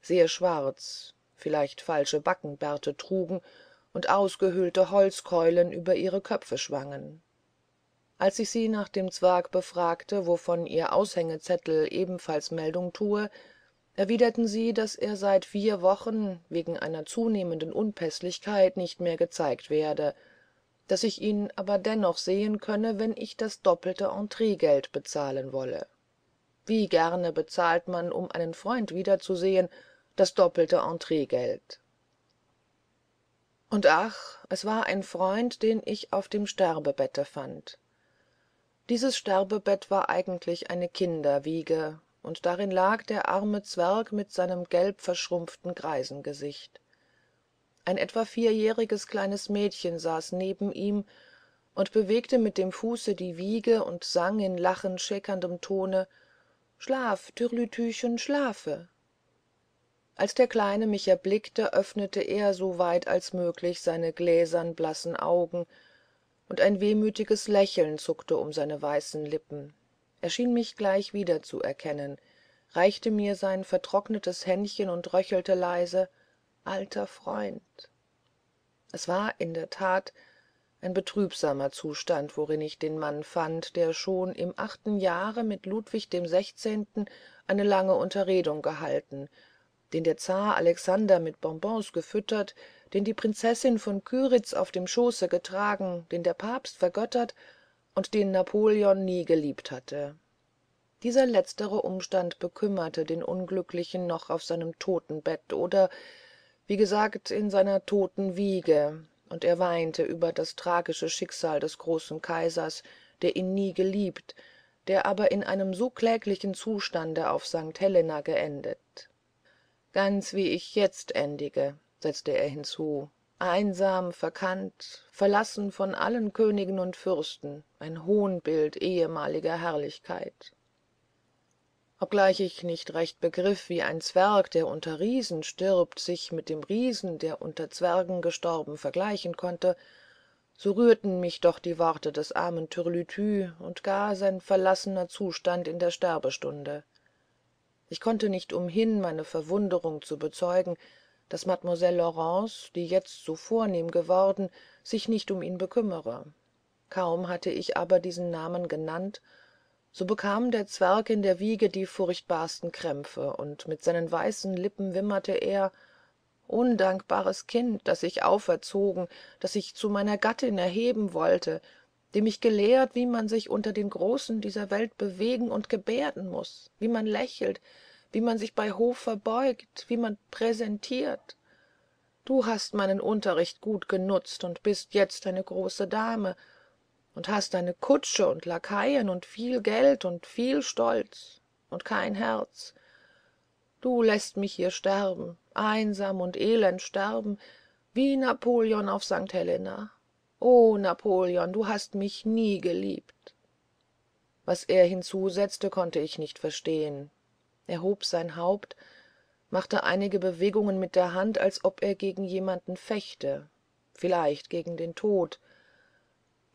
sehr schwarz vielleicht falsche backenbärte trugen und ausgehöhlte holzkeulen über ihre köpfe schwangen als ich sie nach dem zwerg befragte wovon ihr aushängezettel ebenfalls meldung tue erwiderten sie daß er seit vier wochen wegen einer zunehmenden unpäßlichkeit nicht mehr gezeigt werde daß ich ihn aber dennoch sehen könne wenn ich das doppelte entreegeld bezahlen wolle wie gerne bezahlt man um einen freund wiederzusehen das doppelte entreegeld und ach es war ein freund den ich auf dem sterbebette fand dieses sterbebett war eigentlich eine kinderwiege und darin lag der arme zwerg mit seinem gelb verschrumpften greisengesicht ein etwa vierjähriges kleines mädchen saß neben ihm und bewegte mit dem fuße die wiege und sang in lachend schäkerndem tone schlaf türlütüchen schlafe als der kleine mich erblickte öffnete er so weit als möglich seine gläsern blassen augen und ein wehmütiges lächeln zuckte um seine weißen lippen schien mich gleich wiederzuerkennen reichte mir sein vertrocknetes händchen und röchelte leise alter freund es war in der tat ein betrübsamer zustand worin ich den mann fand der schon im achten jahre mit ludwig dem sechzehnten eine lange unterredung gehalten den der zar alexander mit bonbons gefüttert den die prinzessin von kyritz auf dem schoße getragen den der papst vergöttert und den napoleon nie geliebt hatte dieser letztere umstand bekümmerte den unglücklichen noch auf seinem todtenbett oder wie gesagt in seiner toten wiege und er weinte über das tragische schicksal des großen kaisers der ihn nie geliebt der aber in einem so kläglichen zustande auf st helena geendet ganz wie ich jetzt endige setzte er hinzu einsam verkannt verlassen von allen königen und fürsten ein hohnbild ehemaliger herrlichkeit obgleich ich nicht recht begriff wie ein zwerg der unter riesen stirbt sich mit dem riesen der unter zwergen gestorben vergleichen konnte so rührten mich doch die worte des armen türlütü und gar sein verlassener zustand in der sterbestunde ich konnte nicht umhin meine verwunderung zu bezeugen daß mademoiselle laurence die jetzt so vornehm geworden sich nicht um ihn bekümmere kaum hatte ich aber diesen namen genannt so bekam der zwerg in der wiege die furchtbarsten krämpfe und mit seinen weißen lippen wimmerte er undankbares kind das ich auferzogen das ich zu meiner gattin erheben wollte dem ich gelehrt wie man sich unter den großen dieser welt bewegen und gebärden muß wie man lächelt wie man sich bei hof verbeugt wie man präsentiert du hast meinen unterricht gut genutzt und bist jetzt eine große dame und hast eine kutsche und lakaien und viel geld und viel stolz und kein herz du läßt mich hier sterben einsam und elend sterben wie napoleon auf St. helena o napoleon du hast mich nie geliebt was er hinzusetzte konnte ich nicht verstehen erhob sein haupt machte einige bewegungen mit der hand als ob er gegen jemanden fechte vielleicht gegen den tod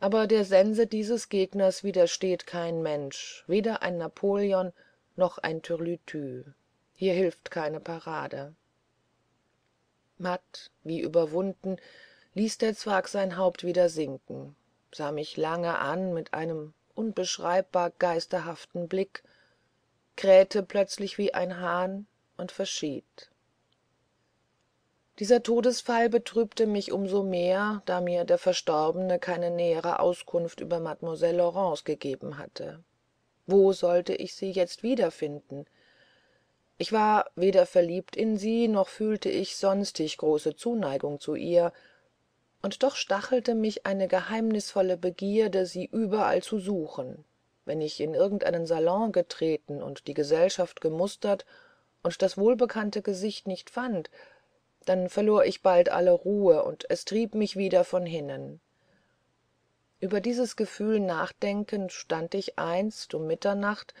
aber der sense dieses gegners widersteht kein mensch weder ein napoleon noch ein türlütü hier hilft keine parade matt wie überwunden ließ der zwerg sein haupt wieder sinken sah mich lange an mit einem unbeschreibbar geisterhaften blick krähte plötzlich wie ein hahn und verschied dieser todesfall betrübte mich um so mehr da mir der verstorbene keine nähere auskunft über mademoiselle laurence gegeben hatte wo sollte ich sie jetzt wiederfinden ich war weder verliebt in sie noch fühlte ich sonstig große zuneigung zu ihr und doch stachelte mich eine geheimnisvolle begierde sie überall zu suchen wenn ich in irgendeinen salon getreten und die gesellschaft gemustert und das wohlbekannte gesicht nicht fand dann verlor ich bald alle ruhe und es trieb mich wieder von hinnen über dieses gefühl nachdenkend stand ich einst um mitternacht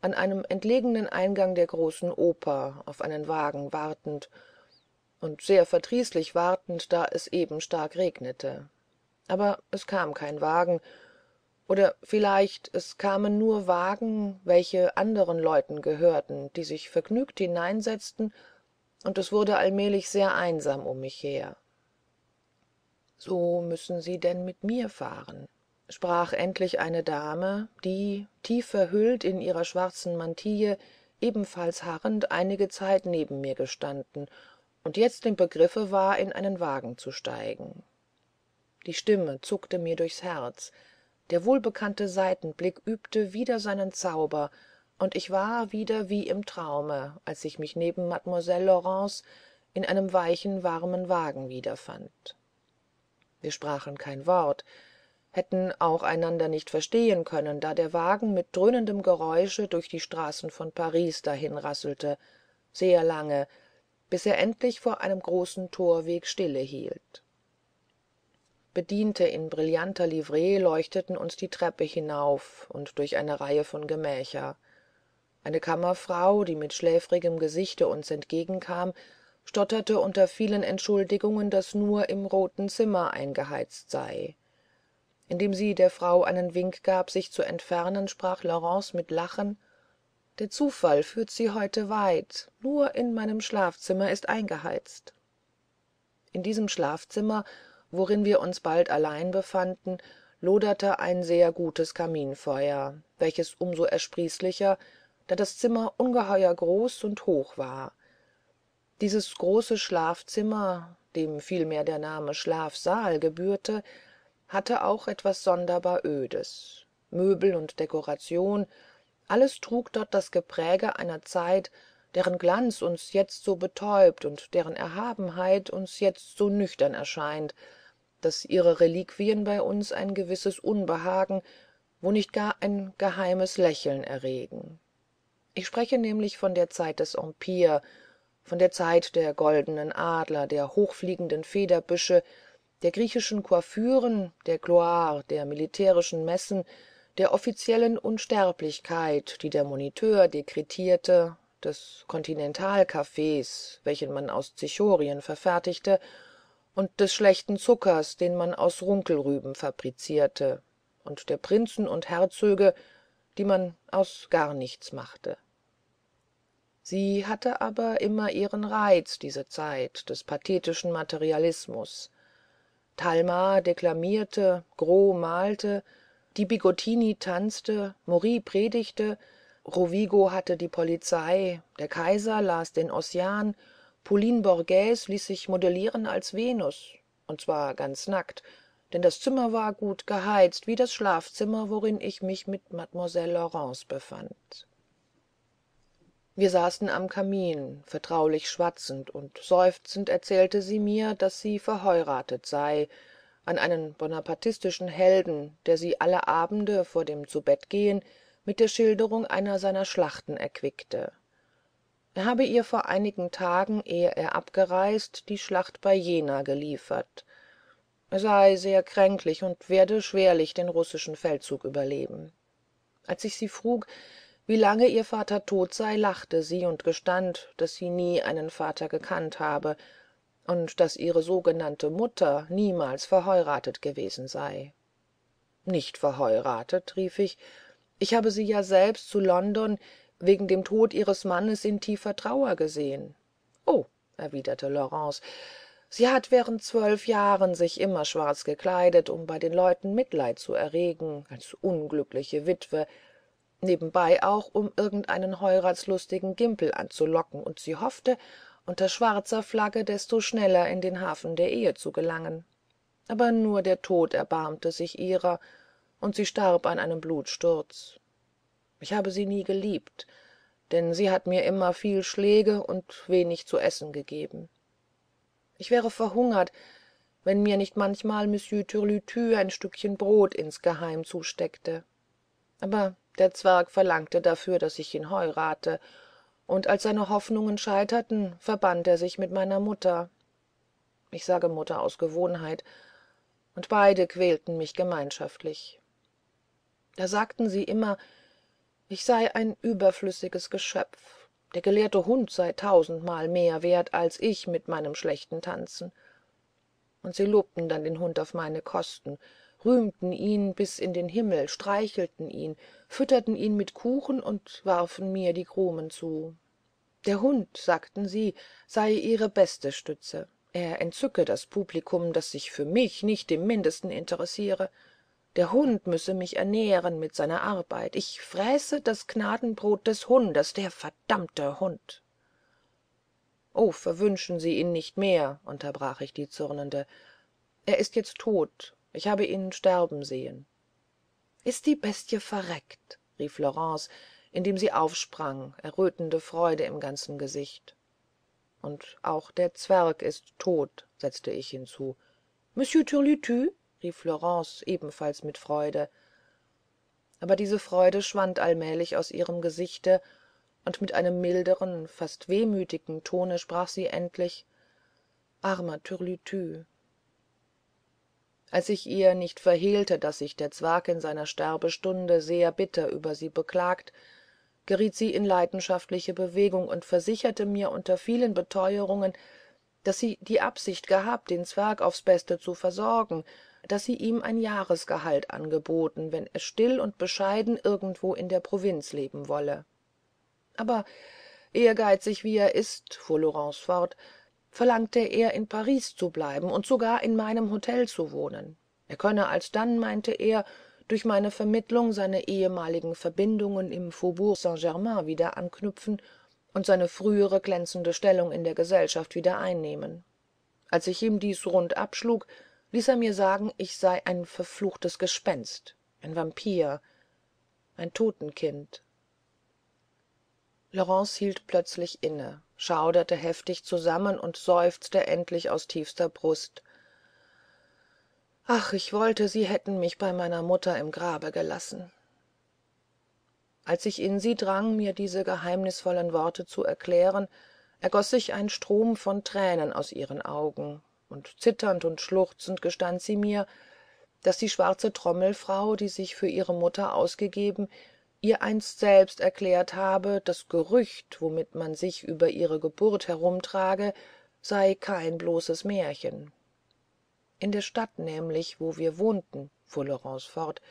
an einem entlegenen eingang der großen oper auf einen wagen wartend und sehr verdrießlich wartend da es eben stark regnete aber es kam kein wagen oder vielleicht es kamen nur wagen welche anderen leuten gehörten die sich vergnügt hineinsetzten und es wurde allmählich sehr einsam um mich her so müssen sie denn mit mir fahren sprach endlich eine dame die tief verhüllt in ihrer schwarzen mantille ebenfalls harrend einige zeit neben mir gestanden und jetzt im begriffe war in einen wagen zu steigen die stimme zuckte mir durchs herz der wohlbekannte seitenblick übte wieder seinen zauber und ich war wieder wie im traume als ich mich neben mademoiselle laurence in einem weichen warmen wagen wiederfand wir sprachen kein wort hätten auch einander nicht verstehen können da der wagen mit dröhnendem geräusche durch die straßen von paris dahinrasselte sehr lange bis er endlich vor einem großen torweg stille hielt bediente in brillanter livree leuchteten uns die treppe hinauf und durch eine reihe von gemächer eine kammerfrau die mit schläfrigem gesichte uns entgegenkam stotterte unter vielen entschuldigungen daß nur im roten zimmer eingeheizt sei indem sie der frau einen wink gab sich zu entfernen sprach laurence mit lachen der zufall führt sie heute weit nur in meinem schlafzimmer ist eingeheizt in diesem schlafzimmer worin wir uns bald allein befanden loderte ein sehr gutes kaminfeuer welches um so ersprießlicher da das zimmer ungeheuer groß und hoch war dieses große schlafzimmer dem vielmehr der name schlafsaal gebührte hatte auch etwas sonderbar ödes möbel und dekoration alles trug dort das gepräge einer zeit deren glanz uns jetzt so betäubt und deren erhabenheit uns jetzt so nüchtern erscheint daß ihre reliquien bei uns ein gewisses unbehagen wo nicht gar ein geheimes lächeln erregen ich spreche nämlich von der zeit des empire von der zeit der goldenen adler der hochfliegenden federbüsche der griechischen coiffüren der gloire der militärischen messen der offiziellen unsterblichkeit die der moniteur dekretierte des kontinentalkaffees welchen man aus zichorien verfertigte und des schlechten zuckers den man aus runkelrüben fabrizierte und der prinzen und herzöge die man aus gar nichts machte sie hatte aber immer ihren reiz diese zeit des pathetischen materialismus talma deklamierte gros malte die bigottini tanzte Mori predigte rovigo hatte die polizei der kaiser las den ossian pauline borghese ließ sich modellieren als venus und zwar ganz nackt denn das zimmer war gut geheizt wie das schlafzimmer worin ich mich mit mademoiselle laurence befand wir saßen am kamin vertraulich schwatzend und seufzend erzählte sie mir daß sie verheuratet sei an einen bonapartistischen helden der sie alle abende vor dem zubettgehen mit der schilderung einer seiner schlachten erquickte habe ihr vor einigen tagen ehe er abgereist die schlacht bei jena geliefert er sei sehr kränklich und werde schwerlich den russischen feldzug überleben als ich sie frug wie lange ihr vater tot sei lachte sie und gestand daß sie nie einen vater gekannt habe und daß ihre sogenannte mutter niemals verheiratet gewesen sei nicht verheiratet rief ich ich habe sie ja selbst zu london wegen dem tod ihres mannes in tiefer trauer gesehen »Oh«, erwiderte laurence sie hat während zwölf jahren sich immer schwarz gekleidet um bei den leuten mitleid zu erregen als unglückliche witwe nebenbei auch um irgendeinen heuratslustigen gimpel anzulocken und sie hoffte unter schwarzer flagge desto schneller in den hafen der ehe zu gelangen aber nur der tod erbarmte sich ihrer und sie starb an einem Blutsturz, ich habe sie nie geliebt denn sie hat mir immer viel schläge und wenig zu essen gegeben ich wäre verhungert wenn mir nicht manchmal monsieur türlütü ein stückchen brot insgeheim zusteckte aber der zwerg verlangte dafür daß ich ihn heurate und als seine hoffnungen scheiterten verband er sich mit meiner mutter ich sage mutter aus gewohnheit und beide quälten mich gemeinschaftlich da sagten sie immer ich sei ein überflüssiges geschöpf der gelehrte hund sei tausendmal mehr wert als ich mit meinem schlechten tanzen und sie lobten dann den hund auf meine kosten rühmten ihn bis in den himmel streichelten ihn fütterten ihn mit kuchen und warfen mir die krumen zu der hund sagten sie sei ihre beste stütze er entzücke das publikum das sich für mich nicht im mindesten interessiere der hund müsse mich ernähren mit seiner arbeit ich fräße das gnadenbrot des hundes der verdammte hund Oh, verwünschen sie ihn nicht mehr unterbrach ich die zürnende er ist jetzt tot ich habe ihn sterben sehen ist die bestie verreckt rief laurence indem sie aufsprang errötende freude im ganzen gesicht und auch der zwerg ist tot setzte ich hinzu Monsieur rief laurence ebenfalls mit freude aber diese freude schwand allmählich aus ihrem gesichte und mit einem milderen fast wehmütigen tone sprach sie endlich armer türlütü als ich ihr nicht verhehlte daß sich der zwerg in seiner sterbestunde sehr bitter über sie beklagt geriet sie in leidenschaftliche bewegung und versicherte mir unter vielen Beteuerungen, daß sie die absicht gehabt den zwerg aufs beste zu versorgen daß sie ihm ein jahresgehalt angeboten wenn er still und bescheiden irgendwo in der provinz leben wolle aber ehrgeizig wie er ist fuhr laurence fort verlangte er in paris zu bleiben und sogar in meinem hotel zu wohnen er könne alsdann meinte er durch meine Vermittlung seine ehemaligen verbindungen im faubourg saint germain wieder anknüpfen und seine frühere glänzende stellung in der gesellschaft wieder einnehmen als ich ihm dies rund abschlug ließ er mir sagen ich sei ein verfluchtes gespenst ein vampir ein totenkind laurence hielt plötzlich inne schauderte heftig zusammen und seufzte endlich aus tiefster brust ach ich wollte sie hätten mich bei meiner mutter im grabe gelassen als ich in sie drang mir diese geheimnisvollen worte zu erklären ergoß sich ein strom von tränen aus ihren augen und zitternd und schluchzend gestand sie mir daß die schwarze trommelfrau die sich für ihre mutter ausgegeben ihr einst selbst erklärt habe das gerücht womit man sich über ihre geburt herumtrage sei kein bloßes märchen in der stadt nämlich wo wir wohnten fuhr laurence fort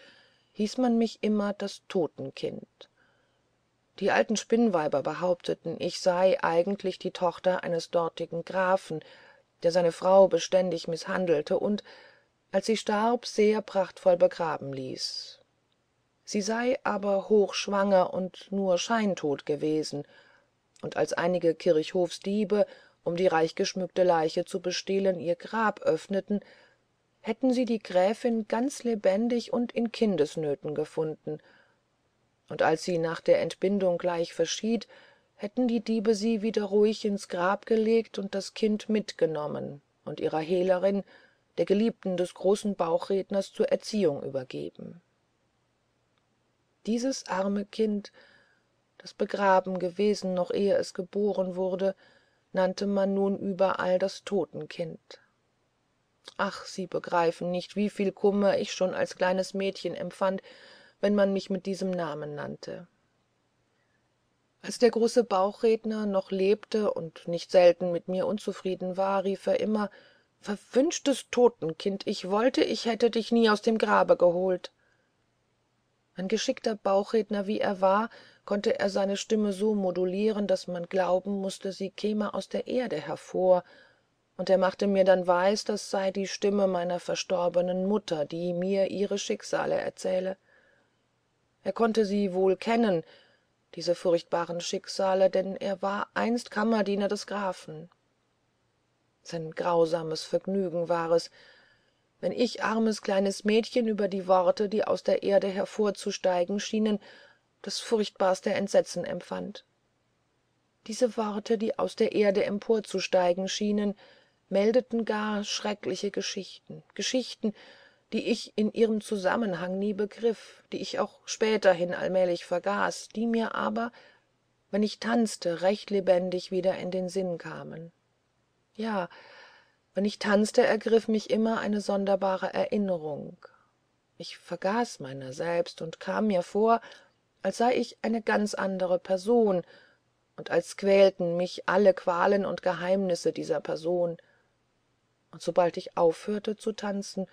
hieß man mich immer das totenkind die alten spinnweiber behaupteten ich sei eigentlich die tochter eines dortigen grafen der seine frau beständig mißhandelte und als sie starb sehr prachtvoll begraben ließ sie sei aber hochschwanger und nur scheintot gewesen und als einige kirchhofsdiebe um die reichgeschmückte leiche zu bestehlen ihr grab öffneten hätten sie die gräfin ganz lebendig und in kindesnöten gefunden und als sie nach der entbindung gleich verschied hätten die diebe sie wieder ruhig ins grab gelegt und das kind mitgenommen und ihrer hehlerin der geliebten des großen bauchredners zur erziehung übergeben dieses arme kind das begraben gewesen noch ehe es geboren wurde nannte man nun überall das totenkind ach sie begreifen nicht wie viel kummer ich schon als kleines mädchen empfand wenn man mich mit diesem namen nannte als der große bauchredner noch lebte und nicht selten mit mir unzufrieden war rief er immer verwünschtes totenkind ich wollte ich hätte dich nie aus dem grabe geholt ein geschickter bauchredner wie er war konnte er seine stimme so modulieren daß man glauben mußte sie käme aus der erde hervor und er machte mir dann weis das sei die stimme meiner verstorbenen mutter die mir ihre schicksale erzähle er konnte sie wohl kennen diese furchtbaren schicksale denn er war einst kammerdiener des grafen sein grausames vergnügen war es wenn ich armes kleines mädchen über die worte die aus der erde hervorzusteigen schienen das furchtbarste entsetzen empfand diese worte die aus der erde emporzusteigen schienen meldeten gar schreckliche geschichten geschichten die ich in ihrem zusammenhang nie begriff die ich auch späterhin allmählich vergaß die mir aber wenn ich tanzte recht lebendig wieder in den sinn kamen ja wenn ich tanzte ergriff mich immer eine sonderbare erinnerung ich vergaß meiner selbst und kam mir vor als sei ich eine ganz andere person und als quälten mich alle qualen und geheimnisse dieser person und sobald ich aufhörte zu tanzen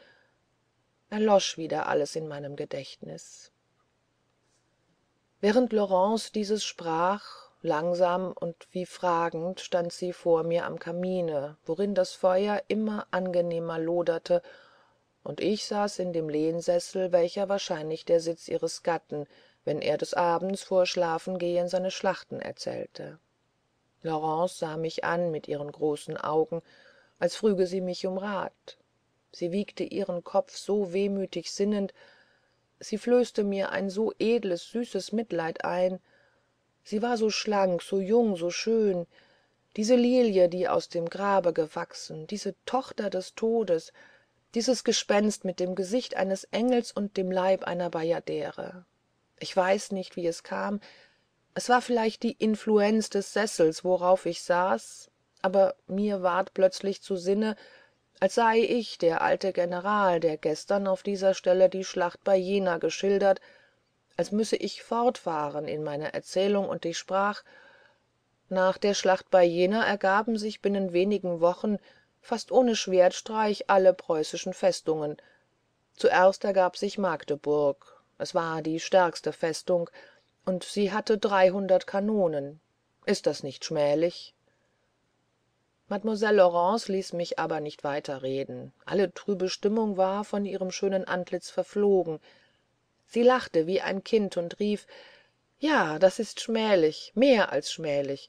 erlosch wieder alles in meinem gedächtnis während laurence dieses sprach langsam und wie fragend stand sie vor mir am kamine worin das feuer immer angenehmer loderte und ich saß in dem lehnsessel welcher wahrscheinlich der sitz ihres gatten wenn er des abends vor schlafengehen seine schlachten erzählte laurence sah mich an mit ihren großen augen als früge sie mich um rat sie wiegte ihren kopf so wehmütig sinnend sie flößte mir ein so edles süßes mitleid ein sie war so schlank so jung so schön diese lilie die aus dem grabe gewachsen diese tochter des todes dieses gespenst mit dem gesicht eines engels und dem leib einer bajadere ich weiß nicht wie es kam es war vielleicht die influenz des sessels worauf ich saß aber mir ward plötzlich zu sinne als sei ich der alte general der gestern auf dieser stelle die schlacht bei jena geschildert als müsse ich fortfahren in meiner erzählung und ich sprach nach der schlacht bei jena ergaben sich binnen wenigen wochen fast ohne schwertstreich alle preußischen festungen zuerst ergab sich magdeburg es war die stärkste festung und sie hatte dreihundert kanonen ist das nicht schmählich mademoiselle laurence ließ mich aber nicht weiterreden. alle trübe stimmung war von ihrem schönen antlitz verflogen sie lachte wie ein kind und rief ja das ist schmählich mehr als schmählich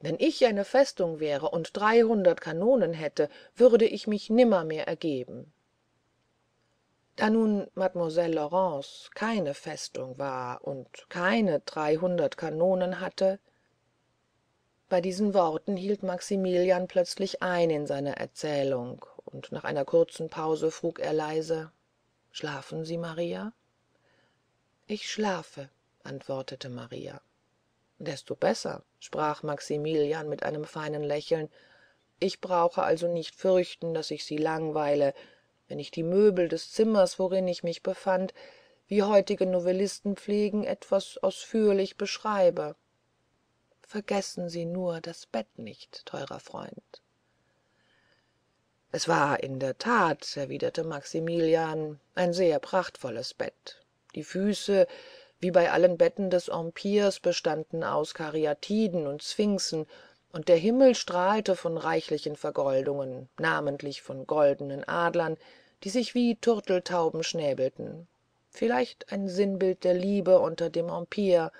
wenn ich eine festung wäre und dreihundert kanonen hätte würde ich mich nimmermehr ergeben da nun mademoiselle laurence keine festung war und keine dreihundert kanonen hatte bei diesen worten hielt maximilian plötzlich ein in seiner erzählung und nach einer kurzen pause frug er leise schlafen sie maria ich schlafe antwortete maria desto besser sprach maximilian mit einem feinen lächeln ich brauche also nicht fürchten daß ich sie langweile wenn ich die möbel des zimmers worin ich mich befand wie heutige novellisten pflegen etwas ausführlich beschreibe vergessen sie nur das bett nicht teurer freund es war in der tat erwiderte maximilian ein sehr prachtvolles bett die füße wie bei allen betten des empires bestanden aus karyatiden und sphinxen und der himmel strahlte von reichlichen vergoldungen namentlich von goldenen adlern die sich wie turteltauben schnäbelten vielleicht ein sinnbild der liebe unter dem empire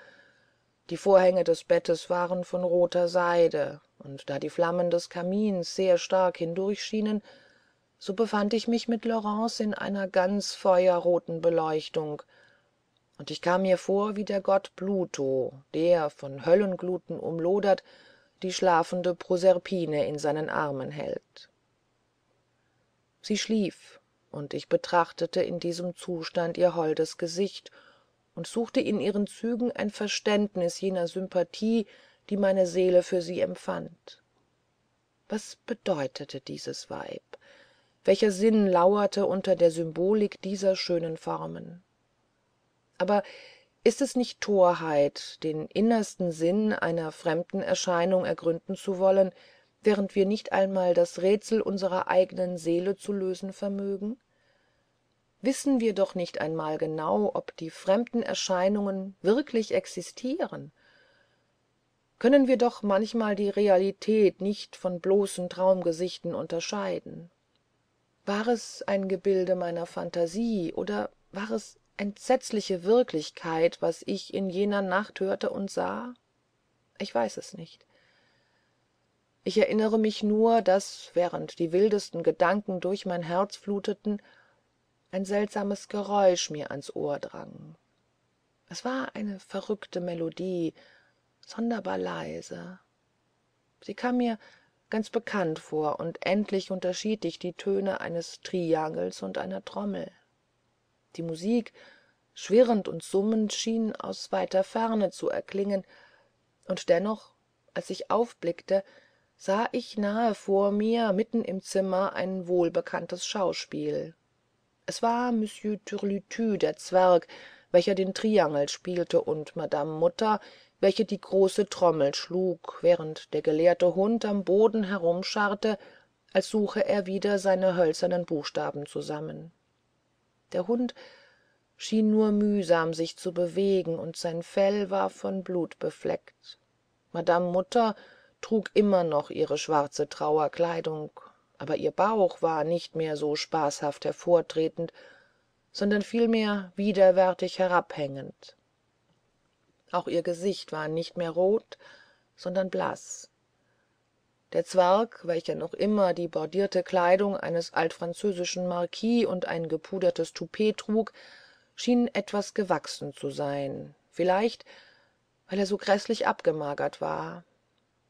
die vorhänge des bettes waren von roter seide und da die flammen des kamins sehr stark hindurchschienen so befand ich mich mit laurence in einer ganz feuerroten beleuchtung und ich kam mir vor wie der gott pluto der von höllengluten umlodert die schlafende proserpine in seinen armen hält sie schlief und ich betrachtete in diesem zustand ihr holdes gesicht und suchte in ihren zügen ein verständnis jener sympathie die meine seele für sie empfand was bedeutete dieses weib welcher sinn lauerte unter der symbolik dieser schönen formen aber ist es nicht torheit den innersten sinn einer fremden erscheinung ergründen zu wollen während wir nicht einmal das rätsel unserer eigenen seele zu lösen vermögen wissen wir doch nicht einmal genau ob die fremden erscheinungen wirklich existieren können wir doch manchmal die realität nicht von bloßen traumgesichten unterscheiden war es ein gebilde meiner phantasie oder war es entsetzliche wirklichkeit was ich in jener nacht hörte und sah ich weiß es nicht ich erinnere mich nur daß während die wildesten gedanken durch mein herz fluteten ein seltsames geräusch mir ans ohr drang es war eine verrückte melodie sonderbar leise sie kam mir ganz bekannt vor und endlich unterschied ich die töne eines triangels und einer trommel die musik schwirrend und summend schien aus weiter ferne zu erklingen und dennoch als ich aufblickte sah ich nahe vor mir mitten im zimmer ein wohlbekanntes schauspiel es war monsieur türlütü der zwerg welcher den triangel spielte und madame mutter welche die große trommel schlug während der gelehrte hund am boden herumscharrte als suche er wieder seine hölzernen buchstaben zusammen der hund schien nur mühsam sich zu bewegen und sein fell war von blut befleckt madame mutter trug immer noch ihre schwarze trauerkleidung aber ihr bauch war nicht mehr so spaßhaft hervortretend sondern vielmehr widerwärtig herabhängend auch ihr gesicht war nicht mehr rot sondern blaß der zwerg welcher noch immer die bordierte kleidung eines altfranzösischen marquis und ein gepudertes toupet trug schien etwas gewachsen zu sein vielleicht weil er so gräßlich abgemagert war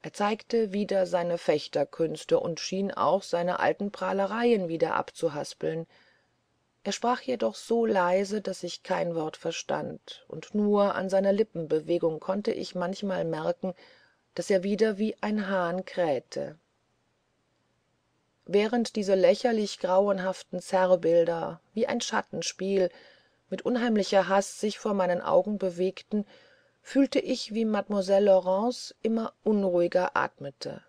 er zeigte wieder seine fechterkünste und schien auch seine alten prahlereien wieder abzuhaspeln er sprach jedoch so leise daß ich kein wort verstand und nur an seiner lippenbewegung konnte ich manchmal merken daß er wieder wie ein hahn krähte während diese lächerlich grauenhaften zerrbilder wie ein schattenspiel mit unheimlicher hast sich vor meinen augen bewegten fühlte ich wie mademoiselle laurence immer unruhiger atmete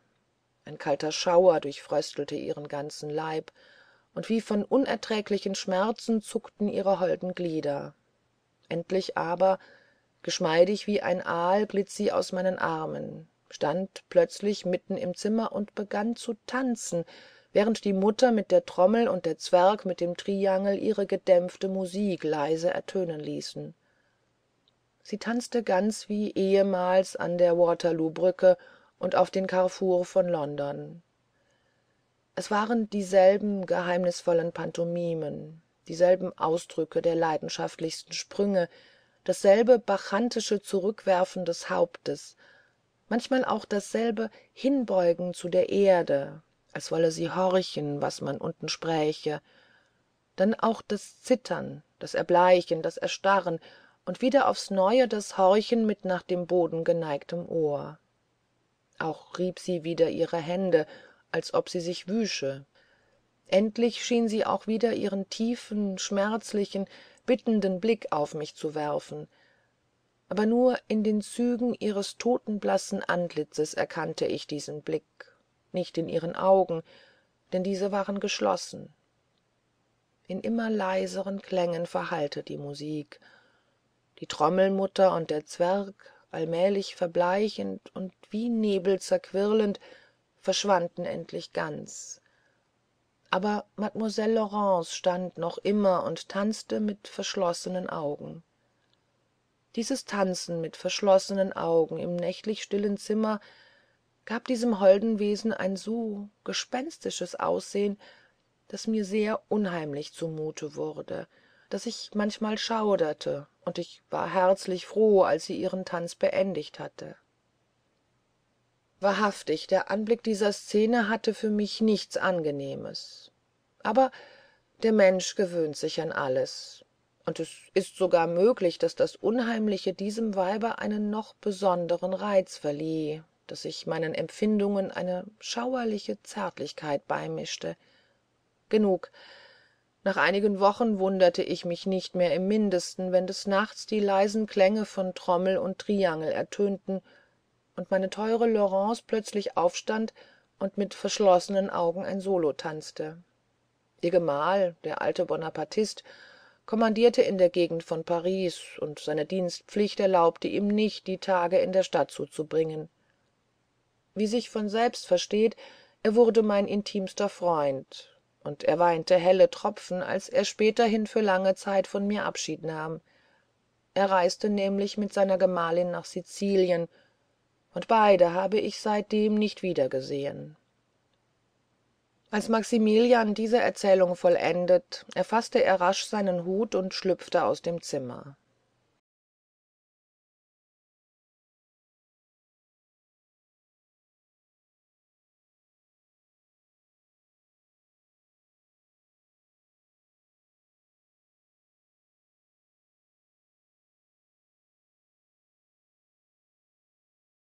ein kalter schauer durchfröstelte ihren ganzen leib und wie von unerträglichen schmerzen zuckten ihre holden glieder endlich aber geschmeidig wie ein aal glitt sie aus meinen armen stand plötzlich mitten im zimmer und begann zu tanzen während die mutter mit der trommel und der zwerg mit dem triangel ihre gedämpfte musik leise ertönen ließen sie tanzte ganz wie ehemals an der waterloo brücke und auf den carrefours von london es waren dieselben geheimnisvollen pantomimen dieselben ausdrücke der leidenschaftlichsten sprünge dasselbe bacchantische zurückwerfen des hauptes manchmal auch dasselbe hinbeugen zu der erde als wolle sie horchen was man unten spräche dann auch das zittern das erbleichen das erstarren und wieder aufs neue das horchen mit nach dem boden geneigtem ohr auch rieb sie wieder ihre hände als ob sie sich wüsche endlich schien sie auch wieder ihren tiefen schmerzlichen bittenden blick auf mich zu werfen aber nur in den zügen ihres totenblassen antlitzes erkannte ich diesen blick nicht in ihren augen denn diese waren geschlossen in immer leiseren klängen verhallte die musik die trommelmutter und der zwerg allmählich verbleichend und wie nebel zerquirlend verschwanden endlich ganz aber mademoiselle laurence stand noch immer und tanzte mit verschlossenen augen dieses tanzen mit verschlossenen augen im nächtlich stillen zimmer gab diesem holden wesen ein so gespenstisches aussehen daß mir sehr unheimlich zumute wurde daß ich manchmal schauderte und ich war herzlich froh als sie ihren tanz beendigt hatte wahrhaftig der anblick dieser Szene hatte für mich nichts angenehmes aber der mensch gewöhnt sich an alles und es ist sogar möglich daß das unheimliche diesem weibe einen noch besonderen reiz verlieh daß ich meinen empfindungen eine schauerliche zärtlichkeit beimischte genug nach einigen wochen wunderte ich mich nicht mehr im mindesten wenn des nachts die leisen klänge von trommel und triangel ertönten und meine teure laurence plötzlich aufstand und mit verschlossenen augen ein solo tanzte ihr gemahl der alte bonapartist kommandierte in der gegend von paris und seine dienstpflicht erlaubte ihm nicht die tage in der stadt zuzubringen wie sich von selbst versteht er wurde mein intimster freund und er weinte helle tropfen als er späterhin für lange zeit von mir abschied nahm er reiste nämlich mit seiner gemahlin nach sizilien und beide habe ich seitdem nicht wiedergesehen als maximilian diese erzählung vollendet erfaßte er rasch seinen hut und schlüpfte aus dem zimmer